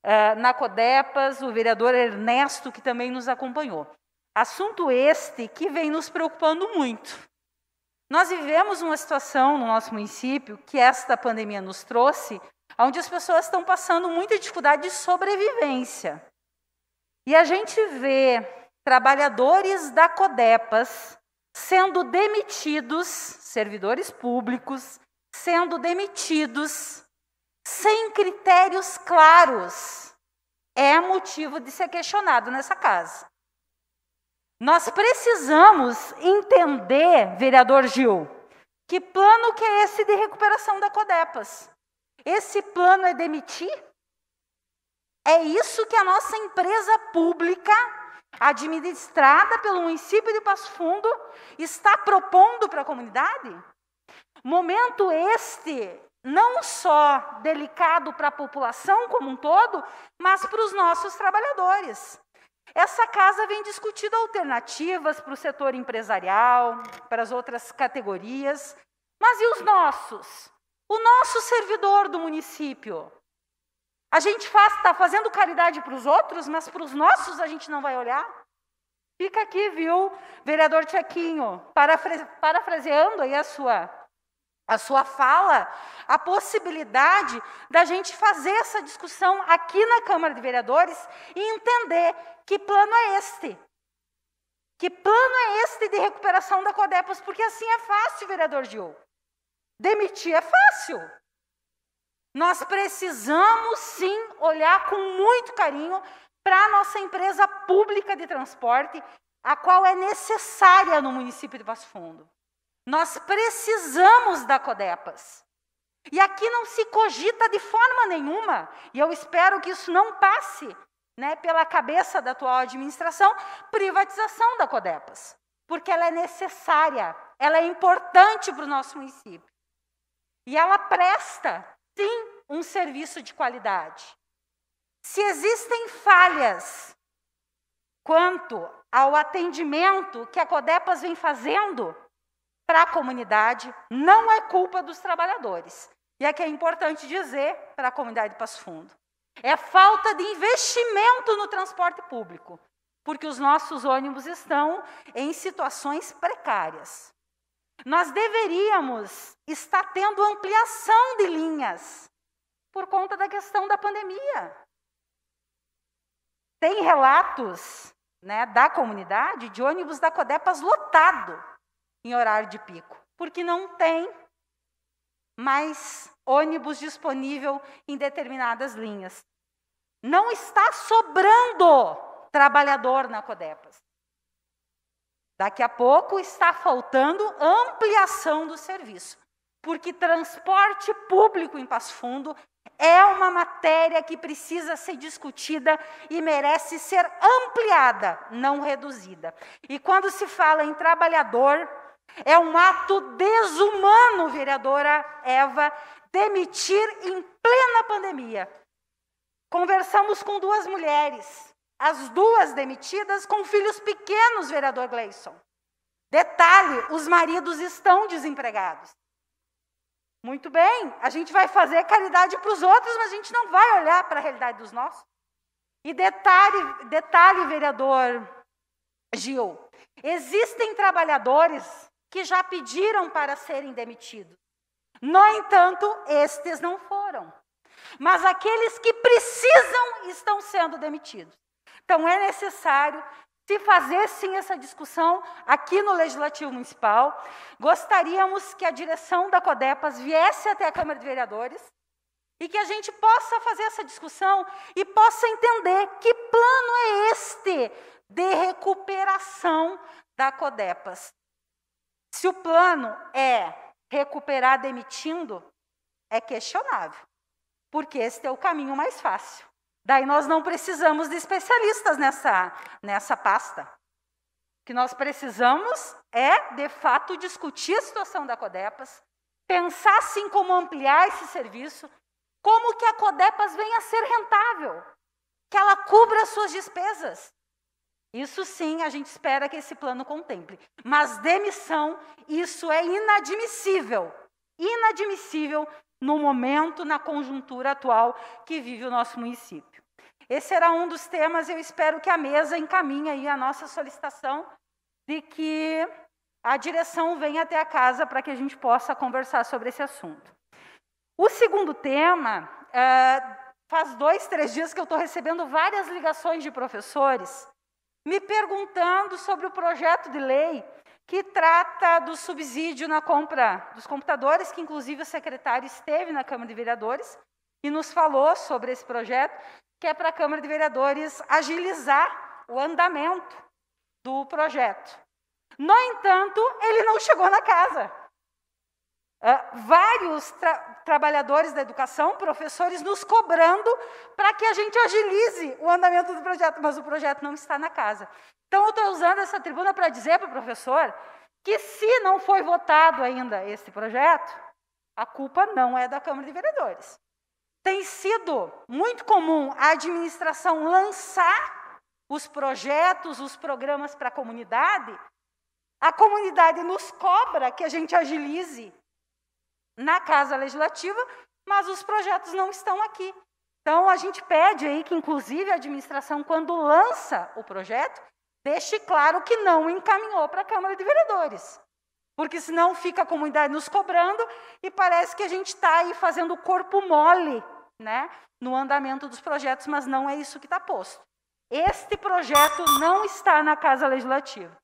uh, na Codepas, o vereador Ernesto, que também nos acompanhou. Assunto este que vem nos preocupando muito. Nós vivemos uma situação no nosso município que esta pandemia nos trouxe, onde as pessoas estão passando muita dificuldade de sobrevivência. E a gente vê trabalhadores da Codepas sendo demitidos, servidores públicos, sendo demitidos sem critérios claros, é motivo de ser questionado nessa casa. Nós precisamos entender, vereador Gil, que plano que é esse de recuperação da Codepas? Esse plano é demitir? É isso que a nossa empresa pública administrada pelo município de Passo Fundo, está propondo para a comunidade? Momento este não só delicado para a população como um todo, mas para os nossos trabalhadores. Essa casa vem discutindo alternativas para o setor empresarial, para as outras categorias, mas e os nossos? O nosso servidor do município, a gente está fazendo caridade para os outros, mas para os nossos a gente não vai olhar. Fica aqui, viu, vereador Tiaquinho, parafraseando aí a sua, a sua fala, a possibilidade da gente fazer essa discussão aqui na Câmara de Vereadores e entender que plano é este. Que plano é este de recuperação da CODEPAS, Porque assim é fácil, vereador Gil. Demitir é fácil. Nós precisamos sim olhar com muito carinho para a nossa empresa pública de transporte, a qual é necessária no município de Passo Fundo. Nós precisamos da Codepas. E aqui não se cogita de forma nenhuma, e eu espero que isso não passe né, pela cabeça da atual administração, privatização da Codepas, porque ela é necessária, ela é importante para o nosso município. E ela presta sim um serviço de qualidade. Se existem falhas quanto ao atendimento que a Codepas vem fazendo para a comunidade, não é culpa dos trabalhadores. E é que é importante dizer para a comunidade de Passo Fundo. É falta de investimento no transporte público, porque os nossos ônibus estão em situações precárias. Nós deveríamos estar tendo ampliação de linhas por conta da questão da pandemia. Tem relatos né, da comunidade de ônibus da Codepas lotado em horário de pico, porque não tem mais ônibus disponível em determinadas linhas. Não está sobrando trabalhador na Codepas. Daqui a pouco está faltando ampliação do serviço, porque transporte público em Passo Fundo é uma matéria que precisa ser discutida e merece ser ampliada, não reduzida. E quando se fala em trabalhador, é um ato desumano, vereadora Eva, demitir em plena pandemia. Conversamos com duas mulheres as duas demitidas com filhos pequenos, vereador Gleison. Detalhe: os maridos estão desempregados. Muito bem, a gente vai fazer caridade para os outros, mas a gente não vai olhar para a realidade dos nossos. E detalhe, detalhe, vereador Gil, existem trabalhadores que já pediram para serem demitidos. No entanto, estes não foram. Mas aqueles que precisam estão sendo demitidos. Então, é necessário se fazer sim essa discussão aqui no Legislativo Municipal. Gostaríamos que a direção da CODEPAS viesse até a Câmara de Vereadores e que a gente possa fazer essa discussão e possa entender que plano é este de recuperação da CODEPAS. Se o plano é recuperar demitindo, é questionável, porque esse é o caminho mais fácil. Daí nós não precisamos de especialistas nessa, nessa pasta. O que nós precisamos é, de fato, discutir a situação da Codepas, pensar sim como ampliar esse serviço, como que a Codepas venha a ser rentável, que ela cubra as suas despesas. Isso sim a gente espera que esse plano contemple. Mas demissão, isso é inadmissível. Inadmissível no momento, na conjuntura atual que vive o nosso município. Esse será um dos temas, eu espero que a mesa encaminhe aí a nossa solicitação de que a direção venha até a casa para que a gente possa conversar sobre esse assunto. O segundo tema, é, faz dois, três dias que eu estou recebendo várias ligações de professores me perguntando sobre o projeto de lei que trata do subsídio na compra dos computadores, que inclusive o secretário esteve na Câmara de Vereadores e nos falou sobre esse projeto, que é para a Câmara de Vereadores agilizar o andamento do projeto. No entanto, ele não chegou na casa. Uh, vários tra trabalhadores da educação, professores, nos cobrando para que a gente agilize o andamento do projeto, mas o projeto não está na casa. Então, eu estou usando essa tribuna para dizer para o professor que, se não foi votado ainda esse projeto, a culpa não é da Câmara de Vereadores. Tem sido muito comum a administração lançar os projetos, os programas para a comunidade. A comunidade nos cobra que a gente agilize na casa legislativa, mas os projetos não estão aqui. Então a gente pede aí que inclusive a administração quando lança o projeto, deixe claro que não encaminhou para a Câmara de Vereadores. Porque senão fica a comunidade nos cobrando e parece que a gente está aí fazendo corpo mole né, no andamento dos projetos, mas não é isso que está posto. Este projeto não está na Casa Legislativa.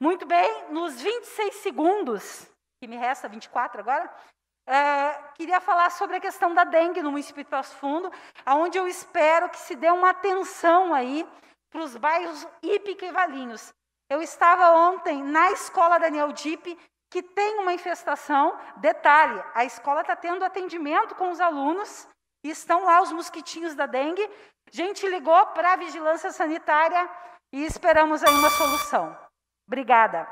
Muito bem, nos 26 segundos, que me resta 24 agora, é, queria falar sobre a questão da dengue no município de Passo Fundo, onde eu espero que se dê uma atenção aí para os bairros Ípica e Valinhos. Eu estava ontem na escola Daniel Dipe, que tem uma infestação. Detalhe, a escola está tendo atendimento com os alunos e estão lá os mosquitinhos da dengue. A gente ligou para a vigilância sanitária e esperamos aí uma solução. Obrigada.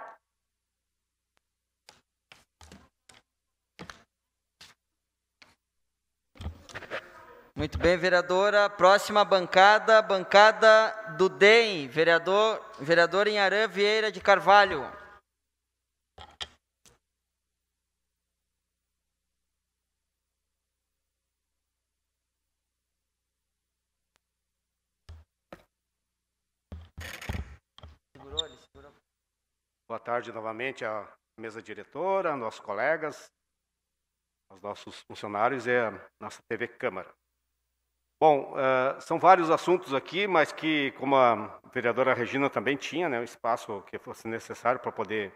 Muito bem, vereadora. Próxima bancada, bancada do DEM, vereador, vereador Inharã Vieira de Carvalho. Boa tarde novamente à mesa diretora, nossos colegas, aos nossos funcionários e à nossa TV Câmara. Bom, uh, são vários assuntos aqui, mas que, como a vereadora Regina também tinha, né, o espaço que fosse necessário para poder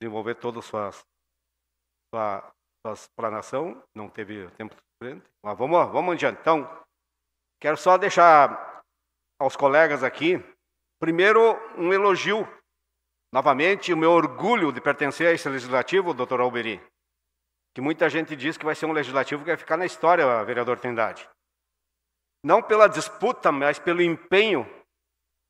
desenvolver toda a sua, sua, sua explanação, não teve tempo suficiente. Mas vamos, vamos adiante. Então, quero só deixar aos colegas aqui, primeiro, um elogio Novamente, o meu orgulho de pertencer a esse legislativo, doutor Alberi, que muita gente diz que vai ser um legislativo que vai ficar na história, vereador Trindade. Não pela disputa, mas pelo empenho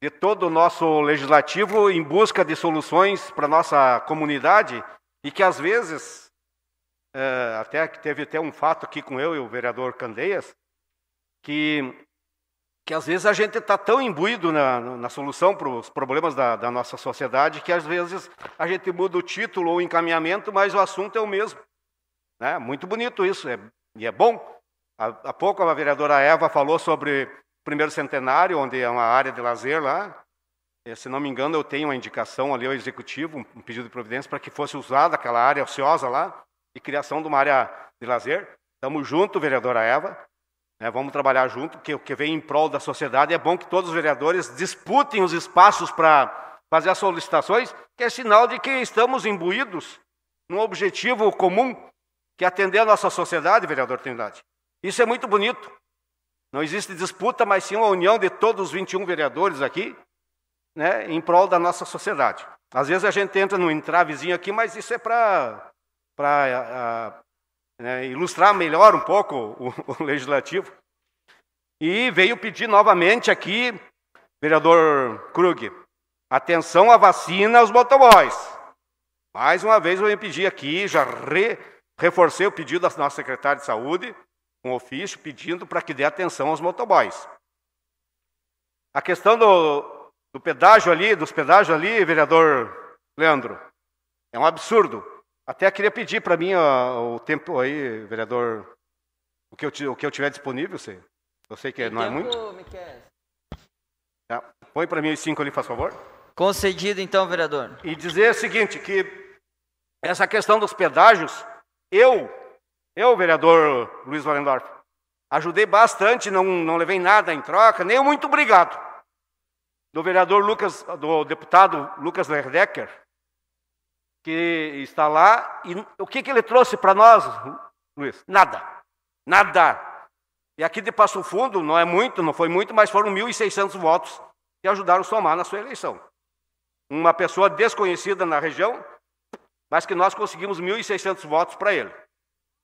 de todo o nosso legislativo em busca de soluções para a nossa comunidade e que às vezes, é, até teve até um fato aqui com eu e o vereador Candeias, que que às vezes a gente está tão imbuído na, na solução para os problemas da, da, nossa sociedade que às vezes a gente muda o título ou o encaminhamento, mas o assunto é o mesmo. Né? Muito bonito isso, é, e é bom. Há, há pouco a vereadora Eva falou sobre o primeiro centenário, onde é uma área de lazer lá. E, é, se não me engano, eu tenho uma indicação ali ao executivo, um pedido de providência para que fosse usada aquela área ociosa lá e criação de uma área de lazer. Estamos junto, vereadora Eva. Né, vamos trabalhar junto, porque o que vem em prol da sociedade é bom que todos os vereadores disputem os espaços para fazer as solicitações, que é sinal de que estamos imbuídos num objetivo comum, que é atender a nossa sociedade, vereador Trindade. Isso é muito bonito. Não existe disputa, mas sim uma união de todos os 21 vereadores aqui, né, em prol da nossa sociedade. Às vezes a gente entra num entravezinho aqui, mas isso é para né, ilustrar melhor um pouco o, o legislativo. E veio pedir novamente aqui, vereador Krug, atenção à vacina aos motoboys. Mais uma vez eu venho pedir aqui, já re, reforcei o pedido da nossa secretária de saúde, um ofício pedindo para que dê atenção aos motoboys. A questão do, do pedágio ali, dos pedágios ali, vereador Leandro, é um absurdo. Até queria pedir para mim o tempo aí, vereador, o que eu, o que eu tiver disponível, você. Eu sei que não é muito. Tá. Põe para mim os cinco ali, faz favor. Concedido, então, vereador. E dizer o seguinte, que essa questão dos pedágios, eu, eu, vereador Luiz Valendorf, ajudei bastante, não, não levei nada em troca, nem muito obrigado. Do vereador Lucas, do deputado Lucas Lerdecker, que está lá. E o que, que ele trouxe para nós, Luiz? Nada. Nada. E aqui de Passo Fundo, não é muito, não foi muito, mas foram 1.600 votos que ajudaram a somar na sua eleição. Uma pessoa desconhecida na região, mas que nós conseguimos 1.600 votos para ele.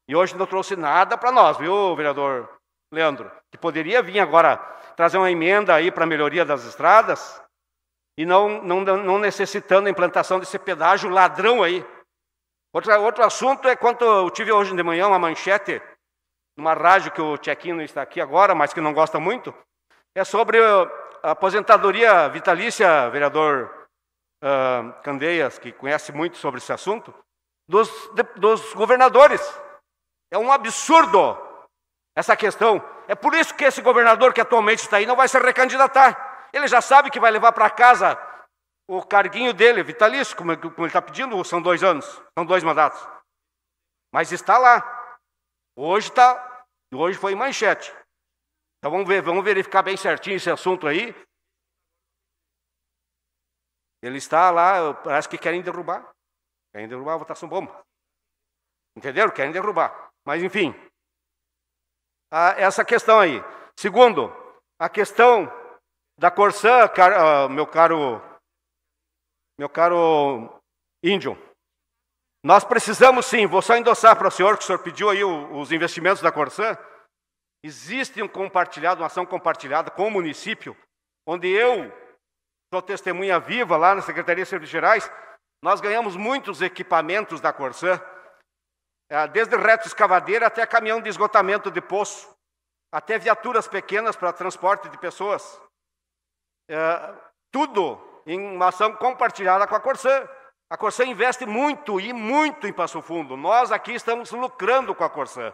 E hoje não trouxe nada para nós, viu, vereador Leandro? Que poderia vir agora trazer uma emenda aí para a melhoria das estradas, e não, não, não necessitando a implantação desse pedágio ladrão aí. Outra, outro assunto é quanto eu tive hoje de manhã uma manchete, numa rádio que o Tchequino está aqui agora, mas que não gosta muito, é sobre uh, a aposentadoria vitalícia, vereador uh, Candeias, que conhece muito sobre esse assunto, dos, de, dos governadores. É um absurdo essa questão. É por isso que esse governador que atualmente está aí não vai se recandidatar. Ele já sabe que vai levar para casa o carguinho dele, vitalício, como, ele está pedindo, ou são dois anos, são dois mandatos. Mas está lá. Hoje está, hoje foi manchete. Então vamos ver, vamos verificar bem certinho esse assunto aí. Ele está lá, parece que querem derrubar. Querem derrubar a votação bomba. Entenderam? Querem derrubar. Mas enfim, ah, essa questão aí. Segundo, a questão da Corsã, car, uh, meu caro meu caro índio. Nós precisamos sim, vou só endossar para o senhor, que o senhor pediu aí os investimentos da Corsã. Existe um compartilhado, uma ação compartilhada com o município, onde eu sou testemunha viva lá na Secretaria de Serviços Gerais. Nós ganhamos muitos equipamentos da Corsã, é, desde reto escavadeira até caminhão de esgotamento de poço, até viaturas pequenas para transporte de pessoas é, tudo em uma ação compartilhada com a Corsã. A Corsã investe muito e muito em Passo Fundo. Nós aqui estamos lucrando com a Corsã.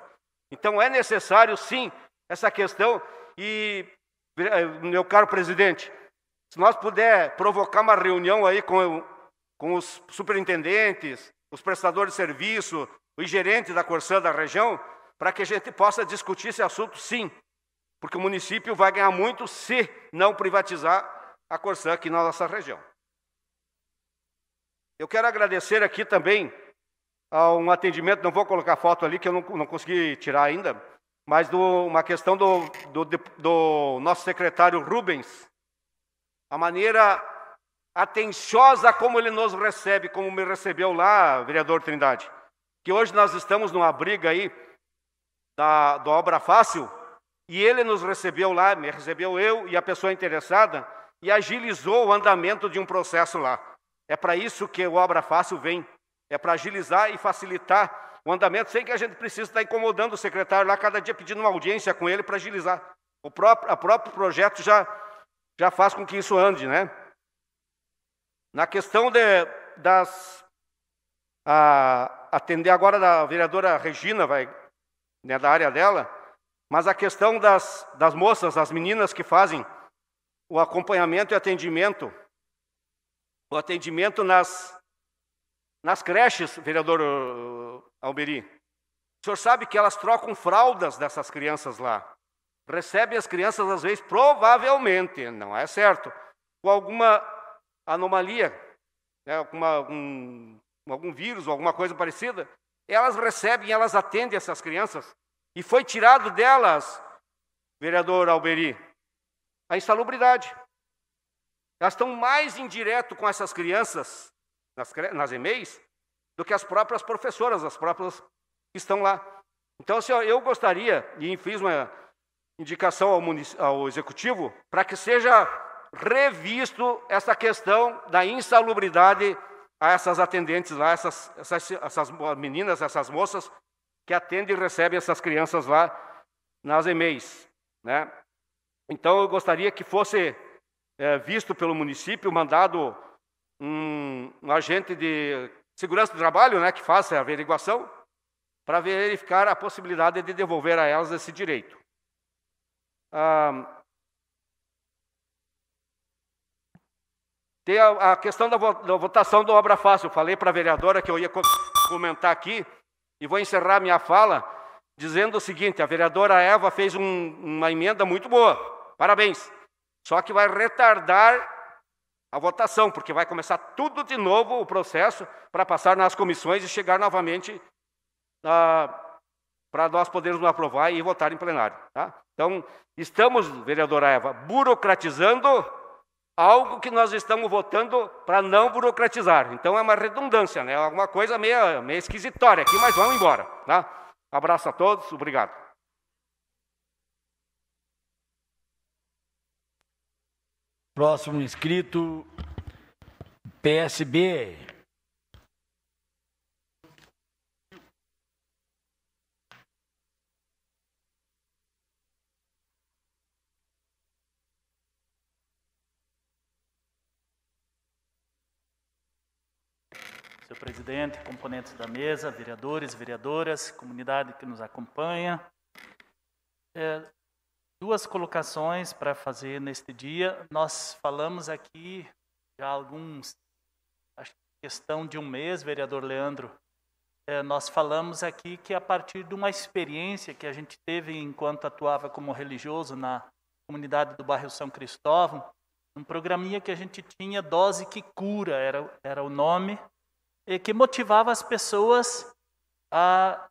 Então é necessário, sim, essa questão. E, eh, meu caro presidente, se nós puder provocar uma reunião aí com, com os superintendentes, os prestadores de serviço, os gerentes da Corsã da região, para que a gente possa discutir esse assunto, sim. Porque o município vai ganhar muito se não privatizar a Corsã aqui na nossa região. Eu quero agradecer aqui também a um atendimento, não vou colocar foto ali, que eu não, não consegui tirar ainda, mas do, uma questão do, do, do nosso secretário Rubens. A maneira atenciosa como ele nos recebe, como me recebeu lá, vereador Trindade. Que hoje nós estamos numa briga aí da, da obra fácil, e ele nos recebeu lá, me recebeu eu e a pessoa interessada, e agilizou o andamento de um processo lá. É para isso que o Obra Fácil vem. É para agilizar e facilitar o andamento, sem que a gente precise estar incomodando o secretário lá cada dia pedindo uma audiência com ele para agilizar. O próprio, próprio projeto já, já faz com que isso ande, né? Na questão de, das. A, atender agora da vereadora Regina, vai, né, da área dela, mas a questão das, das moças, das meninas que fazem o acompanhamento e atendimento, o atendimento nas, nas creches, vereador eh, Alberi. O senhor sabe que elas trocam fraldas dessas crianças lá. Recebem as crianças, às vezes, provavelmente, não é certo, com alguma anomalia, né, alguma, algum, algum vírus, alguma coisa parecida. Elas recebem, elas atendem essas crianças. E foi tirado delas, vereador Alberi, a insalubridade. Elas estão mais indireto com essas crianças nas, nas EMEIs do que as próprias professoras, as próprias que estão lá. Então, senhor, assim, eu gostaria, e fiz uma indicação ao, ao Executivo, para que seja revisto essa questão da insalubridade a essas atendentes lá, essas, essas, essas meninas, essas moças que atende e recebe essas crianças lá nas EMEIs. Né? Então, eu gostaria que fosse é, visto pelo município, mandado um, um, agente de segurança do trabalho, né, que faça a averiguação, para verificar a possibilidade de devolver a elas esse direito. Ah, tem a, a questão da, vo da, votação do Obra Fácil. Eu falei para a vereadora que eu ia comentar aqui e vou encerrar minha fala dizendo o seguinte: a vereadora Eva fez um, uma emenda muito boa, parabéns. Só que vai retardar a votação, porque vai começar tudo de novo o processo para passar nas comissões e chegar novamente ah, para nós podermos aprovar e votar em plenário. Tá? Então, estamos, vereadora Eva, burocratizando algo que nós estamos votando para não burocratizar. Então é uma redundância, né? É alguma coisa meio, meio esquisitória aqui, mas vamos embora. Tá? Abraço a todos, obrigado. Próximo inscrito, PSB. presidente, componentes da mesa, vereadores, vereadoras, comunidade que nos acompanha. É, duas colocações para fazer neste dia. Nós falamos aqui já alguns, acho que questão de um mês, vereador Leandro, é, nós falamos aqui que a partir de uma experiência que a gente teve enquanto atuava como religioso na comunidade do bairro São Cristóvão, um programinha que a gente tinha, Dose que Cura era, era o nome, e que motivava as pessoas a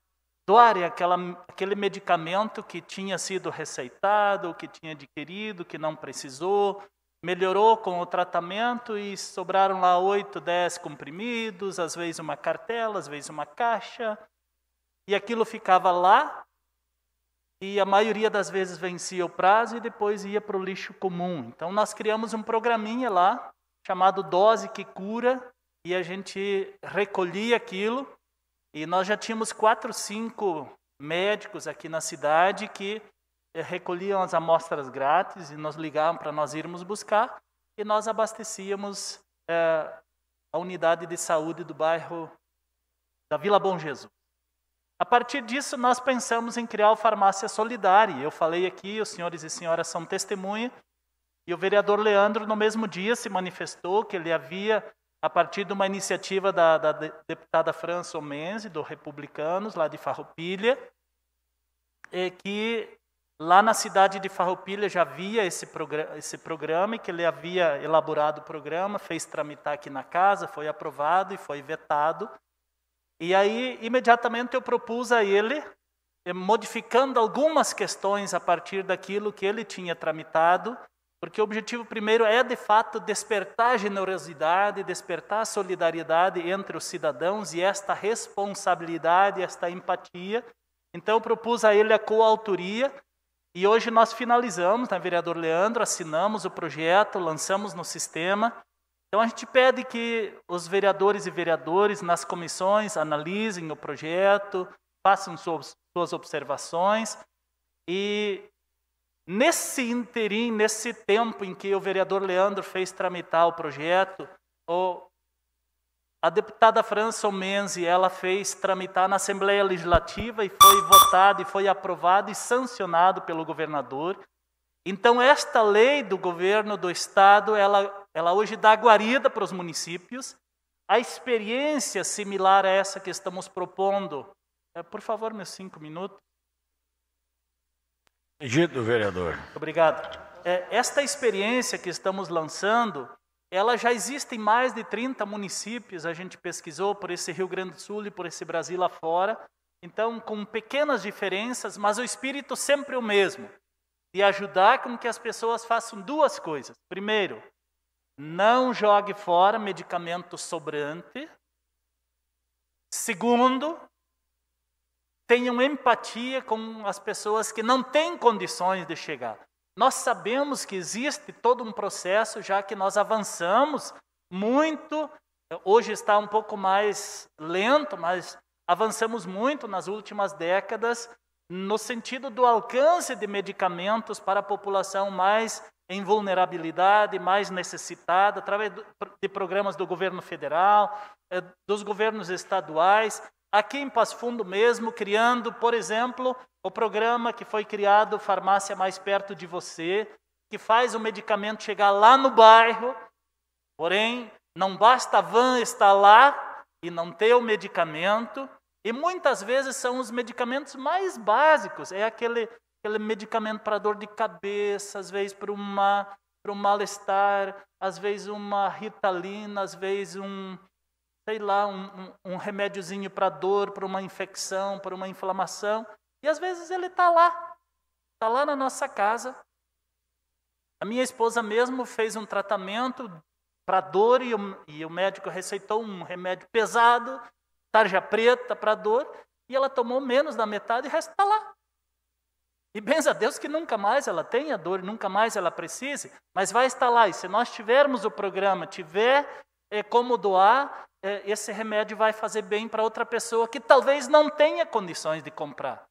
doarem aquela, aquele medicamento que tinha sido receitado, que tinha adquirido, que não precisou, melhorou com o tratamento e sobraram lá oito, dez comprimidos, às vezes uma cartela, às vezes uma caixa, e aquilo ficava lá e a maioria das vezes vencia o prazo e depois ia para o lixo comum. Então nós criamos um programinha lá chamado Dose que Cura, e a gente recolhia aquilo. E nós já tínhamos quatro, cinco médicos aqui na cidade que eh, recolhiam as amostras grátis e nos ligavam para nós irmos buscar. E nós abastecíamos é, a unidade de saúde do bairro da Vila Bom Jesus. A partir disso, nós pensamos em criar o Farmácia Solidária. Eu falei aqui, os senhores e senhoras são testemunha, e o vereador Leandro, no mesmo dia, se manifestou que ele havia a partir de uma iniciativa da, da deputada França Menzi, do Republicanos, lá de Farroupilha, é que lá na cidade de Farroupilha já havia esse, programa, esse programa e que ele havia elaborado o programa, fez tramitar aqui na casa, foi aprovado e foi vetado. E aí, imediatamente, eu propus a ele, eh, modificando algumas questões a partir daquilo que ele tinha tramitado, porque o objetivo primeiro é, de fato, despertar a generosidade, despertar a solidariedade entre os cidadãos e esta responsabilidade, esta empatia. Então, propus a ele a coautoria e hoje nós finalizamos, né, vereador Leandro, assinamos o projeto, lançamos no sistema. Então, a gente pede que os vereadores e vereadores nas comissões analisem o projeto, façam suas observações e Nesse interim, nesse tempo em que o vereador Leandro fez tramitar o projeto, ou a deputada França Omenzi, ela fez tramitar na Assembleia Legislativa e foi votado e foi aprovado e sancionado pelo governador. Então esta lei do governo do estado, ela, ela hoje dá guarida para os municípios. A experiência similar a essa que estamos propondo, é, por favor, meus cinco minutos. Pedido, vereador. Obrigado. É, esta experiência que estamos lançando, ela já existe em mais de 30 municípios, a gente pesquisou por esse Rio Grande do Sul e por esse Brasil afora. Então, com pequenas diferenças, mas o espírito sempre é o mesmo, de ajudar com que as pessoas façam duas coisas. Primeiro, não jogue fora medicamento sobrante. Segundo, tenham empatia com as pessoas que não têm condições de chegar. Nós sabemos que existe todo um processo, já que nós avançamos muito, hoje está um pouco mais lento, mas avançamos muito nas últimas décadas no sentido do alcance de medicamentos para a população mais em vulnerabilidade, mais necessitada, através de programas do governo federal, eh, dos governos estaduais. Aqui em Passo Fundo mesmo, criando, por exemplo, o programa que foi criado Farmácia Mais Perto de Você, que faz o medicamento chegar lá no bairro, porém, não basta a van estar lá e não ter o medicamento, e muitas vezes são os medicamentos mais básicos, é aquele, aquele medicamento para dor de cabeça, às vezes para uma para um mal-estar, às vezes uma ritalina, às vezes um, sei lá, um, um, remédiozinho para dor, para uma infecção, para uma inflamação. E às vezes ele está lá, está lá na nossa casa. A minha esposa mesmo fez um tratamento para dor e o, e o, médico receitou um remédio pesado, tarja preta para dor, e ela tomou menos da metade e o resto está lá. E benza a Deus que nunca mais ela tenha dor, nunca mais ela precise, mas vai estar lá. E se nós tivermos o programa, tiver é, como doar, é, esse remédio vai fazer bem para outra pessoa que talvez não tenha condições de comprar.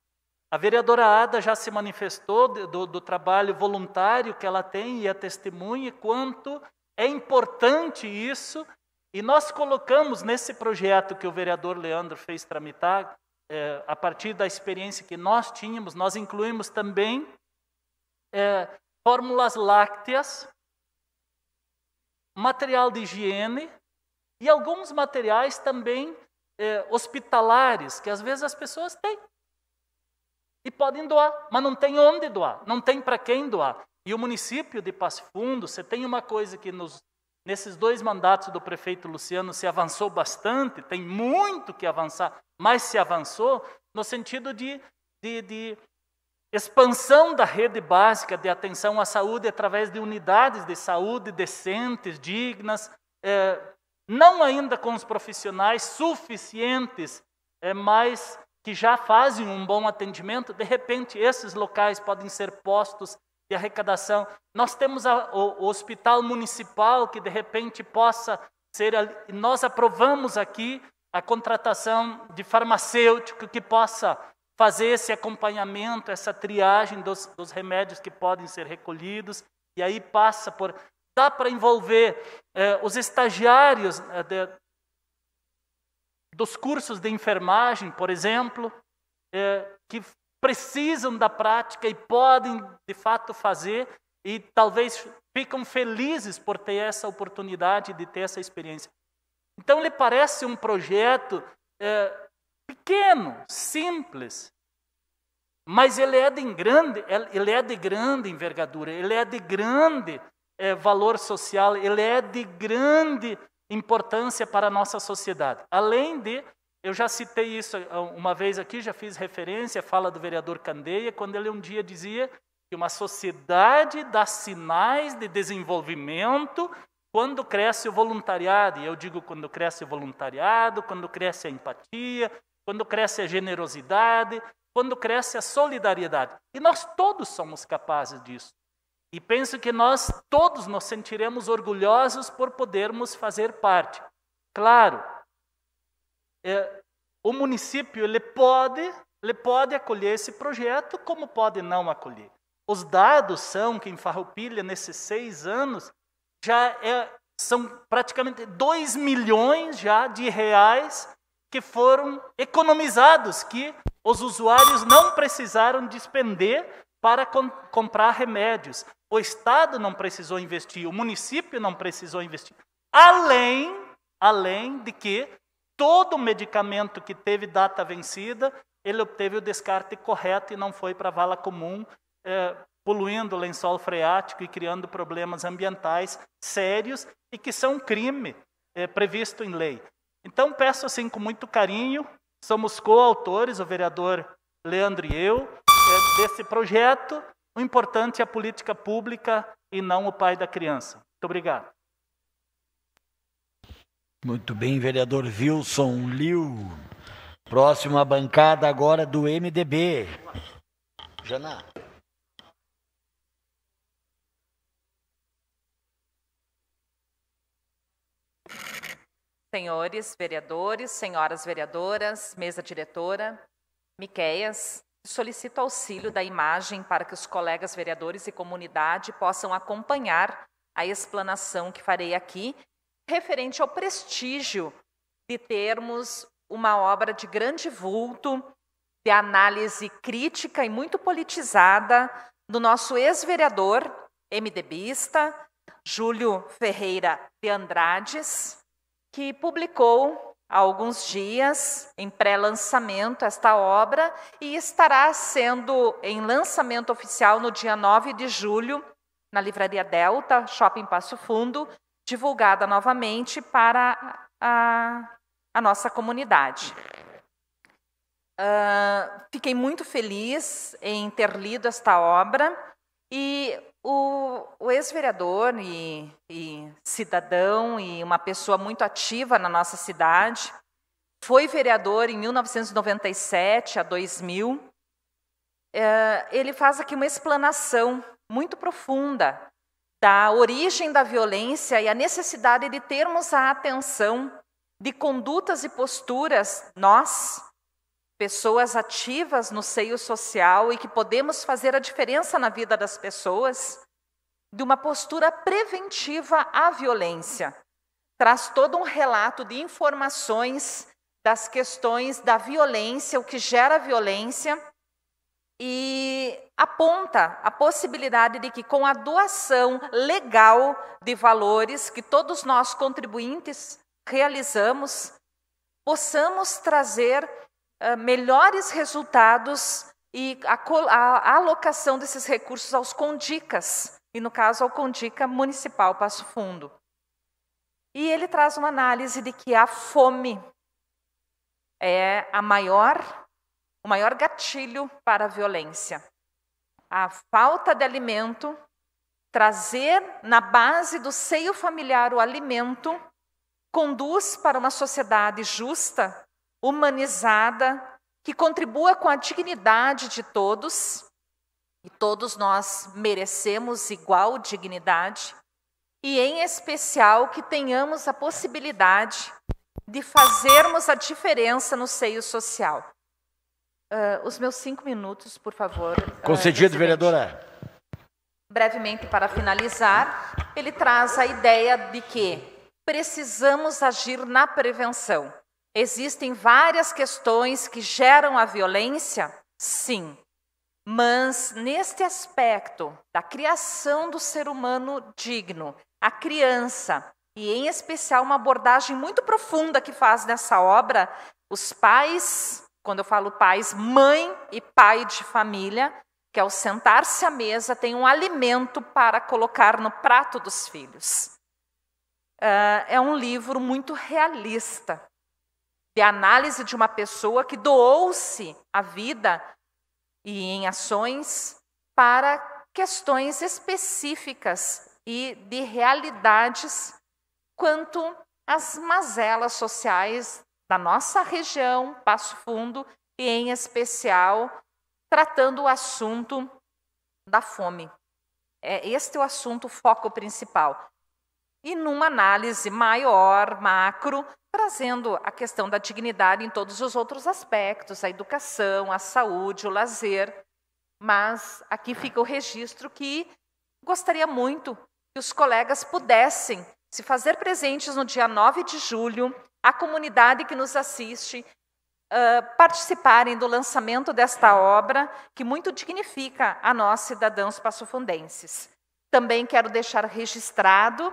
A vereadora Ada já se manifestou do, do trabalho voluntário que ela tem e a testemunha quanto é importante isso. E nós colocamos nesse projeto que o vereador Leandro fez tramitar, é, a partir da experiência que nós tínhamos, nós incluímos também é, fórmulas lácteas material de higiene e alguns materiais também eh, hospitalares, que às vezes as pessoas têm. E podem doar, mas não tem onde doar, não tem para quem doar. E o município de Passo Fundo, você tem uma coisa que nos, nesses dois mandatos do prefeito Luciano se avançou bastante, tem muito que avançar, mas se avançou no sentido de, de, de Expansão da rede básica de atenção à saúde através de unidades de saúde decentes, dignas, é, não ainda com os profissionais suficientes, é, mas que já fazem um bom atendimento. De repente, esses locais podem ser postos de arrecadação. Nós temos a, o, o hospital municipal que de repente possa ser. Nós aprovamos aqui a contratação de farmacêutico que possa fazer esse acompanhamento, essa triagem dos, dos remédios que podem ser recolhidos, e aí passa por. Dá para envolver é, os estagiários é, de, dos cursos de enfermagem, por exemplo, é, que precisam da prática e podem de fato fazer, e talvez ficam felizes por ter essa oportunidade de ter essa experiência. Então, ele parece um projeto é, pequeno, simples, mas ele é de grande, ele é de grande envergadura, ele é de grande é, valor social, ele é de grande importância para a nossa sociedade. Além de, eu já citei isso eh, uma vez aqui, já fiz referência à fala do vereador Candeia, quando ele um dia dizia que uma sociedade dá sinais de desenvolvimento quando cresce o voluntariado, e eu digo quando cresce o voluntariado, quando cresce a empatia, quando cresce a generosidade, quando cresce a solidariedade. E nós todos somos capazes disso. E penso que nós todos nos sentiremos orgulhosos por podermos fazer parte. Claro, é, o município ele pode, ele pode acolher esse projeto, como pode não acolher. Os dados são que em Farroupilha, nesses seis anos, já é, são praticamente 2 milhões já de reais que foram economizados, que os usuários não precisaram despender para com, comprar remédios. O Estado não precisou investir, o município não precisou investir. Além, além de que todo medicamento que teve data vencida, ele obteve o descarte correto e não foi para a vala comum, é, poluindo o lençol freático e criando problemas ambientais sérios e que são crime é, previsto em lei. Então peço assim com muito carinho, somos coautores, o vereador Leandro e eu, é, desse projeto. O importante é a política pública e não o pai da criança. Muito obrigado. Muito bem, vereador Wilson Liu. Próxima bancada agora do MDB. Janá. senhores vereadores, senhoras vereadoras, mesa diretora, Miqueias, solicito auxílio da imagem para que os colegas vereadores e comunidade possam acompanhar a explanação que farei aqui, referente ao prestígio de termos uma obra de grande vulto, de análise crítica e muito politizada do nosso ex-vereador MDBista, Júlio Ferreira de Andrades, que publicou há alguns dias, em pré-lançamento, esta obra, e estará sendo em lançamento oficial no dia 9 de julho, na Livraria Delta, Shopping Passo Fundo, divulgada novamente para a, a nossa comunidade. Uh, fiquei muito feliz em ter lido esta obra e o, o ex-vereador e, e cidadão e uma pessoa muito ativa na nossa cidade, foi vereador em 1997 a 2000, é, ele faz aqui uma explanação muito profunda da origem da violência e a necessidade de termos a atenção de condutas e posturas, nós, pessoas ativas no seio social e que podemos fazer a diferença na vida das pessoas, de uma postura preventiva à violência. Traz todo um relato de informações das questões da violência, o que gera violência, e aponta a possibilidade de que, com a doação legal de valores que todos nós contribuintes realizamos, possamos trazer ah, melhores resultados e a, a, a, alocação desses recursos aos condicas, e no caso ao condica municipal Passo Fundo. E ele traz uma análise de que a fome é a maior, o maior gatilho para a violência. A falta de alimento, trazer na base do seio familiar o alimento, conduz para uma sociedade justa humanizada, que contribua com a dignidade de todos, e todos nós merecemos igual dignidade, e em especial que tenhamos a possibilidade de fazermos a diferença no seio social. Uh, os meus cinco minutos, por favor. Ah, Concedido, uh, vereadora. Brevemente, para finalizar, ele traz a ideia de que precisamos agir na prevenção. Existem várias questões que geram a violência? Sim. Mas neste aspecto da criação do ser humano digno, a criança, e em especial uma abordagem muito profunda que faz nessa obra, os pais, quando eu falo pais, mãe e pai de família, que ao sentar-se à mesa tem um alimento para colocar no prato dos filhos. Uh, é um livro muito realista, de análise de uma pessoa que doou-se a vida e em ações para questões específicas e de realidades quanto às mazelas sociais da nossa região, Passo Fundo, e em especial tratando o assunto da fome. É, este é o assunto, foco principal. E numa análise maior, macro, trazendo a questão da dignidade em todos os outros aspectos, a educação, a saúde, o lazer. Mas aqui fica o registro que gostaria muito que os colegas pudessem se fazer presentes no dia 9 de julho, a comunidade que nos assiste, uh, participarem do lançamento desta obra, que muito dignifica a nós, cidadãos passofundenses. Também quero deixar registrado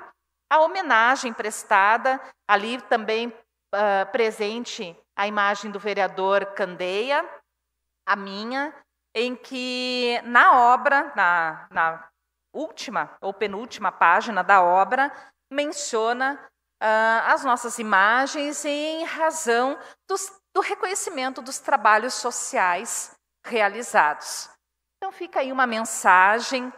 a homenagem prestada, ali também uh, presente a imagem do vereador Candeia, a minha, em que na obra, na, na última ou penúltima página da obra, menciona uh, as nossas imagens em razão dos, do reconhecimento dos trabalhos sociais realizados. Então fica aí uma mensagem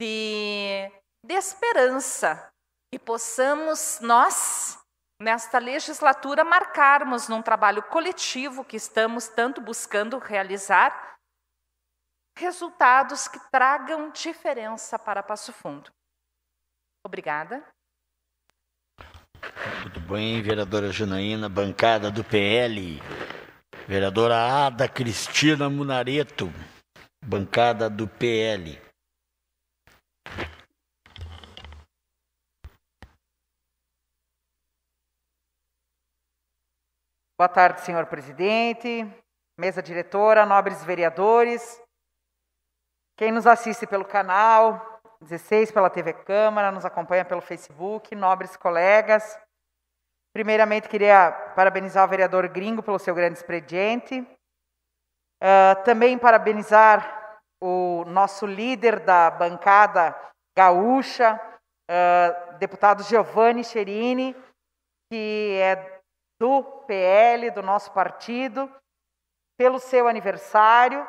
de, de esperança e possamos nós, nesta legislatura, marcarmos num trabalho coletivo que estamos tanto buscando realizar, resultados que tragam diferença para Passo Fundo. Obrigada. Tudo bem, vereadora Janaína, bancada do PL. Vereadora Ada Cristina Munareto, bancada do PL. Boa tarde, senhor presidente, mesa diretora, nobres vereadores, quem nos assiste pelo canal 16, pela TV Câmara, nos acompanha pelo Facebook, nobres colegas. Primeiramente, queria parabenizar o vereador Gringo pelo seu grande expediente. Uh, também parabenizar o nosso líder da bancada gaúcha, uh, deputado Giovanni Cherini, que é do PL, do nosso partido, pelo seu aniversário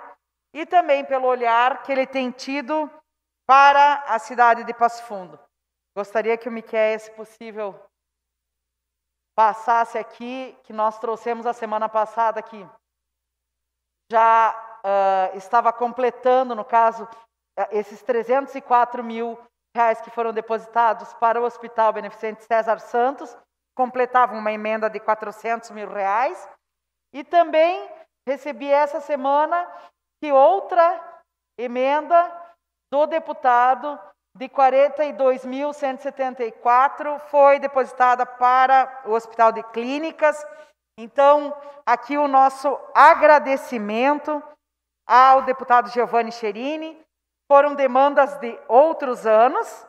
e também pelo olhar que ele tem tido para a cidade de Passo Fundo. Gostaria que o Miquel, se possível, passasse aqui, que nós trouxemos a semana passada aqui. Já uh, estava completando, no caso, esses 304 mil reais que foram depositados para o Hospital Beneficente César Santos, completava uma emenda de 400 mil reais. E também recebi essa semana que outra emenda do deputado de 42.174 foi depositada para o Hospital de Clínicas. Então, aqui o nosso agradecimento ao deputado Giovanni Cherini. Foram demandas de outros anos,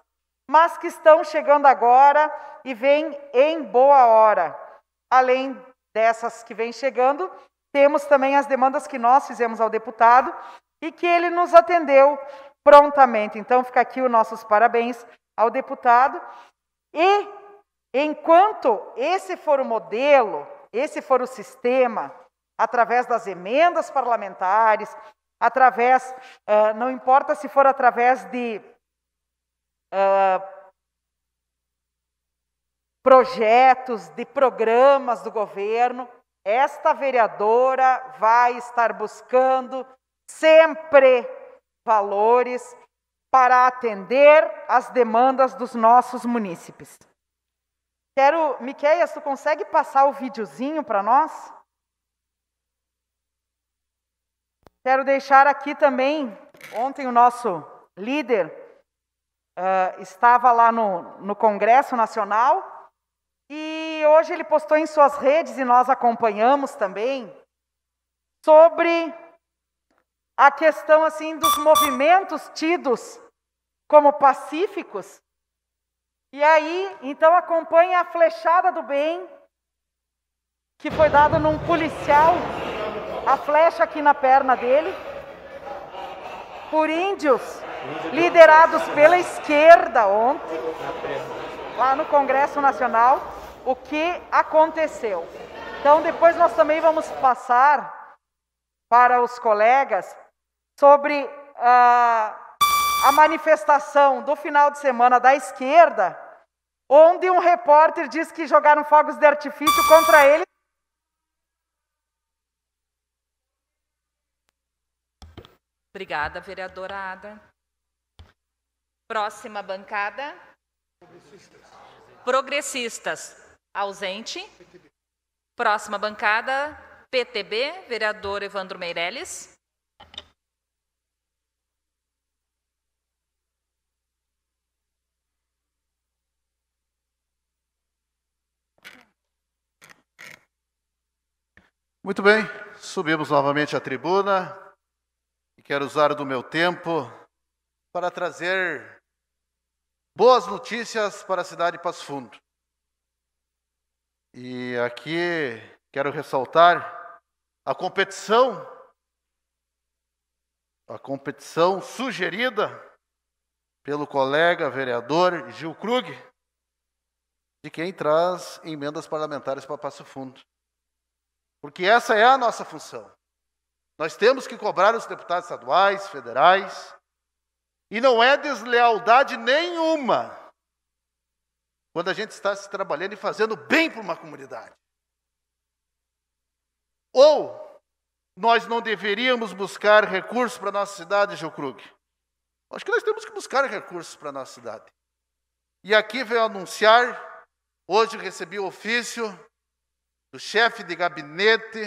mas que estão chegando agora e vêm em boa hora. Além dessas que vêm chegando, temos também as demandas que nós fizemos ao deputado e que ele nos atendeu prontamente. Então, fica aqui os nossos parabéns ao deputado. E enquanto esse for o modelo, esse for o sistema, através das emendas parlamentares, através, uh, não importa se for através de ah, projetos de programas do governo, esta vereadora vai estar buscando sempre valores para atender às demandas dos nossos munícipes. Quero, Miqueias, tu consegue passar o videozinho para nós? Quero deixar aqui também, ontem o nosso líder uh, estava lá no, no Congresso Nacional e hoje ele postou em suas redes e nós acompanhamos também sobre a questão assim dos movimentos tidos como pacíficos. E aí, então acompanha a flechada do bem que foi dada num policial, a flecha aqui na perna dele por índios, liderados pela esquerda ontem, lá no Congresso Nacional, o que aconteceu. Então, depois nós também vamos passar para os colegas sobre ah, a manifestação do final de semana da esquerda, onde um repórter disse que jogaram fogos de artifício contra ele. Obrigada, vereadora Ada. Próxima bancada. Progressistas. Progressistas. Ausente. Próxima bancada. PTB, vereador Evandro Meirelles. Muito bem, subimos novamente à tribuna quero usar do meu tempo para trazer boas notícias para a cidade de Passo Fundo. E aqui quero ressaltar a competição, a competição sugerida pelo colega vereador Gil Krug, de quem traz emendas parlamentares para Passo Fundo. Porque essa é a nossa função. Nós temos que cobrar os deputados estaduais, federais, e não é deslealdade nenhuma quando a gente está se trabalhando e fazendo bem para uma comunidade. Ou nós não deveríamos buscar recursos para a nossa cidade, Krug? Acho que nós temos que buscar recursos para a nossa cidade. E aqui veio anunciar, hoje recebi o ofício do chefe de gabinete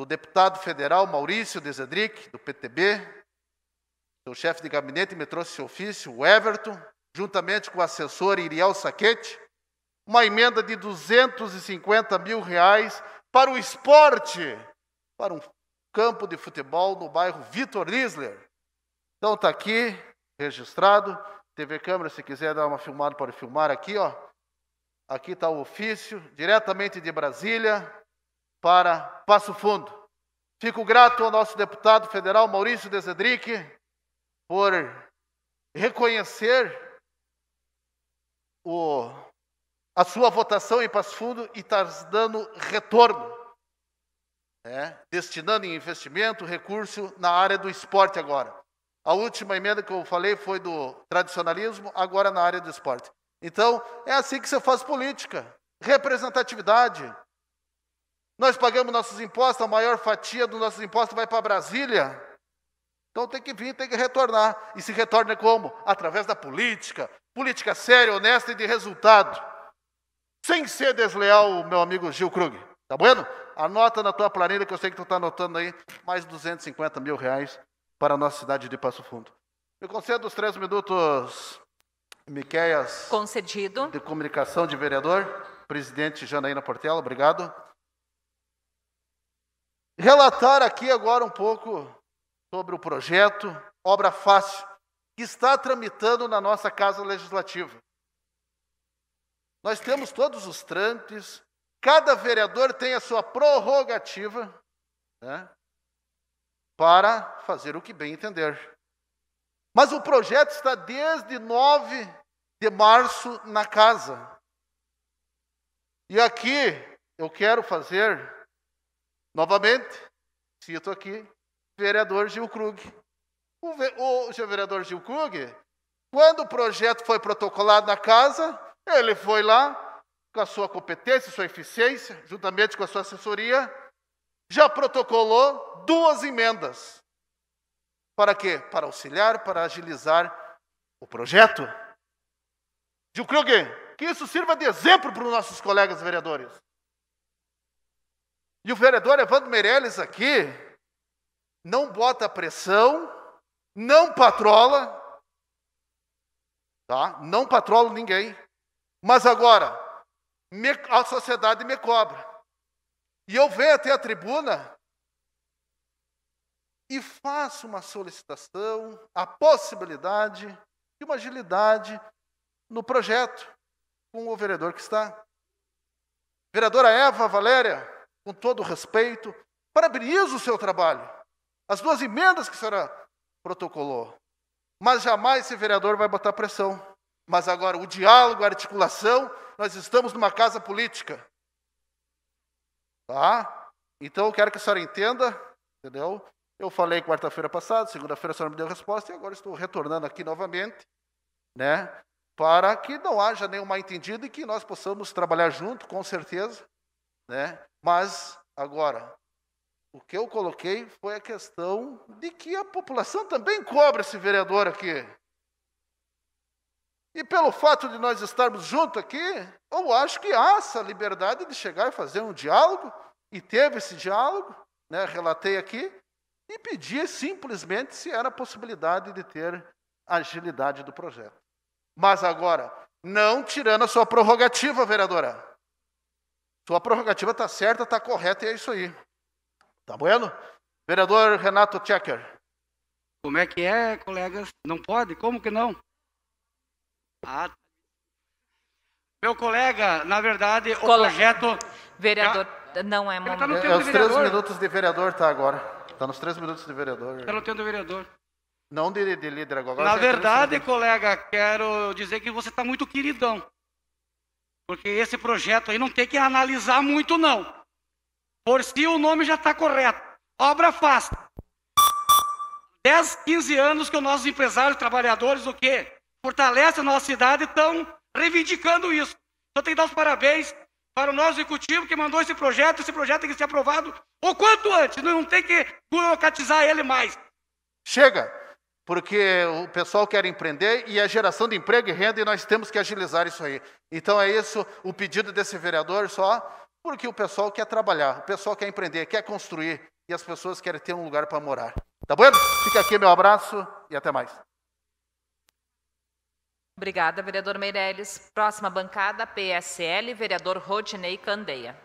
do deputado federal Maurício Desedric, do PTB, seu chefe de gabinete me trouxe seu ofício, o Everton, juntamente com o assessor Iriel Saquete, uma emenda de 250 mil reais para o esporte, para um campo de futebol no bairro Vitor Lisler. Então está aqui, registrado. TV Câmara, se quiser dar uma filmada, pode filmar aqui, ó. Aqui está o ofício, diretamente de Brasília, para Passo Fundo. Fico grato ao nosso deputado federal Maurício Desedric por reconhecer o, a sua votação em Passo Fundo e estar tá dando retorno, né? destinando em investimento recurso na área do esporte agora. A última emenda que eu falei foi do tradicionalismo, agora na área do esporte. Então, é assim que você faz política. Representatividade. Nós pagamos nossos impostos, a maior fatia dos nossos impostos vai para Brasília. Então tem que vir, tem que retornar. E se retorna como? Através da política. Política séria, honesta e de resultado. Sem ser desleal, meu amigo Gil Krug. Tá bueno? Anota na tua planilha, que eu sei que tu está anotando aí, mais 250 mil reais para a nossa cidade de Passo Fundo. Me concedo os três minutos, Miqueias. Concedido. De comunicação de vereador. Presidente Janaína Portela, obrigado relatar aqui agora um pouco sobre o projeto Obra Fácil, que está tramitando na nossa Casa Legislativa. Nós temos todos os trâmites, cada vereador tem a sua prorrogativa né, para fazer o que bem entender. Mas o projeto está desde 9 de março na casa. E aqui eu quero fazer Novamente, cito aqui, vereador Gil Krug. O, ve o vereador Gil Krug, quando o projeto foi protocolado na casa, ele foi lá, com a sua competência, sua eficiência, juntamente com a sua assessoria, já protocolou duas emendas. Para quê? Para auxiliar, para agilizar o projeto. Gil Krug, que isso sirva de exemplo para os nossos colegas vereadores. E o vereador Evandro Meirelles aqui não bota pressão, não patrola, tá? Não patrola ninguém. Mas agora, me, a sociedade me cobra. E eu venho até a tribuna e faço uma solicitação, a possibilidade de uma agilidade no projeto com o vereador que está. Vereadora Eva Valéria, com todo respeito, parabenizo o seu trabalho, as duas emendas que a senhora protocolou. Mas jamais esse vereador vai botar pressão. Mas agora, o diálogo, a articulação, nós estamos numa casa política. Tá? Então, eu quero que a senhora entenda, entendeu? Eu falei quarta-feira passada, segunda-feira a senhora me deu resposta, e agora estou retornando aqui novamente, né? Para que não haja nenhum mal entendido e que nós possamos trabalhar junto, com certeza, né? Mas, agora, o que eu coloquei foi a questão de que a população também cobra esse vereador aqui. E pelo fato de nós estarmos juntos aqui, eu acho que há essa liberdade de chegar e fazer um diálogo, e teve esse diálogo, né, relatei aqui, e pedir simplesmente se era a possibilidade de ter agilidade do projeto. Mas agora, não tirando a sua prerrogativa, vereadora. Tua então, prerrogativa está certa, está correta e é isso aí. Tá bueno? Vereador Renato Checker. Como é que é, colegas? Não pode? Como que não? Ah. Meu colega, na verdade, o projeto. Vereador, Já... Ah. não é tá mais. Tá é, é os três minutos de vereador, tá agora. Está nos três minutos de vereador. Está no tempo do vereador. Não de, de líder agora. Na verdade, colega, quero dizer que você está muito queridão. Porque esse projeto aí não tem que analisar muito, não. Por si o nome já está correto. Obra fácil. 10, 15 anos que os nossos empresários, trabalhadores, o quê? Fortalece a nossa cidade estão reivindicando isso. Então tem que dar os parabéns para o nosso executivo que mandou esse projeto. Esse projeto tem que ser aprovado o quanto antes. Não tem que burocratizar ele mais. Chega! porque o pessoal quer empreender e a geração de emprego e renda e nós temos que agilizar isso aí. Então é isso o pedido desse vereador só, porque o pessoal quer trabalhar, o pessoal quer empreender, quer construir e as pessoas querem ter um lugar para morar. Tá bom? Fica aqui meu abraço e até mais. Obrigada, vereador Meirelles. Próxima bancada, PSL, vereador Rodinei Candeia.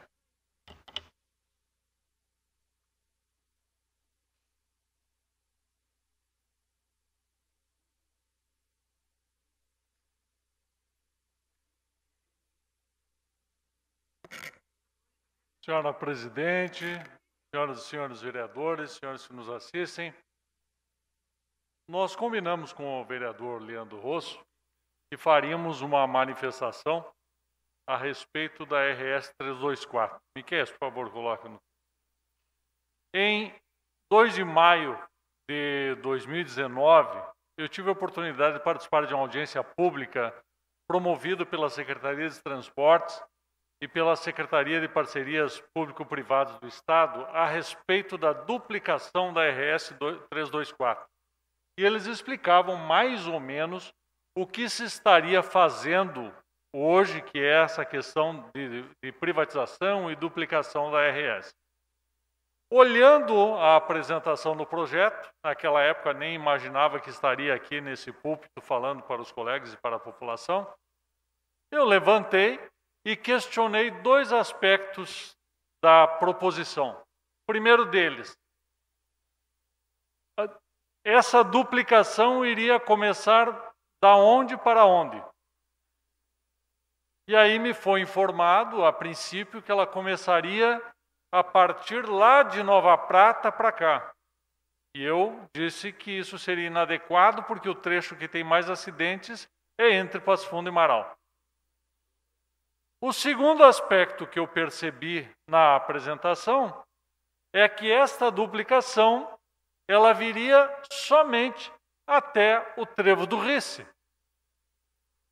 Senhora presidente, senhoras e senhores vereadores, senhores que nos assistem, nós combinamos com o vereador Leandro Rosso que faríamos uma manifestação a respeito da RS 324. Miquel, por favor, coloque no. Em 2 de maio de 2019, eu tive a oportunidade de participar de uma audiência pública promovida pela Secretaria de Transportes e pela Secretaria de Parcerias Público-Privadas do Estado a respeito da duplicação da RS 324. E eles explicavam mais ou menos o que se estaria fazendo hoje, que é essa questão de, de privatização e duplicação da RS. Olhando a apresentação do projeto, naquela época nem imaginava que estaria aqui nesse púlpito falando para os colegas e para a população, eu levantei e questionei dois aspectos da proposição. O primeiro deles, essa duplicação iria começar da onde para onde. E aí me foi informado, a princípio, que ela começaria a partir lá de Nova Prata para cá. E eu disse que isso seria inadequado, porque o trecho que tem mais acidentes é entre Passo Fundo e Marau. O segundo aspecto que eu percebi na apresentação é que esta duplicação ela viria somente até o trevo do Risse,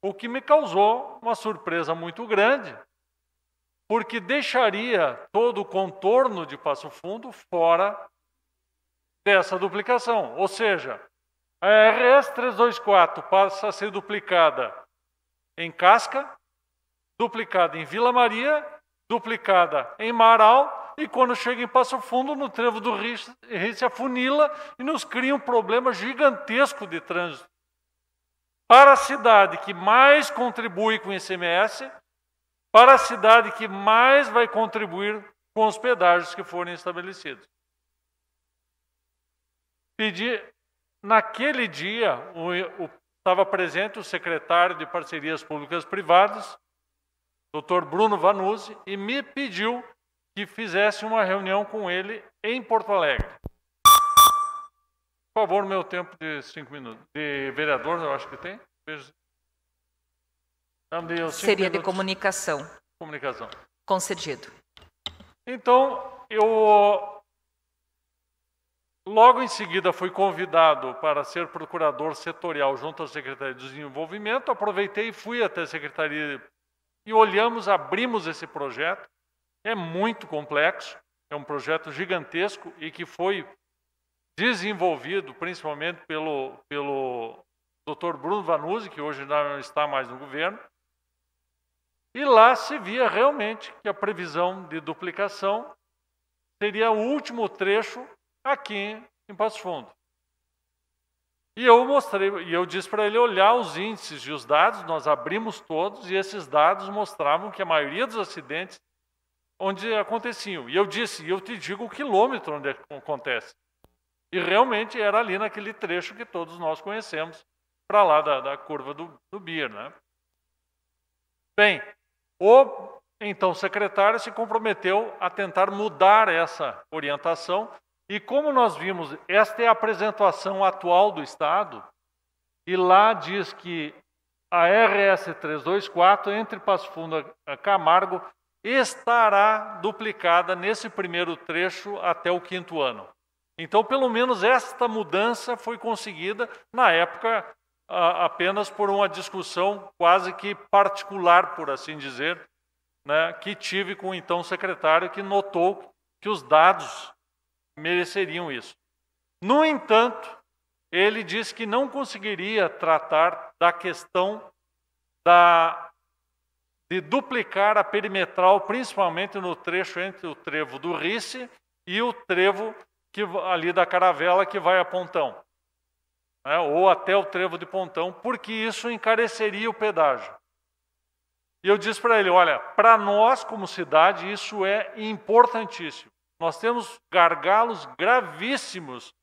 o que me causou uma surpresa muito grande, porque deixaria todo o contorno de Passo Fundo fora dessa duplicação. Ou seja, a RS 324 passa a ser duplicada em casca, duplicada em Vila Maria, duplicada em Marau, e quando chega em Passo Fundo, no trevo do Rio afunila e nos cria um problema gigantesco de trânsito. Para a cidade que mais contribui com o ICMS, para a cidade que mais vai contribuir com os pedágios que forem estabelecidos. Pedi, naquele dia, estava presente o secretário de Parcerias Públicas Privadas, Dr. Bruno Vanuzzi, e me pediu que fizesse uma reunião com ele em Porto Alegre. Por favor, meu tempo de cinco minutos. De vereador, eu acho que tem. Vejo. Seria minutos. de comunicação. Comunicação. Concedido. Então, eu logo em seguida fui convidado para ser procurador setorial junto à Secretaria de Desenvolvimento. Aproveitei e fui até a Secretaria e olhamos, abrimos esse projeto. É muito complexo, é um projeto gigantesco e que foi desenvolvido principalmente pelo, pelo Dr. Bruno Vanuzzi, que hoje não está mais no governo. E lá se via realmente que a previsão de duplicação seria o último trecho aqui em Passo Fundo. E eu mostrei, e eu disse para ele olhar os índices e os dados, nós abrimos todos e esses dados mostravam que a maioria dos acidentes onde aconteciam. E eu disse, e eu te digo o quilômetro onde é acontece. E realmente era ali naquele trecho que todos nós conhecemos, para lá da, da, curva do, do BIR. Né? Bem, o então secretário se comprometeu a tentar mudar essa orientação e como nós vimos, esta é a apresentação atual do Estado, e lá diz que a RS 324 entre Passo Fundo a Camargo estará duplicada nesse primeiro trecho até o quinto ano. Então, pelo menos esta mudança foi conseguida, na época, apenas por uma discussão quase que particular, por assim dizer, né, que tive com o então secretário, que notou que os dados mereceriam isso. No entanto, ele diz que não conseguiria tratar da questão da, de duplicar a perimetral, principalmente no trecho entre o trevo do Rice e o trevo que, ali da caravela que vai a Pontão, né? ou até o trevo de Pontão, porque isso encareceria o pedágio. E eu disse para ele: olha, para nós como cidade isso é importantíssimo. Nós temos gargalos gravíssimos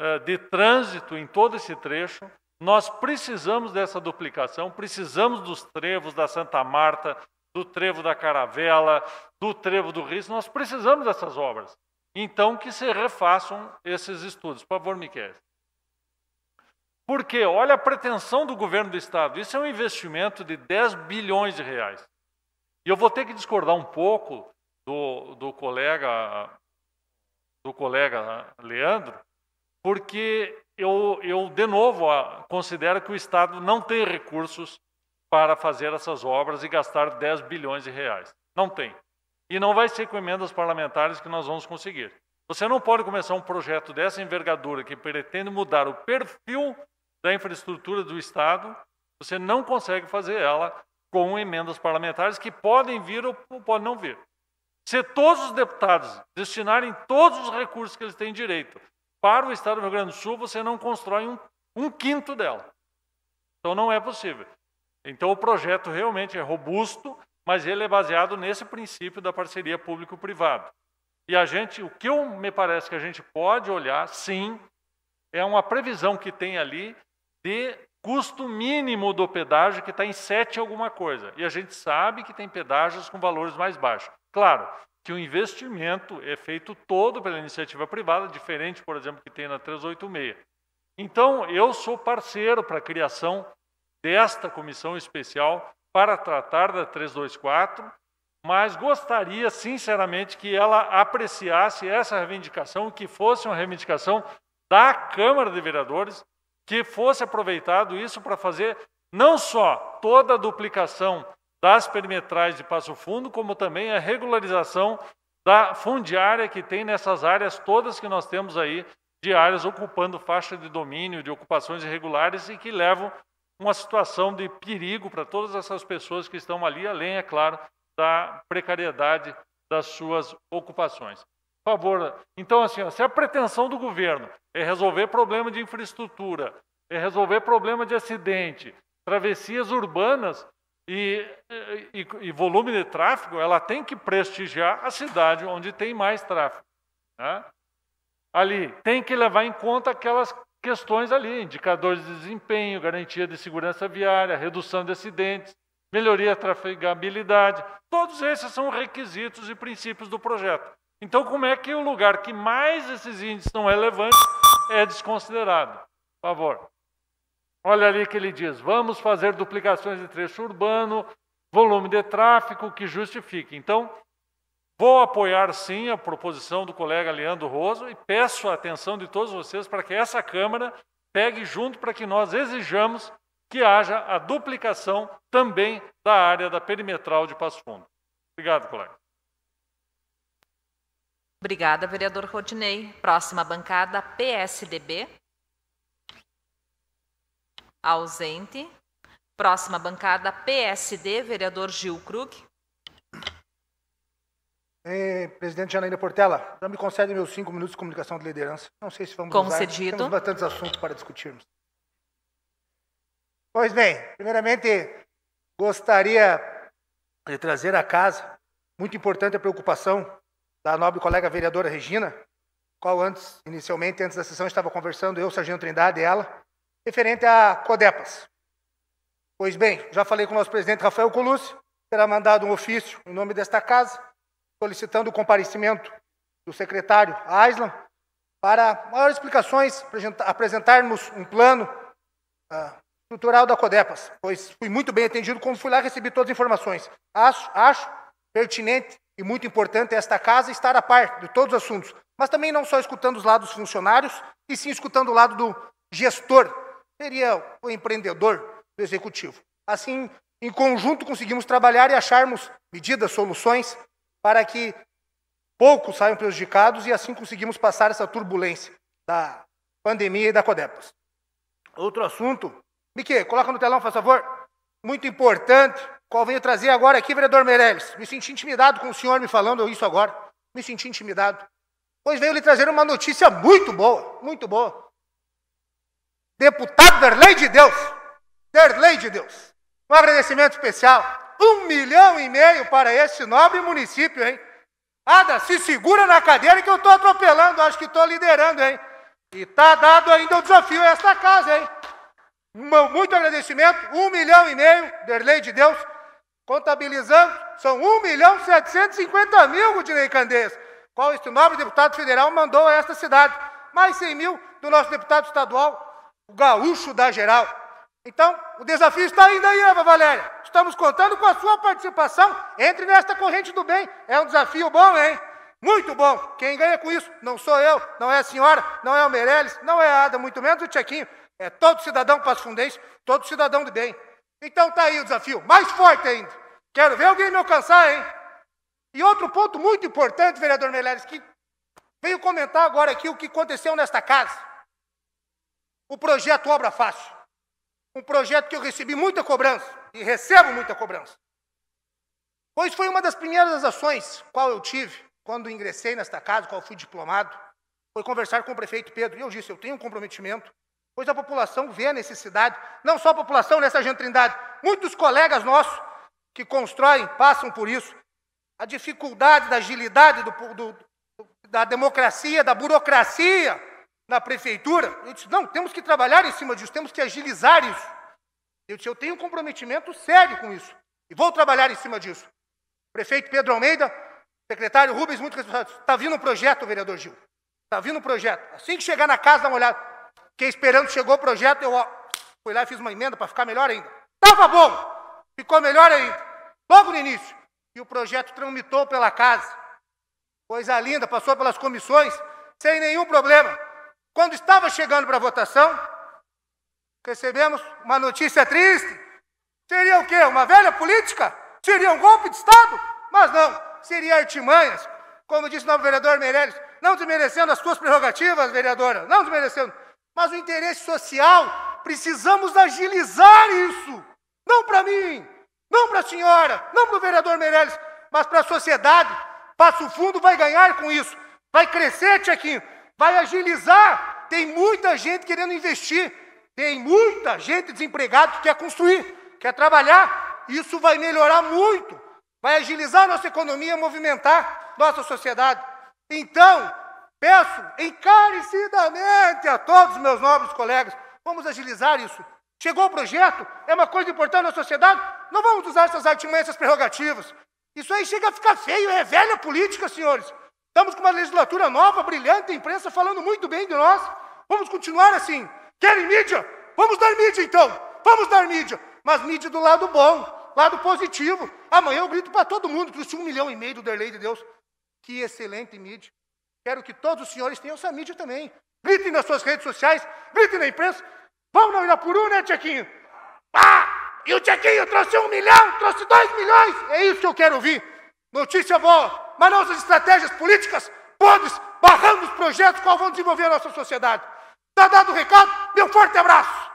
eh, de trânsito em todo esse trecho. Nós precisamos dessa duplicação, precisamos dos trevos da Santa Marta, do trevo da Caravela, do trevo do Rio. Nós precisamos dessas obras. Então, que se refaçam esses estudos. Por favor, Miquel. Porque olha a pretensão do governo do Estado. Isso é um investimento de 10 bilhões de reais. E eu vou ter que discordar um pouco do, do colega do colega Leandro, porque eu, eu de novo considero que o Estado não tem recursos para fazer essas obras e gastar 10 bilhões de reais. Não tem. E não vai ser com emendas parlamentares que nós vamos conseguir. Você não pode começar um projeto dessa envergadura que pretende mudar o perfil da infraestrutura do Estado, você não consegue fazer ela com emendas parlamentares que podem vir ou podem não vir. Se todos os deputados destinarem todos os recursos que eles têm direito para o Estado do Rio Grande do Sul, você não constrói um, um quinto dela. Então não é possível. Então o projeto realmente é robusto, mas ele é baseado nesse princípio da parceria público-privada. E a gente, o que eu, me parece que a gente pode olhar, sim, é uma previsão que tem ali de custo mínimo do pedágio que está em sete alguma coisa. E a gente sabe que tem pedágios com valores mais baixos. Claro que o investimento é feito todo pela iniciativa privada, diferente, por exemplo, que tem na 386. Então, eu sou parceiro para a criação desta comissão especial para tratar da 324, mas gostaria, sinceramente, que ela apreciasse essa reivindicação, que fosse uma reivindicação da Câmara de Vereadores, que fosse aproveitado isso para fazer não só toda a duplicação das perimetrais de Passo Fundo, como também a regularização da fundiária que tem nessas áreas todas que nós temos aí, de áreas ocupando faixa de domínio, de ocupações irregulares e que levam uma situação de perigo para todas essas pessoas que estão ali, além, é claro, da precariedade das suas ocupações. Por favor, então assim, ó, se a pretensão do governo é resolver problema de infraestrutura, é resolver problema de acidente, travessias urbanas, e, e, e, volume de tráfego, ela tem que prestigiar a cidade onde tem mais tráfego. Né? Ali, tem que levar em conta aquelas questões ali, indicadores de desempenho, garantia de segurança viária, redução de acidentes, melhoria da trafegabilidade. Todos esses são requisitos e princípios do projeto. Então, como é que o lugar que mais esses índices não é relevante é desconsiderado? Por favor. Olha ali que ele diz: vamos fazer duplicações de trecho urbano, volume de tráfego que justifique. Então, vou apoiar sim a proposição do colega Leandro Roso e peço a atenção de todos vocês para que essa Câmara pegue junto para que nós exijamos que haja a duplicação também da área da perimetral de Passo Fundo. Obrigado, colega. Obrigada, vereador Rodinei. Próxima bancada, PSDB. Ausente. Próxima bancada, PSD, vereador Gil Krug. Eh, presidente Janaína Portela, já me concede meus cinco minutos de comunicação de liderança. Não sei se vamos Concedido. usar. Temos bastantes assuntos para discutirmos. Pois bem, primeiramente, gostaria de trazer à casa, muito importante a preocupação da nobre colega vereadora Regina, qual antes, inicialmente, antes da sessão, estava conversando eu, Sargento Trindade e ela, referente a Codepas. Pois bem, já falei com o nosso presidente Rafael Colucci, será mandado um ofício em nome desta casa, solicitando o comparecimento do secretário Aislan para maiores explicações, apresentarmos um plano uh, estrutural da Codepas, pois fui muito bem atendido quando fui lá recebi todas as informações. Acho, acho pertinente e muito importante esta casa estar a par de todos os assuntos, mas também não só escutando os lados funcionários, e sim escutando o lado do gestor Seria o empreendedor do executivo. Assim, em conjunto, conseguimos trabalhar e acharmos medidas, soluções para que poucos saiam prejudicados e assim conseguimos passar essa turbulência da pandemia e da Codepas. Outro assunto, Miquel, coloca no telão, por favor. Muito importante, qual venho trazer agora aqui, vereador Meirelles. Me senti intimidado com o senhor me falando isso agora. Me senti intimidado. Pois veio lhe trazer uma notícia muito boa, muito boa deputado Derlei de Deus. Derlei de Deus. Um agradecimento especial. Um milhão e meio para este nobre município, hein? Ada, ah, se segura na cadeira que eu estou atropelando, acho que estou liderando, hein? E está dado ainda o desafio a esta casa, hein? Muito agradecimento, um milhão e meio, Derlei de Deus, contabilizando, são um milhão setecentos e cinquenta mil, Rudinei Candeias, qual este nobre deputado federal mandou a esta cidade. Mais cem mil do nosso deputado estadual, o gaúcho da geral. Então, o desafio está ainda aí, Eva Valéria. Estamos contando com a sua participação. Entre nesta corrente do bem. É um desafio bom, hein? Muito bom. Quem ganha com isso não sou eu, não é a senhora, não é o Meirelles, não é a Ada, muito menos o Tchequinho. É todo cidadão pasfundense, todo cidadão de bem. Então tá aí o desafio, mais forte ainda. Quero ver alguém me alcançar, hein? E outro ponto muito importante, vereador Meirelles, que veio comentar agora aqui o que aconteceu nesta casa. O projeto Obra Fácil. Um projeto que eu recebi muita cobrança e recebo muita cobrança. Pois foi uma das primeiras ações qual eu tive quando ingressei nesta casa, qual fui diplomado, foi conversar com o prefeito Pedro. E eu disse, eu tenho um comprometimento, pois a população vê a necessidade, não só a população nessa gentrindade, muitos colegas nossos que constroem, passam por isso, a dificuldade da agilidade, do, do, da democracia, da burocracia, na prefeitura, eu disse, não, temos que trabalhar em cima disso, temos que agilizar isso. Eu disse, eu tenho um comprometimento sério com isso, e vou trabalhar em cima disso. Prefeito Pedro Almeida, secretário Rubens, muito responsável, está vindo um projeto, vereador Gil, está vindo um projeto. Assim que chegar na casa, dá uma olhada, fiquei esperando, chegou o projeto, eu ó, fui lá e fiz uma emenda para ficar melhor ainda. Estava bom, ficou melhor ainda, logo no início. E o projeto tramitou pela casa, coisa linda, passou pelas comissões, sem nenhum problema. Quando estava chegando para a votação, recebemos uma notícia triste. Seria o quê? Uma velha política? Seria um golpe de Estado? Mas não, seria artimanhas. Como disse o novo vereador Meirelles, não desmerecendo as suas prerrogativas, vereadora, não desmerecendo. Mas o interesse social, precisamos agilizar isso. Não para mim, não para a senhora, não para o vereador Meirelles, mas para a sociedade. Passo Fundo vai ganhar com isso. Vai crescer, Tchequinho. Vai agilizar. Tem muita gente querendo investir. Tem muita gente desempregada que quer construir, quer trabalhar. Isso vai melhorar muito. Vai agilizar a nossa economia, movimentar nossa sociedade. Então, peço encarecidamente a todos meus nobres colegas, vamos agilizar isso. Chegou o projeto, é uma coisa importante na sociedade, não vamos usar essas artimanhas, essas prerrogativas. Isso aí chega a ficar feio, é velha política, senhores. Estamos com uma legislatura nova, brilhante, a imprensa falando muito bem de nós. Vamos continuar assim. Querem mídia? Vamos dar mídia então. Vamos dar mídia. Mas mídia do lado bom, lado positivo. Amanhã eu grito para todo mundo que existe um milhão e meio do Derlei de Deus. Que excelente mídia. Quero que todos os senhores tenham essa mídia também. Gritem nas suas redes sociais, gritem na imprensa. Vamos na Irapuru, né, Tiaquinho? Ah! E o Tiaquinho trouxe um milhão, trouxe dois milhões. É isso que eu quero ouvir. Notícia boa mas nossas estratégias políticas podres, barrando os projetos que vão desenvolver a nossa sociedade. Está dado o recado? Meu forte abraço!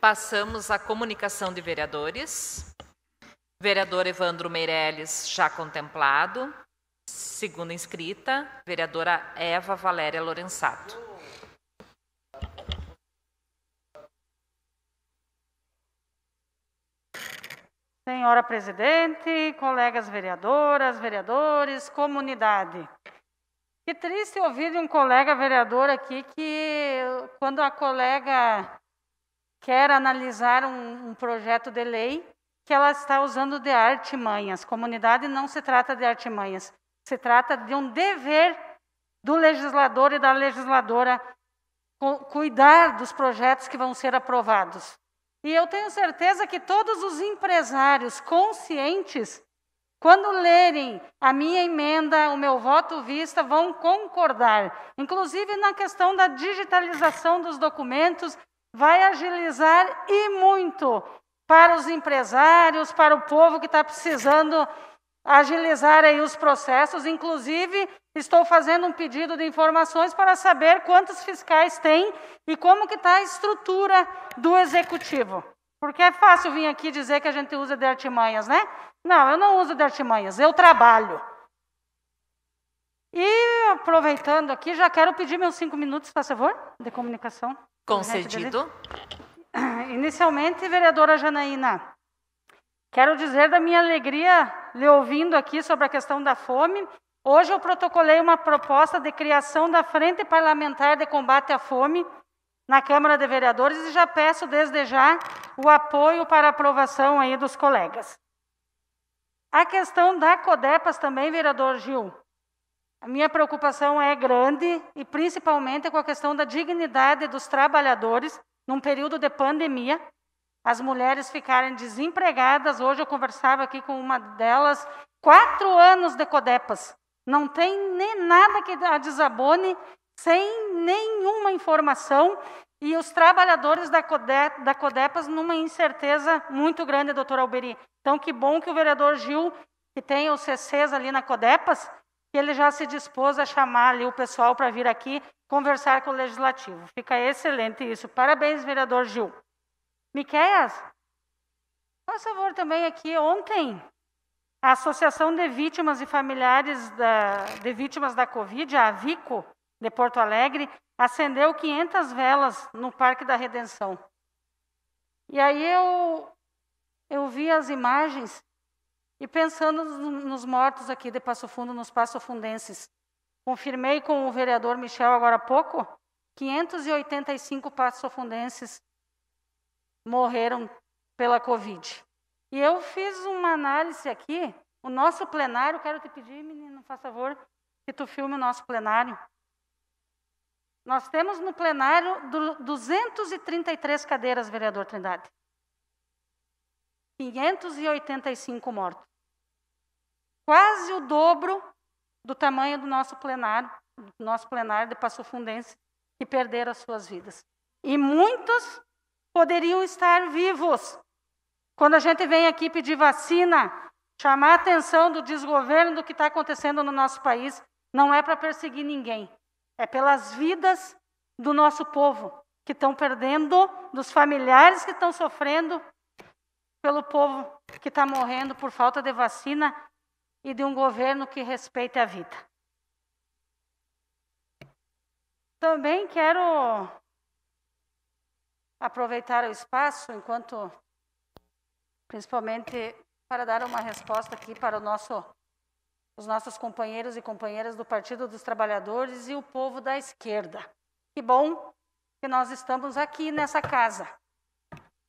Passamos à comunicação de vereadores. Vereador Evandro Meirelles, já contemplado. Segunda inscrita, vereadora Eva Valéria Lorenzato. Senhora presidente, colegas vereadoras, vereadores, comunidade. Que triste ouvir de um colega vereador aqui que, quando a colega quer analisar um, um projeto de lei, que ela está usando de artimanhas. Comunidade não se trata de artimanhas. Se trata de um dever do legislador e da legisladora cuidar dos projetos que vão ser aprovados. E eu tenho certeza que todos os empresários conscientes, quando lerem a minha emenda, o meu voto vista, vão concordar. Inclusive na questão da digitalização dos documentos, vai agilizar e muito para os empresários, para o povo que está precisando agilizar aí os processos. Inclusive, estou fazendo um pedido de informações para saber quantos fiscais tem e como que está a estrutura do executivo. Porque é fácil vir aqui dizer que a gente usa de artimanhas, né? Não, eu não uso de artimanhas, eu trabalho. E aproveitando aqui, já quero pedir meus cinco minutos, por favor, de comunicação. Concedido. Inicialmente, vereadora Janaína, Quero dizer da minha alegria lhe ouvindo aqui sobre a questão da fome. Hoje eu protocolei uma proposta de criação da Frente Parlamentar de Combate à Fome na Câmara de Vereadores e já peço desde já o apoio para aprovação aí dos colegas. A questão da Codepas também, vereador Gil. A minha preocupação é grande e principalmente com a questão da dignidade dos trabalhadores num período de pandemia, as mulheres ficarem desempregadas. Hoje eu conversava aqui com uma delas, quatro anos de Codepas. Não tem nem nada que a desabone, sem nenhuma informação, e os trabalhadores da, Code, da Codepas numa incerteza muito grande, doutor Alberi. Então, que bom que o vereador Gil, que tem os CCs ali na Codepas, que ele já se dispôs a chamar ali o pessoal para vir aqui conversar com o Legislativo. Fica excelente isso. Parabéns, vereador Gil. Miqueias, faz favor também aqui, ontem, a Associação de Vítimas e Familiares da, de Vítimas da Covid, a AVICO, de Porto Alegre, acendeu 500 velas no Parque da Redenção. E aí eu, eu vi as imagens e pensando nos mortos aqui de Passo Fundo, nos Fundenses, confirmei com o vereador Michel agora há pouco, 585 Fundenses morreram pela Covid. E eu fiz uma análise aqui, o nosso plenário, quero te pedir, menino, faz favor, que tu filme o nosso plenário. Nós temos no plenário 233 cadeiras, vereador Trindade. 585 mortos. Quase o dobro do tamanho do nosso plenário, do nosso plenário de Passo Fundense, que perderam as suas vidas. E muitos poderiam estar vivos. Quando a gente vem aqui pedir vacina, chamar a atenção do desgoverno do que está acontecendo no nosso país, não é para perseguir ninguém, é pelas vidas do nosso povo que estão perdendo, dos familiares que estão sofrendo, pelo povo que está morrendo por falta de vacina e de um governo que respeite a vida. Também quero aproveitar o espaço, enquanto principalmente para dar uma resposta aqui para nosso, os nossos companheiros e companheiras do Partido dos Trabalhadores e o povo da esquerda. Que bom que nós estamos aqui nessa casa.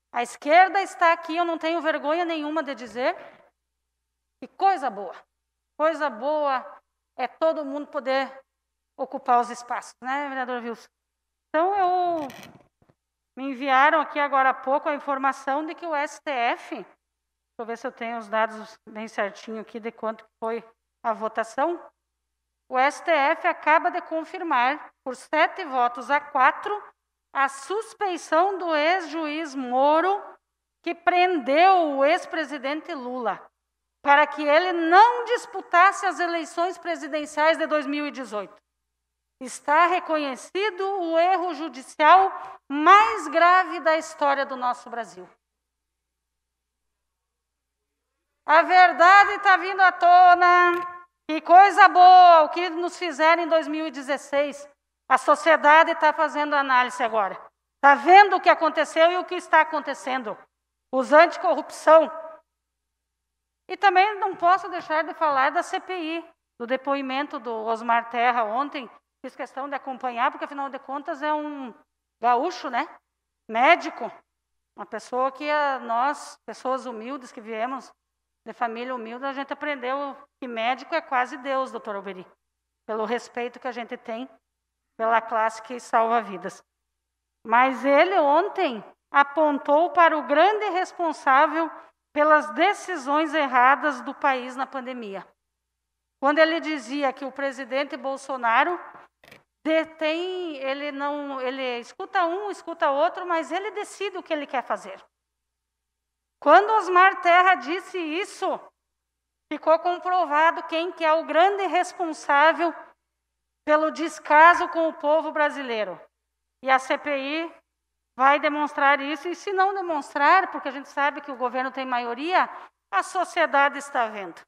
A esquerda está aqui, eu não tenho vergonha nenhuma de dizer. Que coisa boa. Coisa boa é todo mundo poder ocupar os espaços, né, vereador Wilson? Então eu me enviaram aqui agora há pouco a informação de que o STF, deixa eu ver se eu tenho os dados bem certinho aqui de quanto foi a votação. O STF acaba de confirmar, por sete votos a quatro, a suspeição do ex-juiz Moro, que prendeu o ex-presidente Lula, para que ele não disputasse as eleições presidenciais de 2018. Está reconhecido o erro judicial mais grave da história do nosso Brasil. A verdade está vindo à tona. Que coisa boa o que nos fizeram em 2016. A sociedade está fazendo análise agora. Está vendo o que aconteceu e o que está acontecendo. Os anticorrupção. E também não posso deixar de falar da CPI, do depoimento do Osmar Terra ontem, Fiz questão de acompanhar, porque afinal de contas é um gaúcho, né? Médico. Uma pessoa que eh, nós, pessoas humildes que viemos de família humilde, a gente aprendeu que médico é quase Deus, doutor Alberi. Pelo respeito que a gente tem pela classe que salva vidas. Mas ele ontem apontou para o grande responsável pelas decisões erradas do país na pandemia. Quando ele dizia que o presidente Bolsonaro detém, ele não, ele escuta um, escuta outro, mas ele decide o que ele quer fazer. Quando Osmar Terra disse isso, ficou comprovado quem que é o grande responsável pelo descaso com o povo brasileiro. E a CPI vai demonstrar isso, e se não demonstrar, porque a gente sabe que o governo tem maioria, a sociedade está vendo.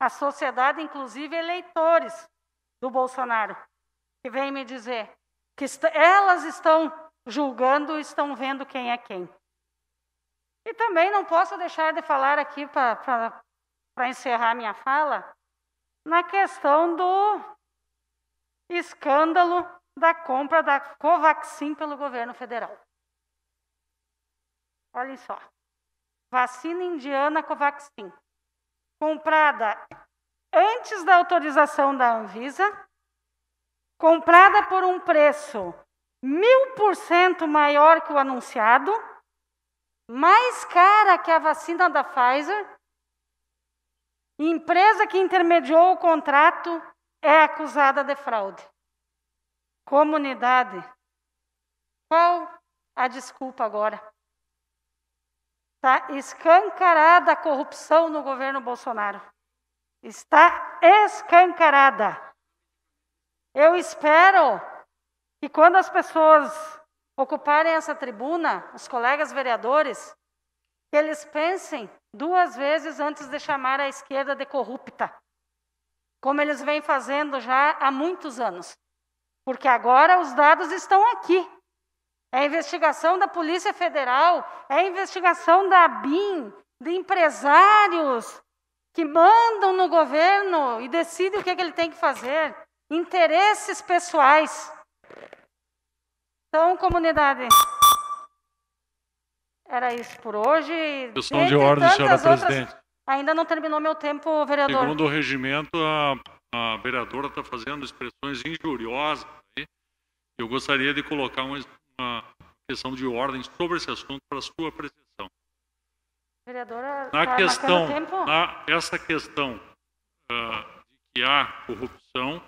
A sociedade, inclusive eleitores do Bolsonaro, que vem me dizer que est elas estão julgando, estão vendo quem é quem. E também não posso deixar de falar aqui para encerrar minha fala na questão do escândalo da compra da Covaxin pelo governo federal. Olhem só. Vacina indiana Covaxin, comprada antes da autorização da Anvisa comprada por um preço mil por cento maior que o anunciado, mais cara que a vacina da Pfizer, empresa que intermediou o contrato é acusada de fraude. Comunidade, qual a desculpa agora? Está escancarada a corrupção no governo Bolsonaro. Está escancarada. Eu espero que quando as pessoas ocuparem essa tribuna, os colegas vereadores, que eles pensem duas vezes antes de chamar a esquerda de corrupta, como eles vêm fazendo já há muitos anos. Porque agora os dados estão aqui. É investigação da Polícia Federal, é investigação da BIM, de empresários que mandam no governo e decidem o que, é que ele tem que fazer interesses pessoais. Então, comunidade, era isso por hoje. Questão de ordem, senhora outras, presidente. Ainda não terminou meu tempo, vereador. Segundo o regimento, a, a vereadora está fazendo expressões injuriosas. Né? Eu gostaria de colocar uma, uma, questão de ordem sobre esse assunto para sua apreciação. Vereadora, na tá questão, tempo? Na, essa questão uh, de que há corrupção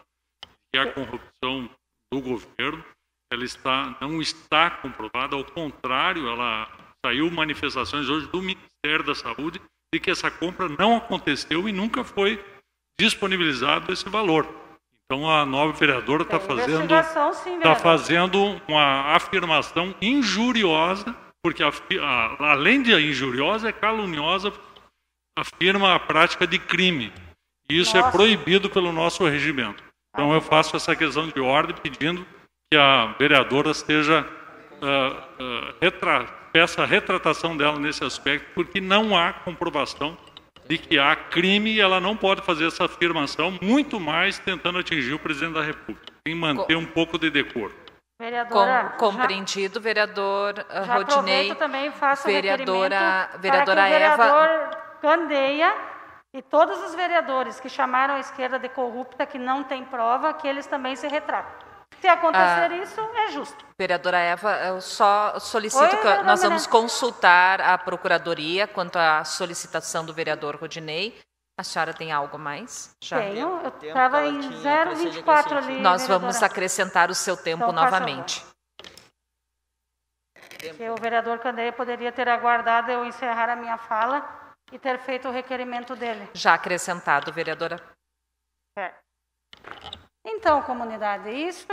que a corrupção do governo ela está, não está comprovada, ao contrário, ela saiu manifestações hoje do Ministério da Saúde de que essa compra não aconteceu e nunca foi disponibilizado esse valor. Então a nova vereadora está fazendo, está tá fazendo uma afirmação injuriosa, porque a, a, além de injuriosa, é caluniosa, afirma a prática de crime. E isso é Nossa. é proibido pelo nosso regimento. Então eu faço essa questão de ordem pedindo que a vereadora seja uh, uh, retra, peça a retratação dela nesse aspecto, porque não há comprovação de que há crime e ela não pode fazer essa afirmação, muito mais tentando atingir o presidente da República. Tem que manter um pouco de decoro. Vereadora, Com, compreendido, já, vereador uh, já Rodinei. também faço vereadora, vereadora para que o vereador Eva. Candeia e todos os vereadores que chamaram a esquerda de corrupta, que não tem prova, que eles também se retratam. Se acontecer ah, isso, é justo. Vereadora Eva, eu só solicito Oi, que nós vamos consultar a Procuradoria quanto à solicitação do vereador Rodinei. A senhora tem algo mais? Já Tenho, eu estava em 0,24 ali. Nós vamos acrescentar o seu tempo então, novamente. Tempo. o vereador Candeia poderia ter aguardado eu encerrar a minha fala e ter feito o requerimento dele. Já acrescentado, vereadora. É. Então, comunidade, isso,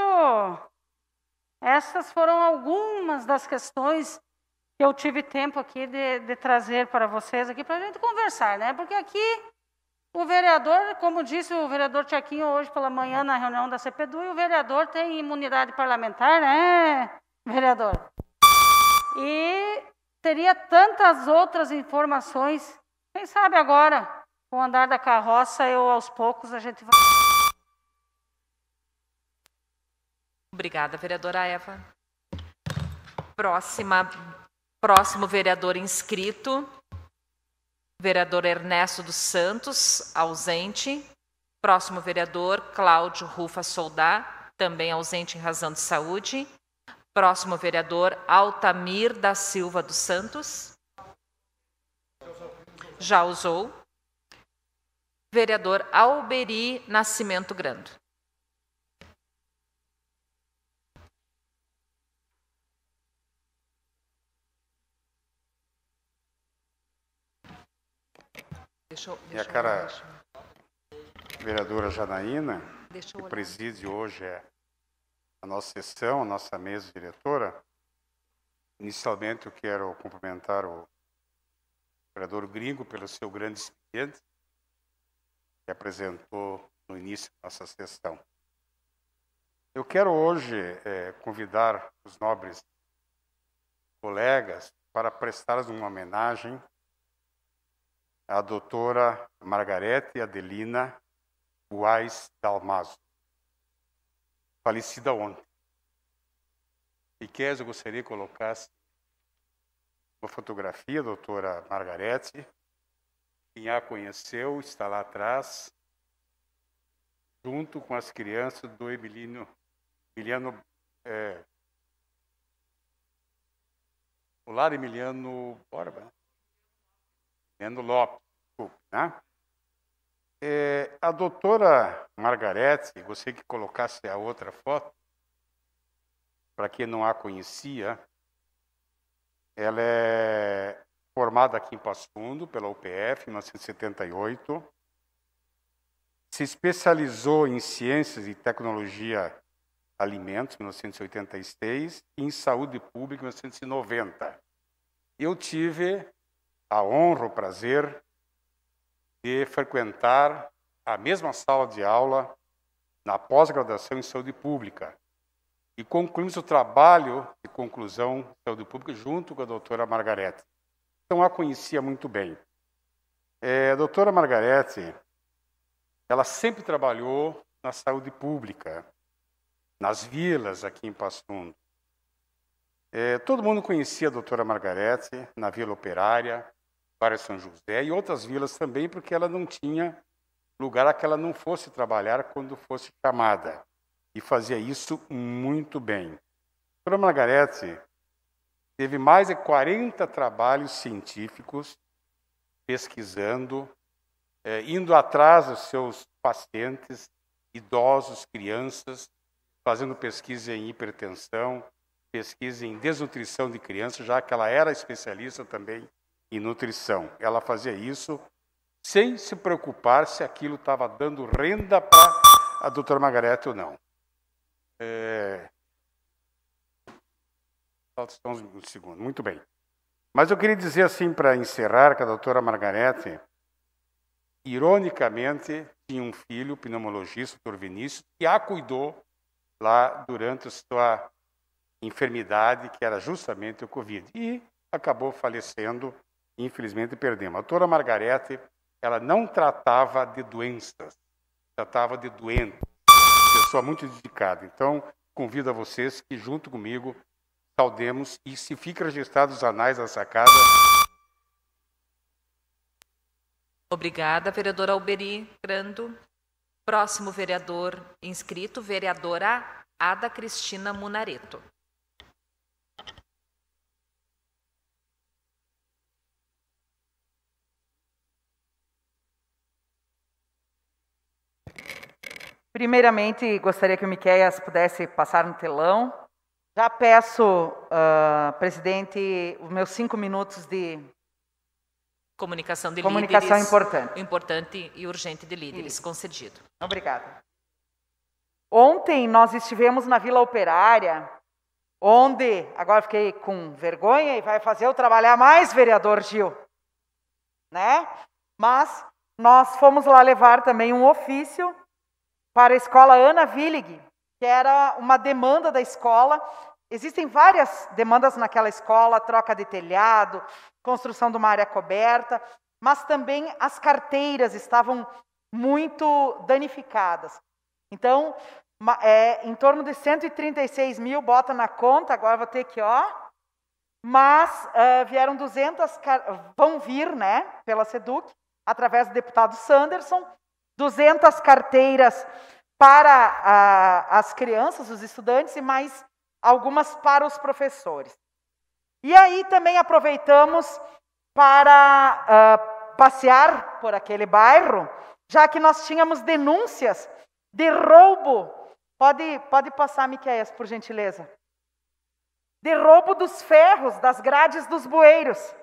essas foram algumas das questões que eu tive tempo aqui de, de trazer para vocês aqui para a gente conversar, né? Porque aqui o vereador, como disse o vereador Tiaquinho hoje pela manhã na reunião da CPDU, e o vereador tem imunidade parlamentar, né, vereador? E teria tantas outras informações quem sabe agora, com o andar da carroça, eu aos poucos a gente vai. Obrigada, vereadora Eva. Próxima, próximo vereador inscrito, vereador Ernesto dos Santos, ausente. Próximo vereador, Cláudio Rufa Soldá, também ausente em razão de saúde. Próximo vereador, Altamir da Silva dos Santos já usou, vereador Alberi Nascimento Grando. Deixa eu, deixa e a cara vereadora Janaína, que preside hoje é a nossa sessão, a nossa mesa diretora, inicialmente eu quero cumprimentar o vereador gringo, pelo seu grande expediente, que apresentou no início da nossa sessão. Eu quero hoje é, convidar os nobres colegas para prestar uma homenagem à doutora Margarete Adelina Guais Dalmaso, falecida ontem. E que eu gostaria que colocasse uma fotografia, a doutora Margarete. Quem a conheceu está lá atrás, junto com as crianças do Emilino, Emiliano, é, o lar Emiliano Borba, né? Emiliano Lopes, desculpe, né? É, a doutora Margarete, você que colocasse a outra foto, para quem não a conhecia, ela é formada aqui em Passo Fundo pela UPF, em 1978. Se especializou em ciências e tecnologia alimentos, em 1986, e em saúde pública, em 1990. Eu tive a honra, o prazer de frequentar a mesma sala de aula na pós-graduação em saúde pública, e concluímos o trabalho de conclusão de saúde pública junto com a doutora Margarete. Então, a conhecia muito bem. É, a doutora Margarete, ela sempre trabalhou na saúde pública, nas vilas aqui em Passo Fundo. É, todo mundo conhecia a doutora Margarete na Vila Operária, Vara São José e outras vilas também, porque ela não tinha lugar a que ela não fosse trabalhar quando fosse chamada e fazia isso muito bem. Dra. Margarete teve mais de 40 trabalhos científicos pesquisando, é, indo atrás dos seus pacientes, idosos, crianças, fazendo pesquisa em hipertensão, pesquisa em desnutrição de crianças, já que ela era especialista também em nutrição. Ela fazia isso sem se preocupar se aquilo estava dando renda para a doutora Margarete ou não. É... só uns um segundos. Muito bem. Mas eu queria dizer assim, para encerrar, que a doutora Margarete, ironicamente, tinha um filho, pneumologista, doutor Vinícius, que a cuidou lá durante a sua enfermidade, que era justamente o Covid. E acabou falecendo, infelizmente perdemos. A doutora Margarete, ela não tratava de doenças, tratava de doentes pessoa muito dedicada. Então, convido a vocês que, junto comigo, saudemos e se fica registrado os anais da sacada. Obrigada, vereador Alberi Grando. Próximo vereador inscrito, vereadora Ada Cristina Munareto. Primeiramente, gostaria que o Miqueias pudesse passar no telão. Já peço, uh, presidente, os meus cinco minutos de comunicação de comunicação líderes. importante. Importante e urgente de líderes, Isso. concedido. Obrigada. Ontem nós estivemos na Vila Operária, onde, agora fiquei com vergonha e vai fazer eu trabalhar mais, vereador Gil, né? Mas nós fomos lá levar também um ofício para a escola Ana Willig, que era uma demanda da escola. Existem várias demandas naquela escola, troca de telhado, construção de uma área coberta, mas também as carteiras estavam muito danificadas. Então, é, em torno de 136 mil, bota na conta, agora vou ter que, ó. Mas uh, vieram 200, vão vir, né, pela SEDUC, através do deputado Sanderson, 200 carteiras para a, as crianças, os estudantes, e mais algumas para os professores. E aí também aproveitamos para uh, passear por aquele bairro, já que nós tínhamos denúncias de roubo. Pode, pode passar, Miqueias, por gentileza. De roubo dos ferros, das grades dos bueiros.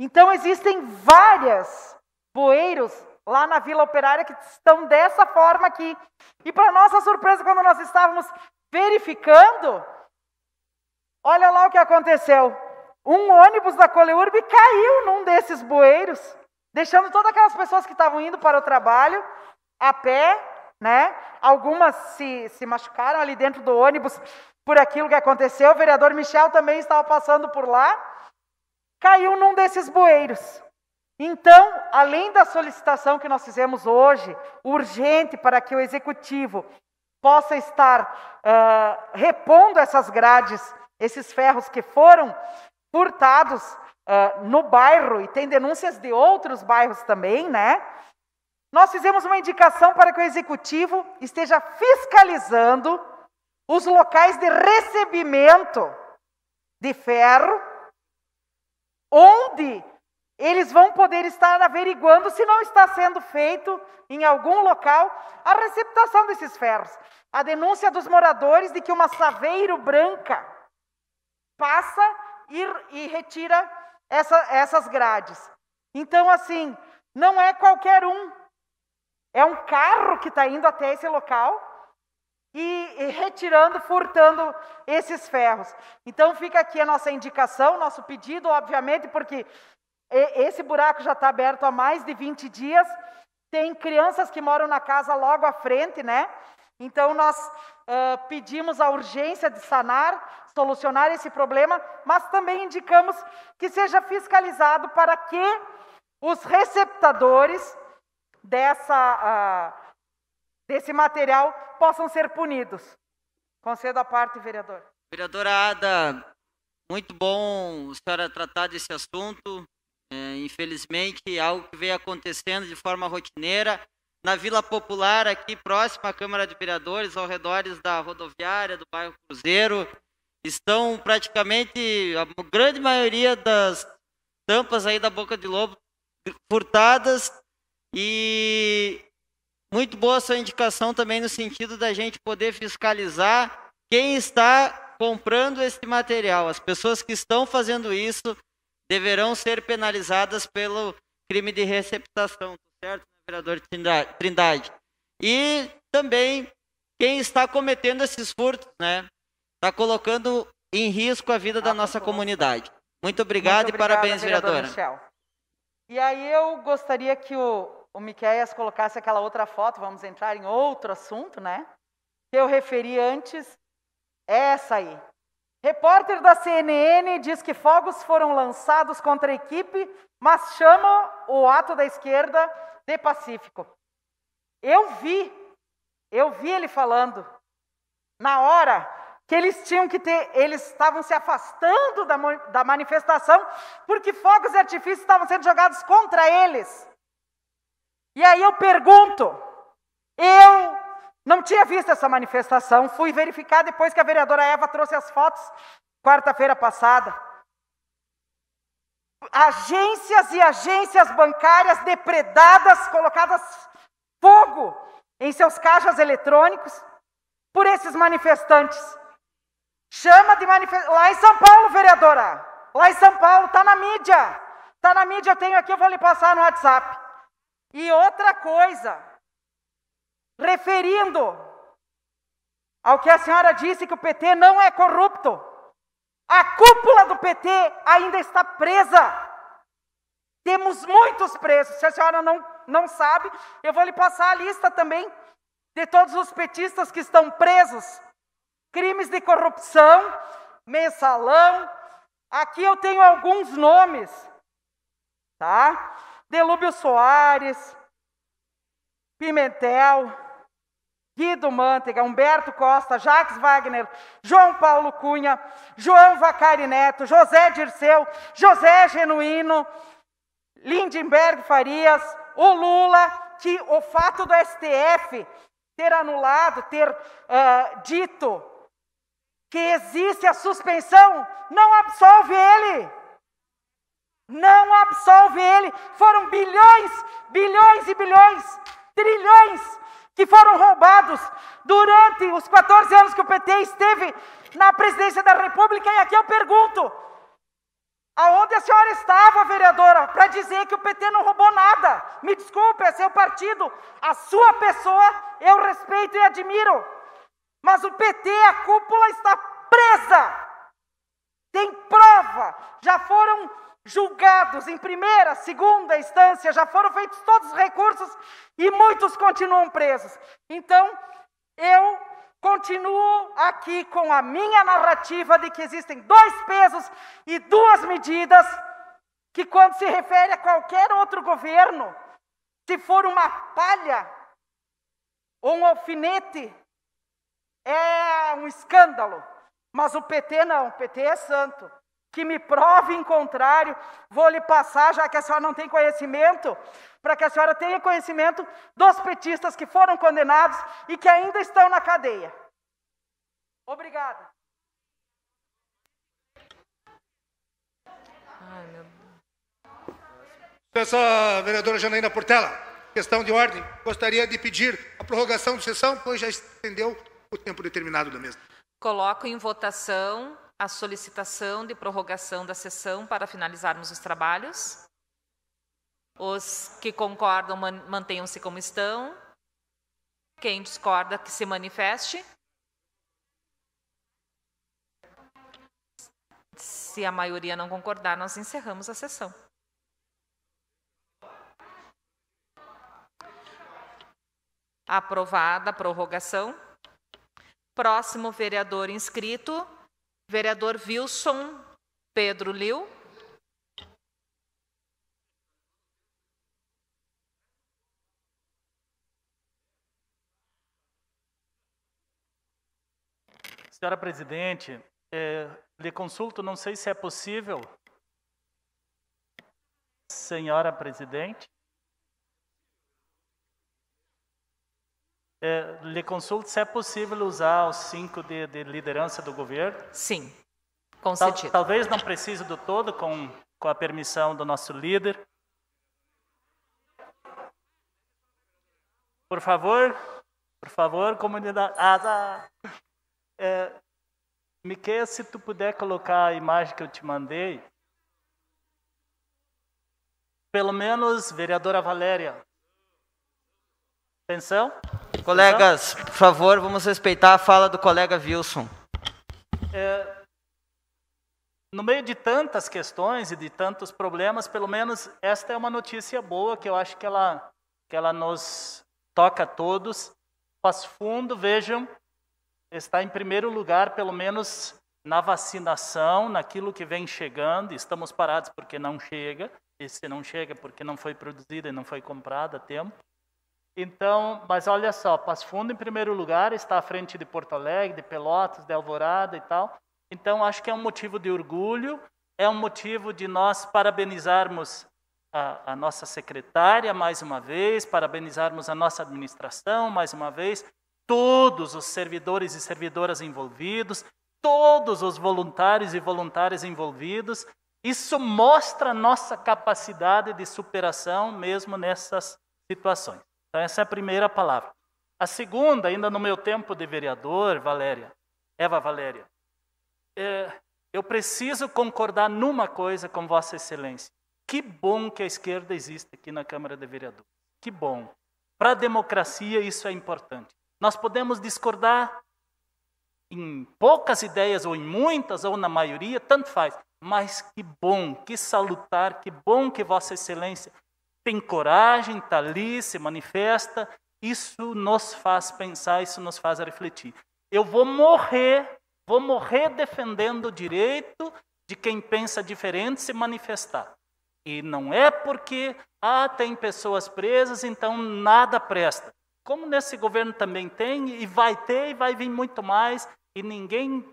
Então existem várias bueiros lá na Vila Operária que estão dessa forma aqui. E para nossa surpresa, quando nós estávamos verificando, olha lá o que aconteceu. Um ônibus da Coleurbe caiu num desses bueiros, deixando todas aquelas pessoas que estavam indo para o trabalho a pé, né? Algumas se, se machucaram ali dentro do ônibus por aquilo que aconteceu. O vereador Michel também estava passando por lá. Caiu num desses bueiros. Então, além da solicitação que nós fizemos hoje, urgente para que o executivo possa estar uh, repondo essas grades, esses ferros que foram furtados uh, no bairro, e tem denúncias de outros bairros também, né? Nós fizemos uma indicação para que o executivo esteja fiscalizando os locais de recebimento de ferro, onde eles vão poder estar averiguando se não está sendo feito em algum local a receptação desses ferros. A denúncia dos moradores de que uma saveiro branca passa e, e retira essa, essas grades. Então, assim, não é qualquer um. É um carro que está indo até esse local e, e retirando, furtando esses ferros. Então, fica aqui a nossa indicação, nosso pedido, obviamente, porque esse buraco já está aberto há mais de 20 dias. Tem crianças que moram na casa logo à frente, né? Então nós uh, pedimos a urgência de sanar, solucionar esse problema, mas também indicamos que seja fiscalizado para que os receptadores dessa, uh, desse material possam ser punidos. Concedo a parte, vereador. Vereadora Ada, muito bom a senhora tratar desse assunto. É, infelizmente, algo que vem acontecendo de forma rotineira na Vila Popular, aqui próxima à Câmara de Vereadores, ao redores da rodoviária, do bairro Cruzeiro, estão praticamente a grande maioria das tampas aí da boca de lobo furtadas e muito boa sua indicação também no sentido da gente poder fiscalizar quem está comprando esse material. As pessoas que estão fazendo isso deverão ser penalizadas pelo crime de receptação, tá certo, né, vereador Trindade? E também quem está cometendo esses furtos, né? Está colocando em risco a vida da ah, nossa comunidade. Muito obrigado Muito obrigada, e parabéns, vereadora. Michel. E aí eu gostaria que o, o Miqueias colocasse aquela outra foto, vamos entrar em outro assunto, né? Que eu referi antes, é essa aí. Repórter da CNN diz que fogos foram lançados contra a equipe, mas chama o ato da esquerda de pacífico. Eu vi, eu vi ele falando na hora que eles tinham que ter, eles estavam se afastando da, da manifestação porque fogos e artifícios estavam sendo jogados contra eles. E aí eu pergunto, eu não tinha visto essa manifestação, fui verificar depois que a vereadora Eva trouxe as fotos quarta-feira passada. Agências e agências bancárias depredadas, colocadas fogo em seus caixas eletrônicos por esses manifestantes. Chama de manifestação. Lá em São Paulo, vereadora. Lá em São Paulo, está na mídia. Está na mídia, eu tenho aqui, eu vou lhe passar no WhatsApp. E outra coisa, referindo ao que a senhora disse que o PT não é corrupto. A cúpula do PT ainda está presa. Temos muitos presos. Se a senhora não, não sabe, eu vou lhe passar a lista também de todos os petistas que estão presos. Crimes de corrupção, mensalão. Aqui eu tenho alguns nomes, tá? Delúbio Soares, Pimentel, Guido Mantega, Humberto Costa, Jacques Wagner, João Paulo Cunha, João Vacari Neto, José Dirceu, José Genuíno, Lindenberg Farias, o Lula, que o fato do STF ter anulado, ter uh, dito que existe a suspensão, não absolve ele. Não absolve ele. Foram bilhões, bilhões e bilhões, trilhões que foram roubados durante os 14 anos que o PT esteve na presidência da República. E aqui eu pergunto: aonde a senhora estava, vereadora, para dizer que o PT não roubou nada? Me desculpe, é seu partido, a sua pessoa eu respeito e admiro. Mas o PT, a cúpula está presa. Tem prova. Já foram julgados em primeira, segunda instância, já foram feitos todos os recursos e muitos continuam presos. Então, eu continuo aqui com a minha narrativa de que existem dois pesos e duas medidas que quando se refere a qualquer outro governo, se for uma palha ou um alfinete, é um escândalo. Mas o PT não, o PT é santo que me prove em contrário, vou lhe passar, já que a senhora não tem conhecimento, para que a senhora tenha conhecimento dos petistas que foram condenados e que ainda estão na cadeia. Obrigada. Ai, meu Deus. vereadora Janaína Portela, questão de ordem. Gostaria de pedir a prorrogação de sessão, pois já estendeu o tempo determinado da mesa. Coloco em votação a solicitação de prorrogação da sessão para finalizarmos os trabalhos. Os que concordam, mantenham-se como estão. Quem discorda, que se manifeste. Se a maioria não concordar, nós encerramos a sessão. Aprovada a prorrogação. Próximo vereador inscrito, Vereador Wilson Pedro Liu. Senhora presidente, é, lhe consulto, não sei se é possível. Senhora presidente. é, lhe consulto se é possível usar os cinco de, de liderança do governo. Sim, com Tal, talvez não precise do todo, com, com a permissão do nosso líder. Por favor, por favor, comunidade. Ah, ah. É, Miquel, se tu puder colocar a imagem que eu te mandei. Pelo menos, vereadora Valéria, Atenção. Colegas, por favor, vamos respeitar a fala do colega Wilson. É, no meio de tantas questões e de tantos problemas, pelo menos esta é uma notícia boa que eu acho que ela, que ela nos toca a todos. Passo Fundo, vejam, está em primeiro lugar, pelo menos na vacinação, naquilo que vem chegando. Estamos parados porque não chega, e se não chega, porque não foi produzida e não foi comprada a tempo. Então, mas olha só, Passo Fundo em primeiro lugar está à frente de Porto Alegre, de Pelotas, de Alvorada e tal. Então, acho que é um motivo de orgulho, é um motivo de nós parabenizarmos a, a nossa secretária mais uma vez, parabenizarmos a nossa administração mais uma vez, todos os servidores e servidoras envolvidos, todos os voluntários e voluntárias envolvidos. Isso mostra a nossa capacidade de superação mesmo nessas situações. Então, essa é a primeira palavra. A segunda, ainda no meu tempo de vereador, Valéria, Eva Valéria, é, eu preciso concordar numa coisa com Vossa Excelência. Que bom que a esquerda existe aqui na Câmara de Vereadores. Que bom. Para a democracia, isso é importante. Nós podemos discordar em poucas ideias, ou em muitas, ou na maioria, tanto faz. Mas que bom, que salutar, que bom que Vossa Excelência tem coragem, está ali, se manifesta. Isso nos faz pensar, isso nos faz refletir. Eu vou morrer, vou morrer defendendo o direito de quem pensa diferente se manifestar. E não é porque, ah, tem pessoas presas, então nada presta. Como nesse governo também tem, e vai ter, e vai vir muito mais, e ninguém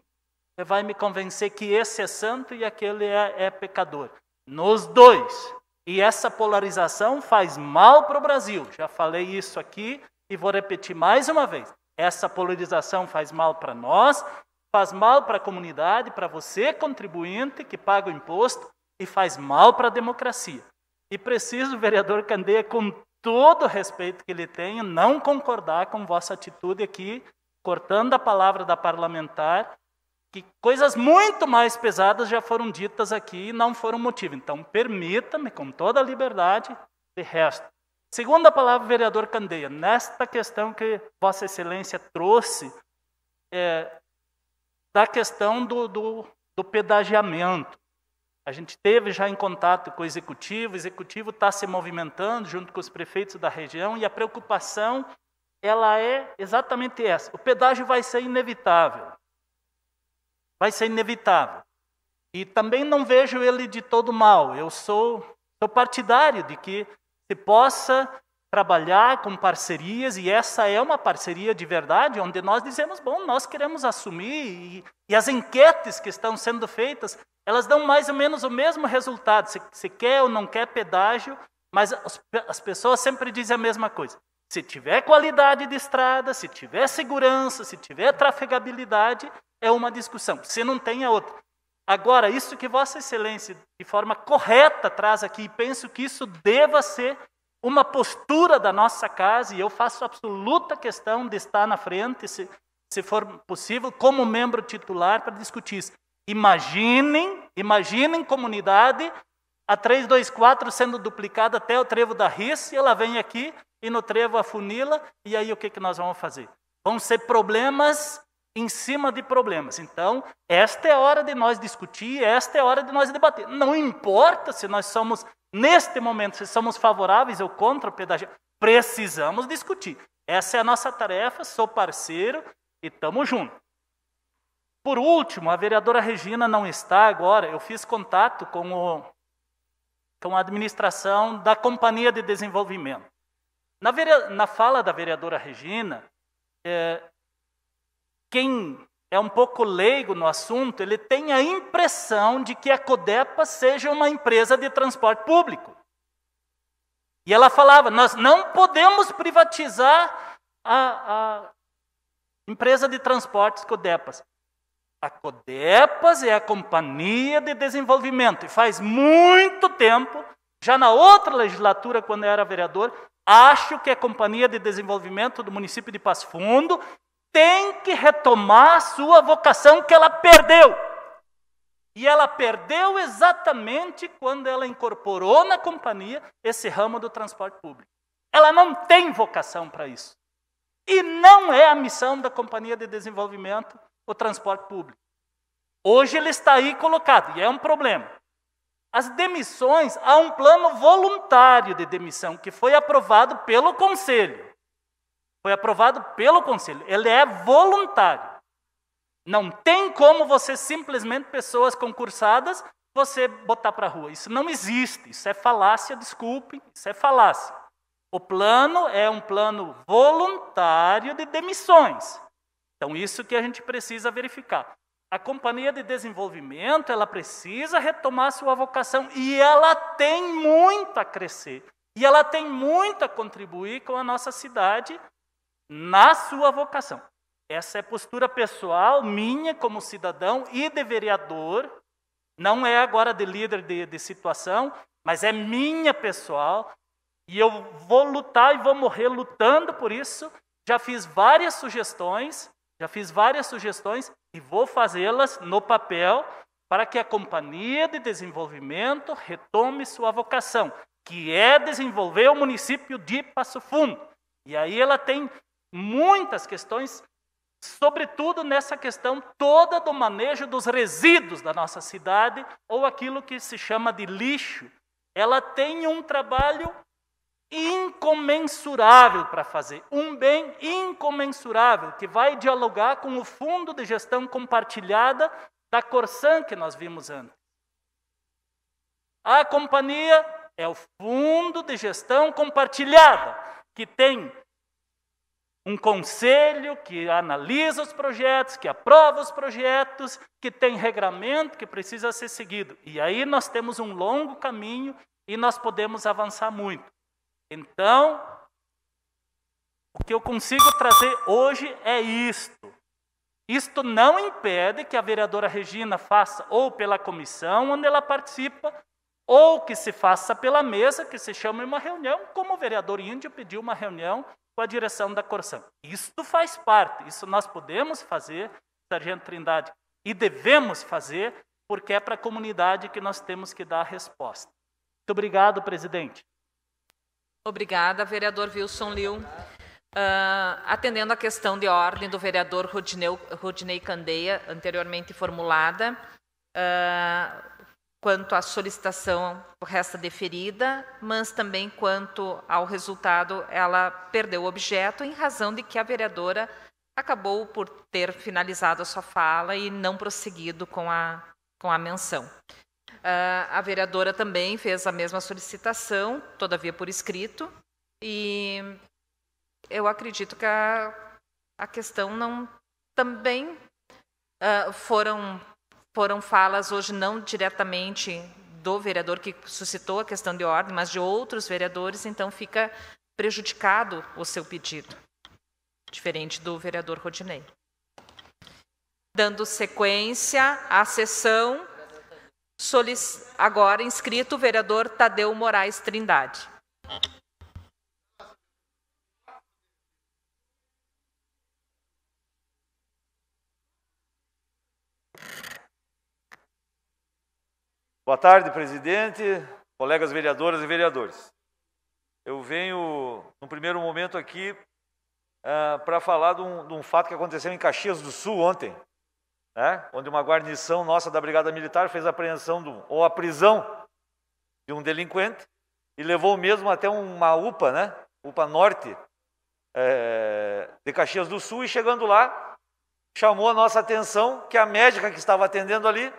vai me convencer que esse é santo e aquele é, é pecador. Nos dois, e essa polarização faz mal para o Brasil. Já falei isso aqui e vou repetir mais uma vez. Essa polarização faz mal para nós, faz mal para a comunidade, para você, contribuinte, que paga o imposto, e faz mal para a democracia. E preciso, vereador Candeia, com todo o respeito que ele tenha, não concordar com vossa atitude aqui, cortando a palavra da parlamentar que coisas muito mais pesadas já foram ditas aqui e não foram motivo. Então, permita-me, com toda a liberdade, de resto. Segunda palavra, vereador Candeia, nesta questão que Vossa Excelência trouxe, é, da questão do, do, do pedagiamento. A gente teve já em contato com o executivo, o executivo está se movimentando junto com os prefeitos da região e a preocupação ela é exatamente essa. O pedágio vai ser inevitável. Vai ser inevitável. E também não vejo ele de todo mal. Eu sou, sou partidário de que se possa trabalhar com parcerias, e essa é uma parceria de verdade, onde nós dizemos, bom, nós queremos assumir, e, e as enquetes que estão sendo feitas, elas dão mais ou menos o mesmo resultado, se, se quer ou não quer pedágio, mas as, as pessoas sempre dizem a mesma coisa. Se tiver qualidade de estrada, se tiver segurança, se tiver trafegabilidade, é uma discussão. Se não tem, é outra. Agora, isso que Vossa Excelência, de forma correta, traz aqui, penso que isso deva ser uma postura da nossa casa, e eu faço absoluta questão de estar na frente, se, se for possível, como membro titular, para discutir isso. Imaginem, imaginem comunidade, a 324 sendo duplicada até o trevo da RIS, e ela vem aqui, e no trevo a funila, e aí o que, que nós vamos fazer? Vão ser problemas em cima de problemas. Então, esta é a hora de nós discutir, esta é a hora de nós debater. Não importa se nós somos, neste momento, se somos favoráveis ou contra o pedagogia, precisamos discutir. Essa é a nossa tarefa, sou parceiro e estamos juntos. Por último, a vereadora Regina não está agora, eu fiz contato com, o, com a administração da Companhia de Desenvolvimento. Na, vere, na fala da vereadora Regina, é, quem é um pouco leigo no assunto, ele tem a impressão de que a Codepa seja uma empresa de transporte público. E ela falava: nós não podemos privatizar a, a empresa de transportes Codepas. A Codepas é a companhia de desenvolvimento. E faz muito tempo, já na outra legislatura, quando eu era vereador, acho que é a companhia de desenvolvimento do município de Passo Fundo tem que retomar sua vocação que ela perdeu. E ela perdeu exatamente quando ela incorporou na companhia esse ramo do transporte público. Ela não tem vocação para isso. E não é a missão da companhia de desenvolvimento o transporte público. Hoje ele está aí colocado, e é um problema. As demissões, há um plano voluntário de demissão que foi aprovado pelo Conselho. Foi aprovado pelo conselho. Ele é voluntário. Não tem como você simplesmente pessoas concursadas você botar para a rua. Isso não existe. Isso é falácia, desculpe, isso é falácia. O plano é um plano voluntário de demissões. Então isso que a gente precisa verificar. A companhia de desenvolvimento, ela precisa retomar sua vocação e ela tem muito a crescer. E ela tem muito a contribuir com a nossa cidade na sua vocação. Essa é postura pessoal minha como cidadão e de vereador, não é agora de líder de, de situação, mas é minha pessoal, e eu vou lutar e vou morrer lutando por isso. Já fiz várias sugestões, já fiz várias sugestões e vou fazê-las no papel para que a Companhia de Desenvolvimento retome sua vocação, que é desenvolver o município de Passo Fundo. E aí ela tem muitas questões, sobretudo nessa questão toda do manejo dos resíduos da nossa cidade, ou aquilo que se chama de lixo. Ela tem um trabalho incomensurável para fazer, um bem incomensurável, que vai dialogar com o fundo de gestão compartilhada da Corsan que nós vimos antes. A companhia é o fundo de gestão compartilhada, que tem um conselho que analisa os projetos, que aprova os projetos, que tem regramento que precisa ser seguido. E aí nós temos um longo caminho e nós podemos avançar muito. Então, o que eu consigo trazer hoje é isto. Isto não impede que a vereadora Regina faça ou pela comissão onde ela participa, ou que se faça pela mesa, que se chame uma reunião, como o vereador Índio pediu uma reunião com a direção da Corsan. Isto faz parte, isso nós podemos fazer, Sargento Trindade, e devemos fazer, porque é para a comunidade que nós temos que dar a resposta. Muito obrigado, presidente. Obrigada, vereador Wilson Liu. Uh, ah, atendendo à questão de ordem do vereador Rodineu, Rodinei Candeia, anteriormente formulada, uh, quanto à solicitação resta deferida, mas também quanto ao resultado, ela perdeu o objeto em razão de que a vereadora acabou por ter finalizado a sua fala e não prosseguido com a, com a menção. Uh, a vereadora também fez a mesma solicitação, todavia por escrito, e eu acredito que a, a questão não também uh, foram foram falas hoje não diretamente do vereador que suscitou a questão de ordem, mas de outros vereadores, então fica prejudicado o seu pedido, diferente do vereador Rodinei. Dando sequência à sessão, agora inscrito o vereador Tadeu Moraes Trindade. Boa tarde, presidente, colegas vereadoras e vereadores. Eu venho, no primeiro momento aqui, uh, ah, para falar de um, de um, fato que aconteceu em Caxias do Sul ontem, né? onde uma guarnição nossa da Brigada Militar fez a apreensão do, ou a prisão de um delinquente e levou mesmo até uma UPA, né? UPA Norte, é, de Caxias do Sul, e chegando lá, chamou a nossa atenção que a médica que estava atendendo ali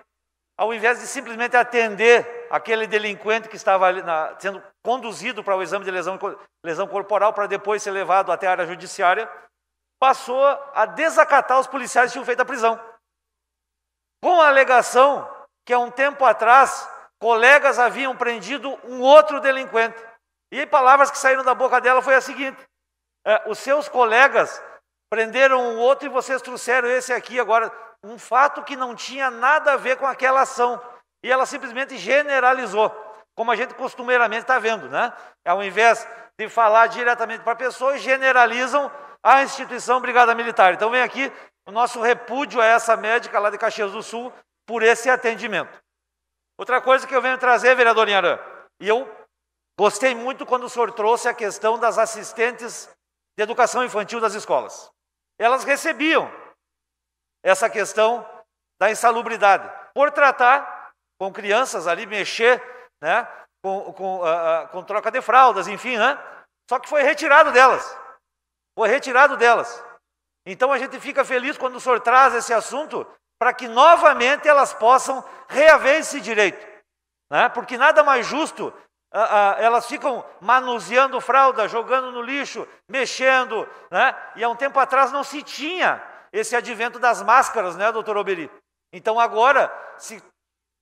ao invés de simplesmente atender aquele delinquente que estava na, sendo conduzido para o exame de lesão, lesão corporal para depois ser levado até a área judiciária, passou a desacatar os policiais que tinham feito a prisão. Com a alegação que há um tempo atrás colegas haviam prendido um outro delinquente. E palavras que saíram da boca dela foi a seguinte: é, os seus colegas prenderam um outro e vocês trouxeram esse aqui agora um fato que não tinha nada a ver com aquela ação. E ela simplesmente generalizou, como a gente costumeiramente está vendo, né? Ao invés de falar diretamente para a pessoa, generalizam a instituição Brigada Militar. Então vem aqui o nosso repúdio a essa médica lá de Caxias do Sul por esse atendimento. Outra coisa que eu venho trazer, vereador Inharã, e eu gostei muito quando o senhor trouxe a questão das assistentes de educação infantil das escolas. Elas recebiam essa questão da insalubridade. Por tratar com crianças ali, mexer né, com, com, uh, uh, com troca de fraldas, enfim, né? só que foi retirado delas. Foi retirado delas. Então a gente fica feliz quando o senhor traz esse assunto para que novamente elas possam reaver esse direito. Né? Porque nada mais justo Uh, uh, elas ficam manuseando fralda, jogando no lixo, mexendo, né? E há um tempo atrás não se tinha esse advento das máscaras, né, doutor Oberi? Então agora, se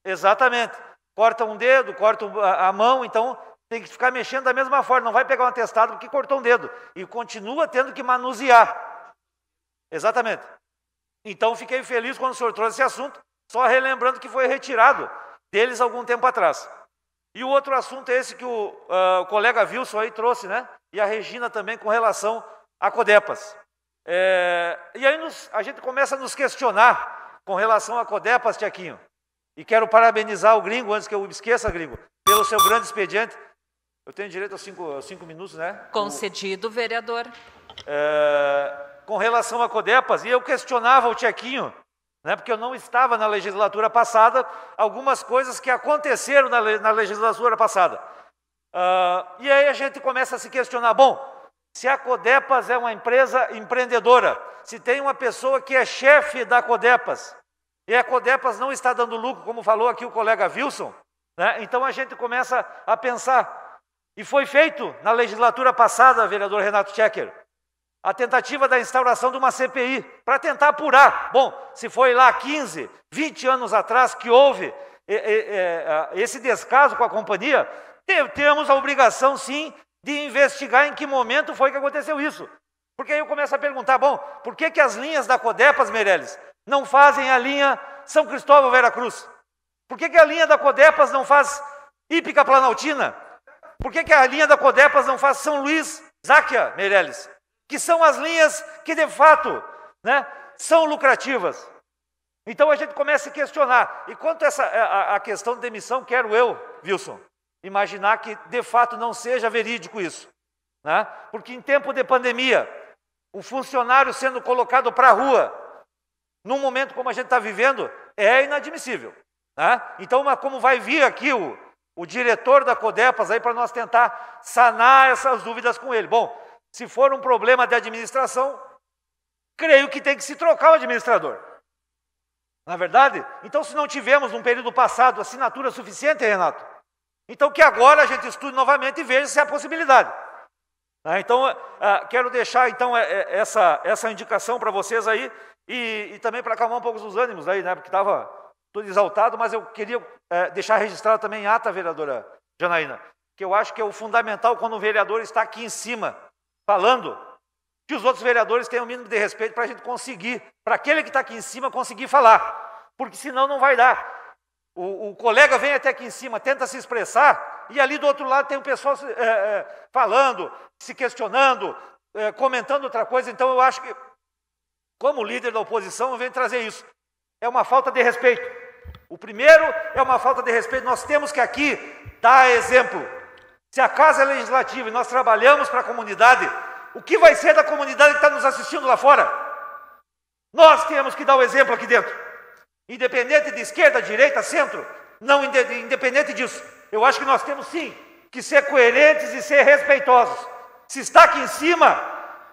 exatamente, corta um dedo, corta a mão, então tem que ficar mexendo da mesma forma, não vai pegar um atestado porque cortou um dedo e continua tendo que manusear. Exatamente. Então fiquei feliz quando o senhor trouxe esse assunto, só relembrando que foi retirado deles algum tempo atrás. E o outro assunto é esse que o, uh, o colega Wilson aí trouxe, né? E a Regina também com relação a Codepas. É, e aí nos, a gente começa a nos questionar com relação a Codepas, Tiaquinho. E quero parabenizar o gringo, antes que eu esqueça, gringo, pelo seu grande expediente. Eu tenho direito a cinco, cinco minutos, né? Concedido, o, vereador. É, com relação a Codepas, e eu questionava o Tiaquinho, né, porque eu não estava na legislatura passada, algumas coisas que aconteceram na, na legislatura passada. Uh, e aí a gente começa a se questionar: bom, se a Codepas é uma empresa empreendedora, se tem uma pessoa que é chefe da Codepas, e a Codepas não está dando lucro, como falou aqui o colega Wilson, né? então a gente começa a pensar. E foi feito na legislatura passada, vereador Renato Checker, a tentativa da instauração de uma CPI para tentar apurar. Bom, se foi lá 15, 20 anos atrás que houve eh, eh, eh, ah, esse descaso com a companhia, temos a obrigação sim de investigar em que momento foi que aconteceu isso. Porque aí eu começo a perguntar, bom, por que, que as linhas da Codepas, Meirelles, não fazem a linha São Cristóvão Vera Cruz? Por que, que a linha da Codepas não faz Ípica Planaltina? Por que, que a linha da Codepas não faz São Luís, Záquia, Meirelles? Que são as linhas que de fato né, são lucrativas. Então a gente começa a questionar. E quanto a essa, a, a questão de demissão, quero eu, Wilson, imaginar que de fato não seja verídico isso. Né? Porque em tempo de pandemia, o funcionário sendo colocado para a rua, num momento como a gente está vivendo, é inadmissível. Né? Então, como vai vir aqui o, o diretor da Codepas aí para nós tentar sanar essas dúvidas com ele? Bom, se for um problema de administração, creio que tem que se trocar o administrador. Na é verdade, então se não tivemos num período passado assinatura suficiente, Renato, então, que agora a gente estude novamente e veja se há possibilidade. Ah, então, ah, quero deixar então é, é, essa, essa indicação para vocês aí e, e também para acalmar um pouco os ânimos aí, né? Porque estava todo exaltado, mas eu queria é, deixar registrado também em ata, vereadora Janaína, que eu acho que é o fundamental quando o vereador está aqui em cima falando que os outros vereadores tenham o mínimo de respeito para a gente conseguir, para aquele que está aqui em cima conseguir falar, porque senão não vai dar. O, o, colega vem até aqui em cima, tenta se expressar, e ali do outro lado tem o pessoal é, é, falando, se questionando, é, comentando outra coisa. Então eu acho que, como líder da oposição, eu venho trazer isso. É uma falta de respeito. O primeiro é uma falta de respeito. Nós temos que aqui dar exemplo. Se a casa é legislativa e nós trabalhamos para a comunidade, o que vai ser da comunidade que está nos assistindo lá fora? Nós temos que dar o exemplo aqui dentro. Independente de esquerda, direita, centro, não independente disso. Eu acho que nós temos sim que ser coerentes e ser respeitosos. Se está aqui em cima,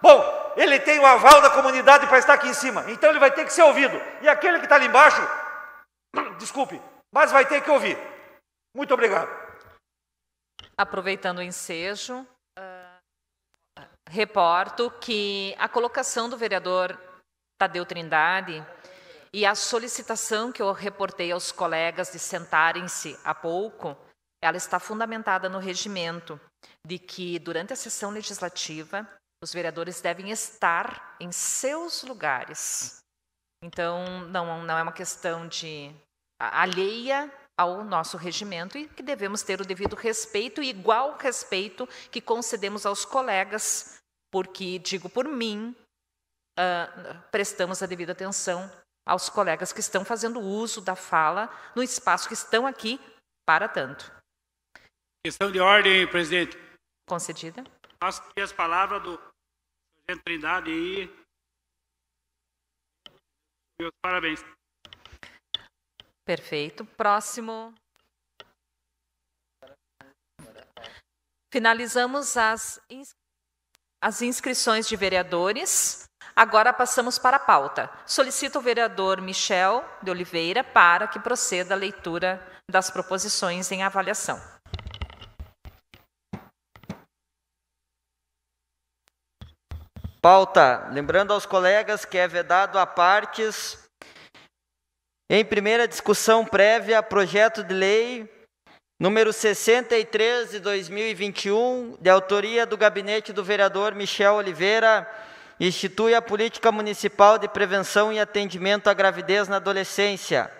bom, ele tem o aval da comunidade para estar aqui em cima, então ele vai ter que ser ouvido. E aquele que está ali embaixo, desculpe, mas vai ter que ouvir. Muito obrigado. Aproveitando o ensejo, uh, reporto que a colocação do vereador Tadeu Trindade e a solicitação que eu reportei aos colegas de sentarem-se há pouco, ela está fundamentada no regimento de que, durante a sessão legislativa, os vereadores devem estar em seus lugares. Então, não, não é uma questão de alheia ao nosso regimento e que devemos ter o devido respeito, igual respeito que concedemos aos colegas, porque, digo por mim, uh, prestamos a devida atenção aos colegas que estão fazendo uso da fala no espaço que estão aqui para tanto. Questão de ordem, presidente. Concedida. aqui as palavras do presidente Trindade aí. Meus parabéns. Perfeito. Próximo. Finalizamos as, ins... as inscrições de vereadores. Agora passamos para a pauta. Solicito o vereador Michel de Oliveira para que proceda a leitura das proposições em avaliação. Pauta. Lembrando aos colegas que é vedado a partes em primeira discussão prévia, projeto de lei número 63 de 2021, de autoria do gabinete do vereador Michel Oliveira, institui a Política Municipal de Prevenção e Atendimento à Gravidez na Adolescência.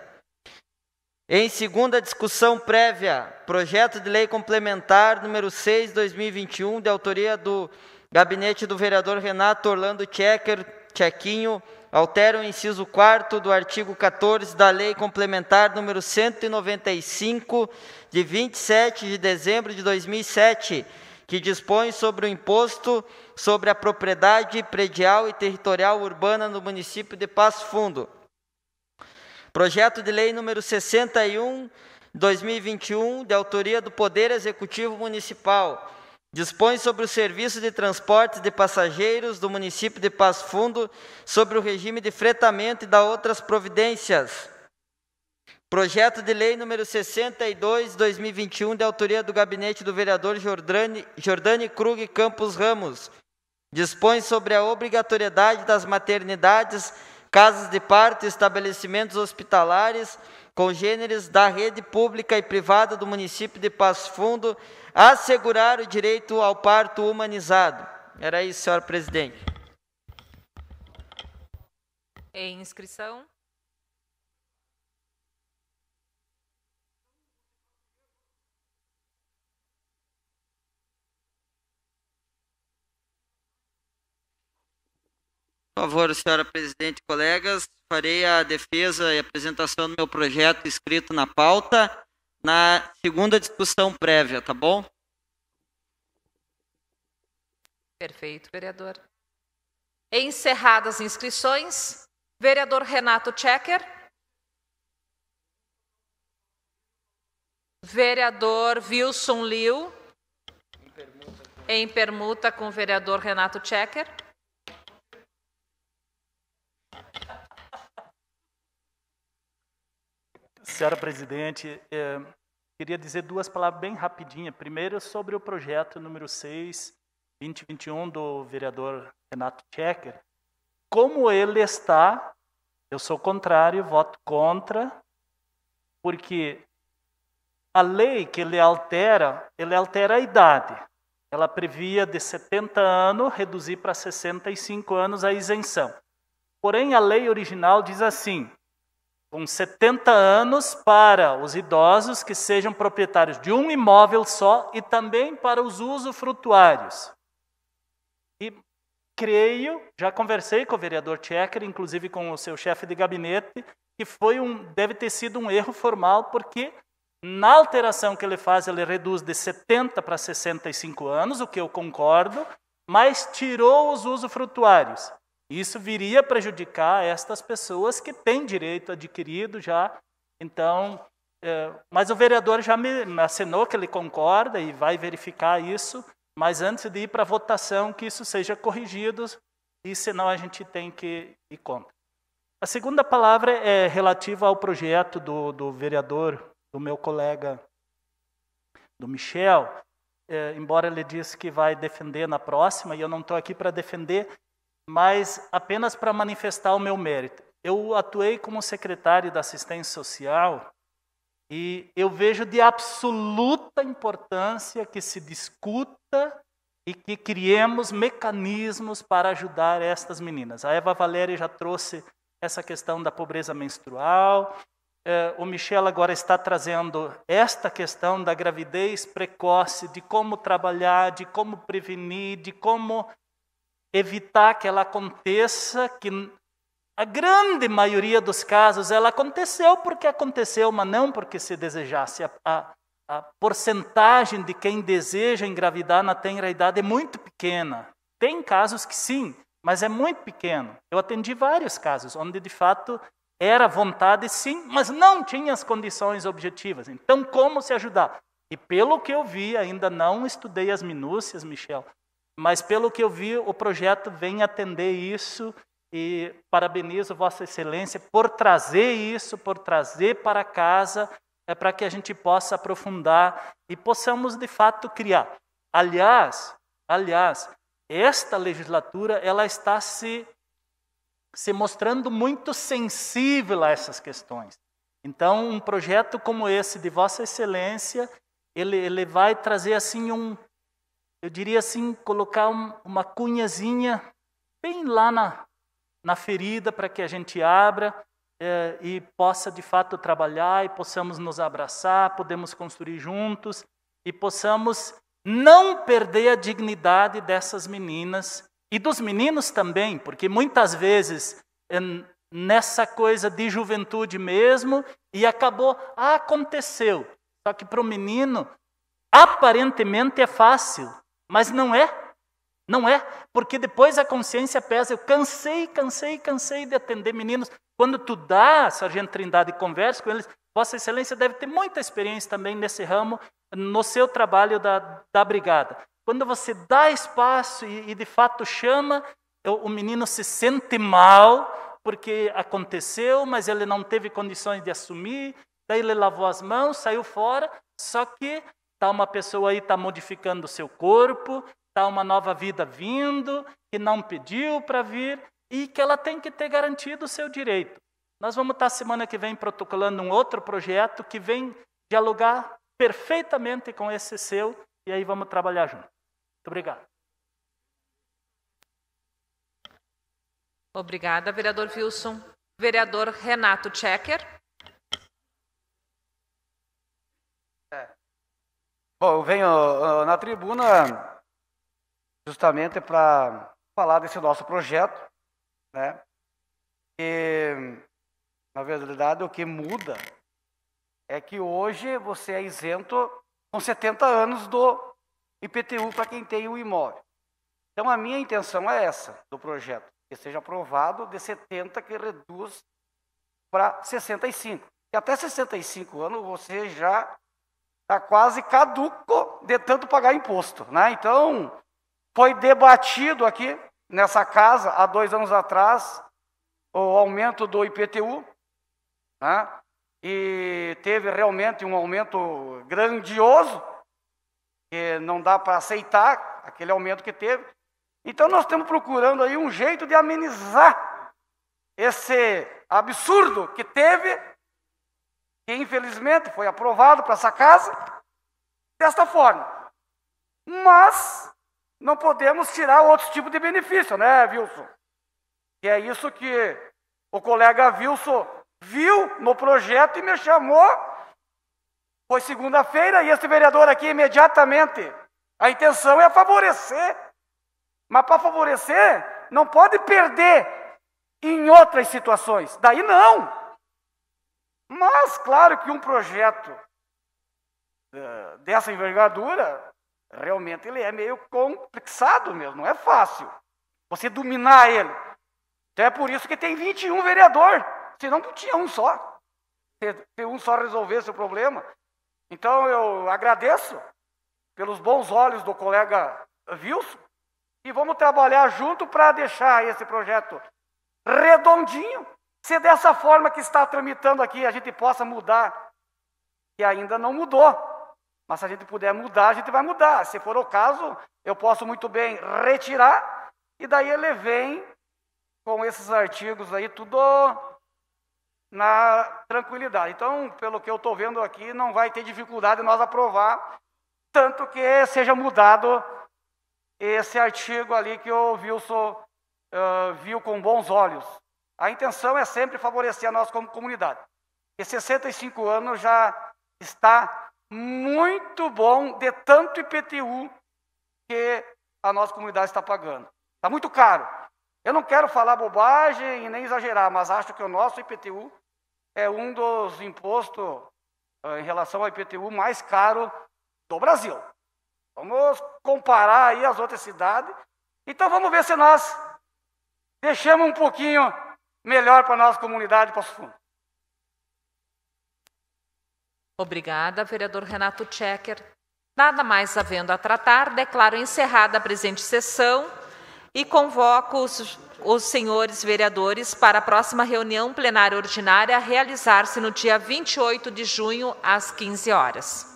Em segunda discussão prévia, projeto de lei complementar número 6, 2021, de autoria do gabinete do vereador Renato Orlando Checker, Chequinho, altera o inciso 4 do artigo 14 da lei complementar número 195, de 27 de dezembro de 2007, que dispõe sobre o imposto sobre a propriedade predial e territorial urbana no município de Passo Fundo. Projeto de Lei número 61, 2021, de autoria do Poder Executivo Municipal, dispõe sobre o serviço de transporte de passageiros do município de Passo Fundo, sobre o regime de fretamento e da outras providências. Projeto de Lei número 62, 2021, de autoria do gabinete do vereador Jordani, Jordani Krug Campos Ramos, Dispõe sobre a obrigatoriedade das maternidades, casas de parto, estabelecimentos hospitalares, congêneres da rede pública e privada do município de Passo Fundo, assegurar o direito ao parto humanizado. Era isso, senhor presidente. Em inscrição. Por favor, senhora presidente, colegas, farei a defesa e apresentação do meu projeto escrito na pauta na segunda discussão prévia, tá bom? Perfeito, vereador. Encerradas as inscrições, vereador Renato Checker. Vereador Wilson Liu. Em permuta com o vereador Renato Checker. Senhora presidente, eh, queria dizer duas palavras bem rapidinha. Primeiro, sobre o projeto número 6, 2021, do vereador Renato Checker. Como ele está, eu sou contrário, voto contra, porque a lei que ele altera, ele altera a idade. Ela previa de 70 anos reduzir para 65 anos a isenção. Porém, a lei original diz assim: com 70 anos para os idosos que sejam proprietários de um imóvel só e também para os usufrutuários. E creio, já conversei com o vereador Checker, inclusive com o seu chefe de gabinete, que foi um deve ter sido um erro formal porque na alteração que ele faz, ele reduz de 70 para 65 anos, o que eu concordo, mas tirou os usufrutuários. Isso viria a prejudicar estas pessoas que têm direito adquirido já. Então, é, mas o vereador já me assinou que ele concorda e vai verificar isso. Mas antes de ir para a votação, que isso seja corrigido, e senão a gente tem que ir contra. A segunda palavra é relativa ao projeto do, do vereador, do meu colega, do Michel. É, embora ele disse que vai defender na próxima, e eu não estou aqui para defender, mas apenas para manifestar o meu mérito. Eu atuei como secretário da assistência social e eu vejo de absoluta importância que se discuta e que criemos mecanismos para ajudar estas meninas. A Eva Valéria já trouxe essa questão da pobreza menstrual, é, o Michel agora está trazendo esta questão da gravidez precoce, de como trabalhar, de como prevenir, de como evitar que ela aconteça, que a grande maioria dos casos ela aconteceu porque aconteceu, mas não porque se desejasse. A, a, a porcentagem de quem deseja engravidar na tenra idade é muito pequena. Tem casos que sim, mas é muito pequeno. Eu atendi vários casos onde de fato era vontade sim, mas não tinha as condições objetivas. Então, como se ajudar? E pelo que eu vi, ainda não estudei as minúcias, Michel, mas pelo que eu vi, o projeto vem atender isso e parabenizo Vossa Excelência por trazer isso, por trazer para casa, é para que a gente possa aprofundar e possamos de fato criar. Aliás, aliás, esta legislatura ela está se se mostrando muito sensível a essas questões. Então, um projeto como esse de Vossa Excelência, ele, ele vai trazer assim um eu diria assim, colocar um, uma cunhazinha bem lá na, na ferida para que a gente abra é, e possa de fato trabalhar e possamos nos abraçar, podemos construir juntos e possamos não perder a dignidade dessas meninas e dos meninos também, porque muitas vezes é, nessa coisa de juventude mesmo e acabou, ah, aconteceu. Só que para o menino, aparentemente é fácil, mas não é. Não é, porque depois a consciência pesa. Eu cansei, cansei, cansei de atender meninos. Quando tu dá, Sargento Trindade, e conversa com eles, Vossa Excelência deve ter muita experiência também nesse ramo, no seu trabalho da, da brigada. Quando você dá espaço e, e de fato chama, o, o menino se sente mal, porque aconteceu, mas ele não teve condições de assumir, daí ele lavou as mãos, saiu fora, só que Está uma pessoa aí está modificando o seu corpo, está uma nova vida vindo, que não pediu para vir, e que ela tem que ter garantido o seu direito. Nós vamos estar tá semana que vem protocolando um outro projeto que vem dialogar perfeitamente com esse seu, e aí vamos trabalhar junto. Muito obrigado. Obrigada, vereador Wilson. Vereador Renato Checker. Bom, eu venho na tribuna justamente para falar desse nosso projeto, né? E, na verdade, o que muda é que hoje você é isento com 70 anos do IPTU para quem tem o imóvel. Então, a minha intenção é essa do projeto, que seja aprovado de 70 que reduz para 65. E até 65 anos você já está quase caduco de tanto pagar imposto. Né? Então, foi debatido aqui nessa casa, há dois anos atrás, o aumento do IPTU, né? e teve realmente um aumento grandioso, que não dá para aceitar aquele aumento que teve. Então, nós estamos procurando aí um jeito de amenizar esse absurdo que teve que infelizmente foi aprovado para essa casa desta forma. Mas não podemos tirar outros tipos de benefício, né, Wilson? E é isso que o colega Wilson viu no projeto e me chamou. Foi segunda-feira e esse vereador aqui imediatamente. A intenção é favorecer. Mas para favorecer, não pode perder em outras situações. Daí não. Mas, claro que um projeto eh, dessa envergadura, realmente ele é meio complexado mesmo, não é fácil você dominar ele. Então é por isso que tem 21 vereador, senão tinha um só. Se um só resolvesse o problema. Então eu agradeço pelos bons olhos do colega Wilson e vamos trabalhar junto para deixar esse projeto redondinho se é dessa forma que está tramitando aqui a gente possa mudar, que ainda não mudou, mas se a gente puder mudar, a gente vai mudar. Se for o caso, eu posso muito bem retirar, e daí ele vem com esses artigos aí, tudo na tranquilidade. Então, pelo que eu estou vendo aqui, não vai ter dificuldade nós aprovar, tanto que seja mudado esse artigo ali que o Wilson uh, viu com bons olhos. A intenção é sempre favorecer a nós como comunidade. E 65 anos já está muito bom de tanto IPTU que a nossa comunidade está pagando. Está muito caro. Eu não quero falar bobagem e nem exagerar, mas acho que o nosso IPTU é um dos impostos eh, em relação ao IPTU mais caro do Brasil. Vamos comparar aí as outras cidades. Então vamos ver se nós deixamos um pouquinho melhor para a nossa comunidade, Passo Fundo. Obrigada, vereador Renato Checker. Nada mais havendo a tratar, declaro encerrada a presente sessão e convoco os, os senhores vereadores para a próxima reunião plenária ordinária a realizar-se no dia 28 de junho, às 15 horas.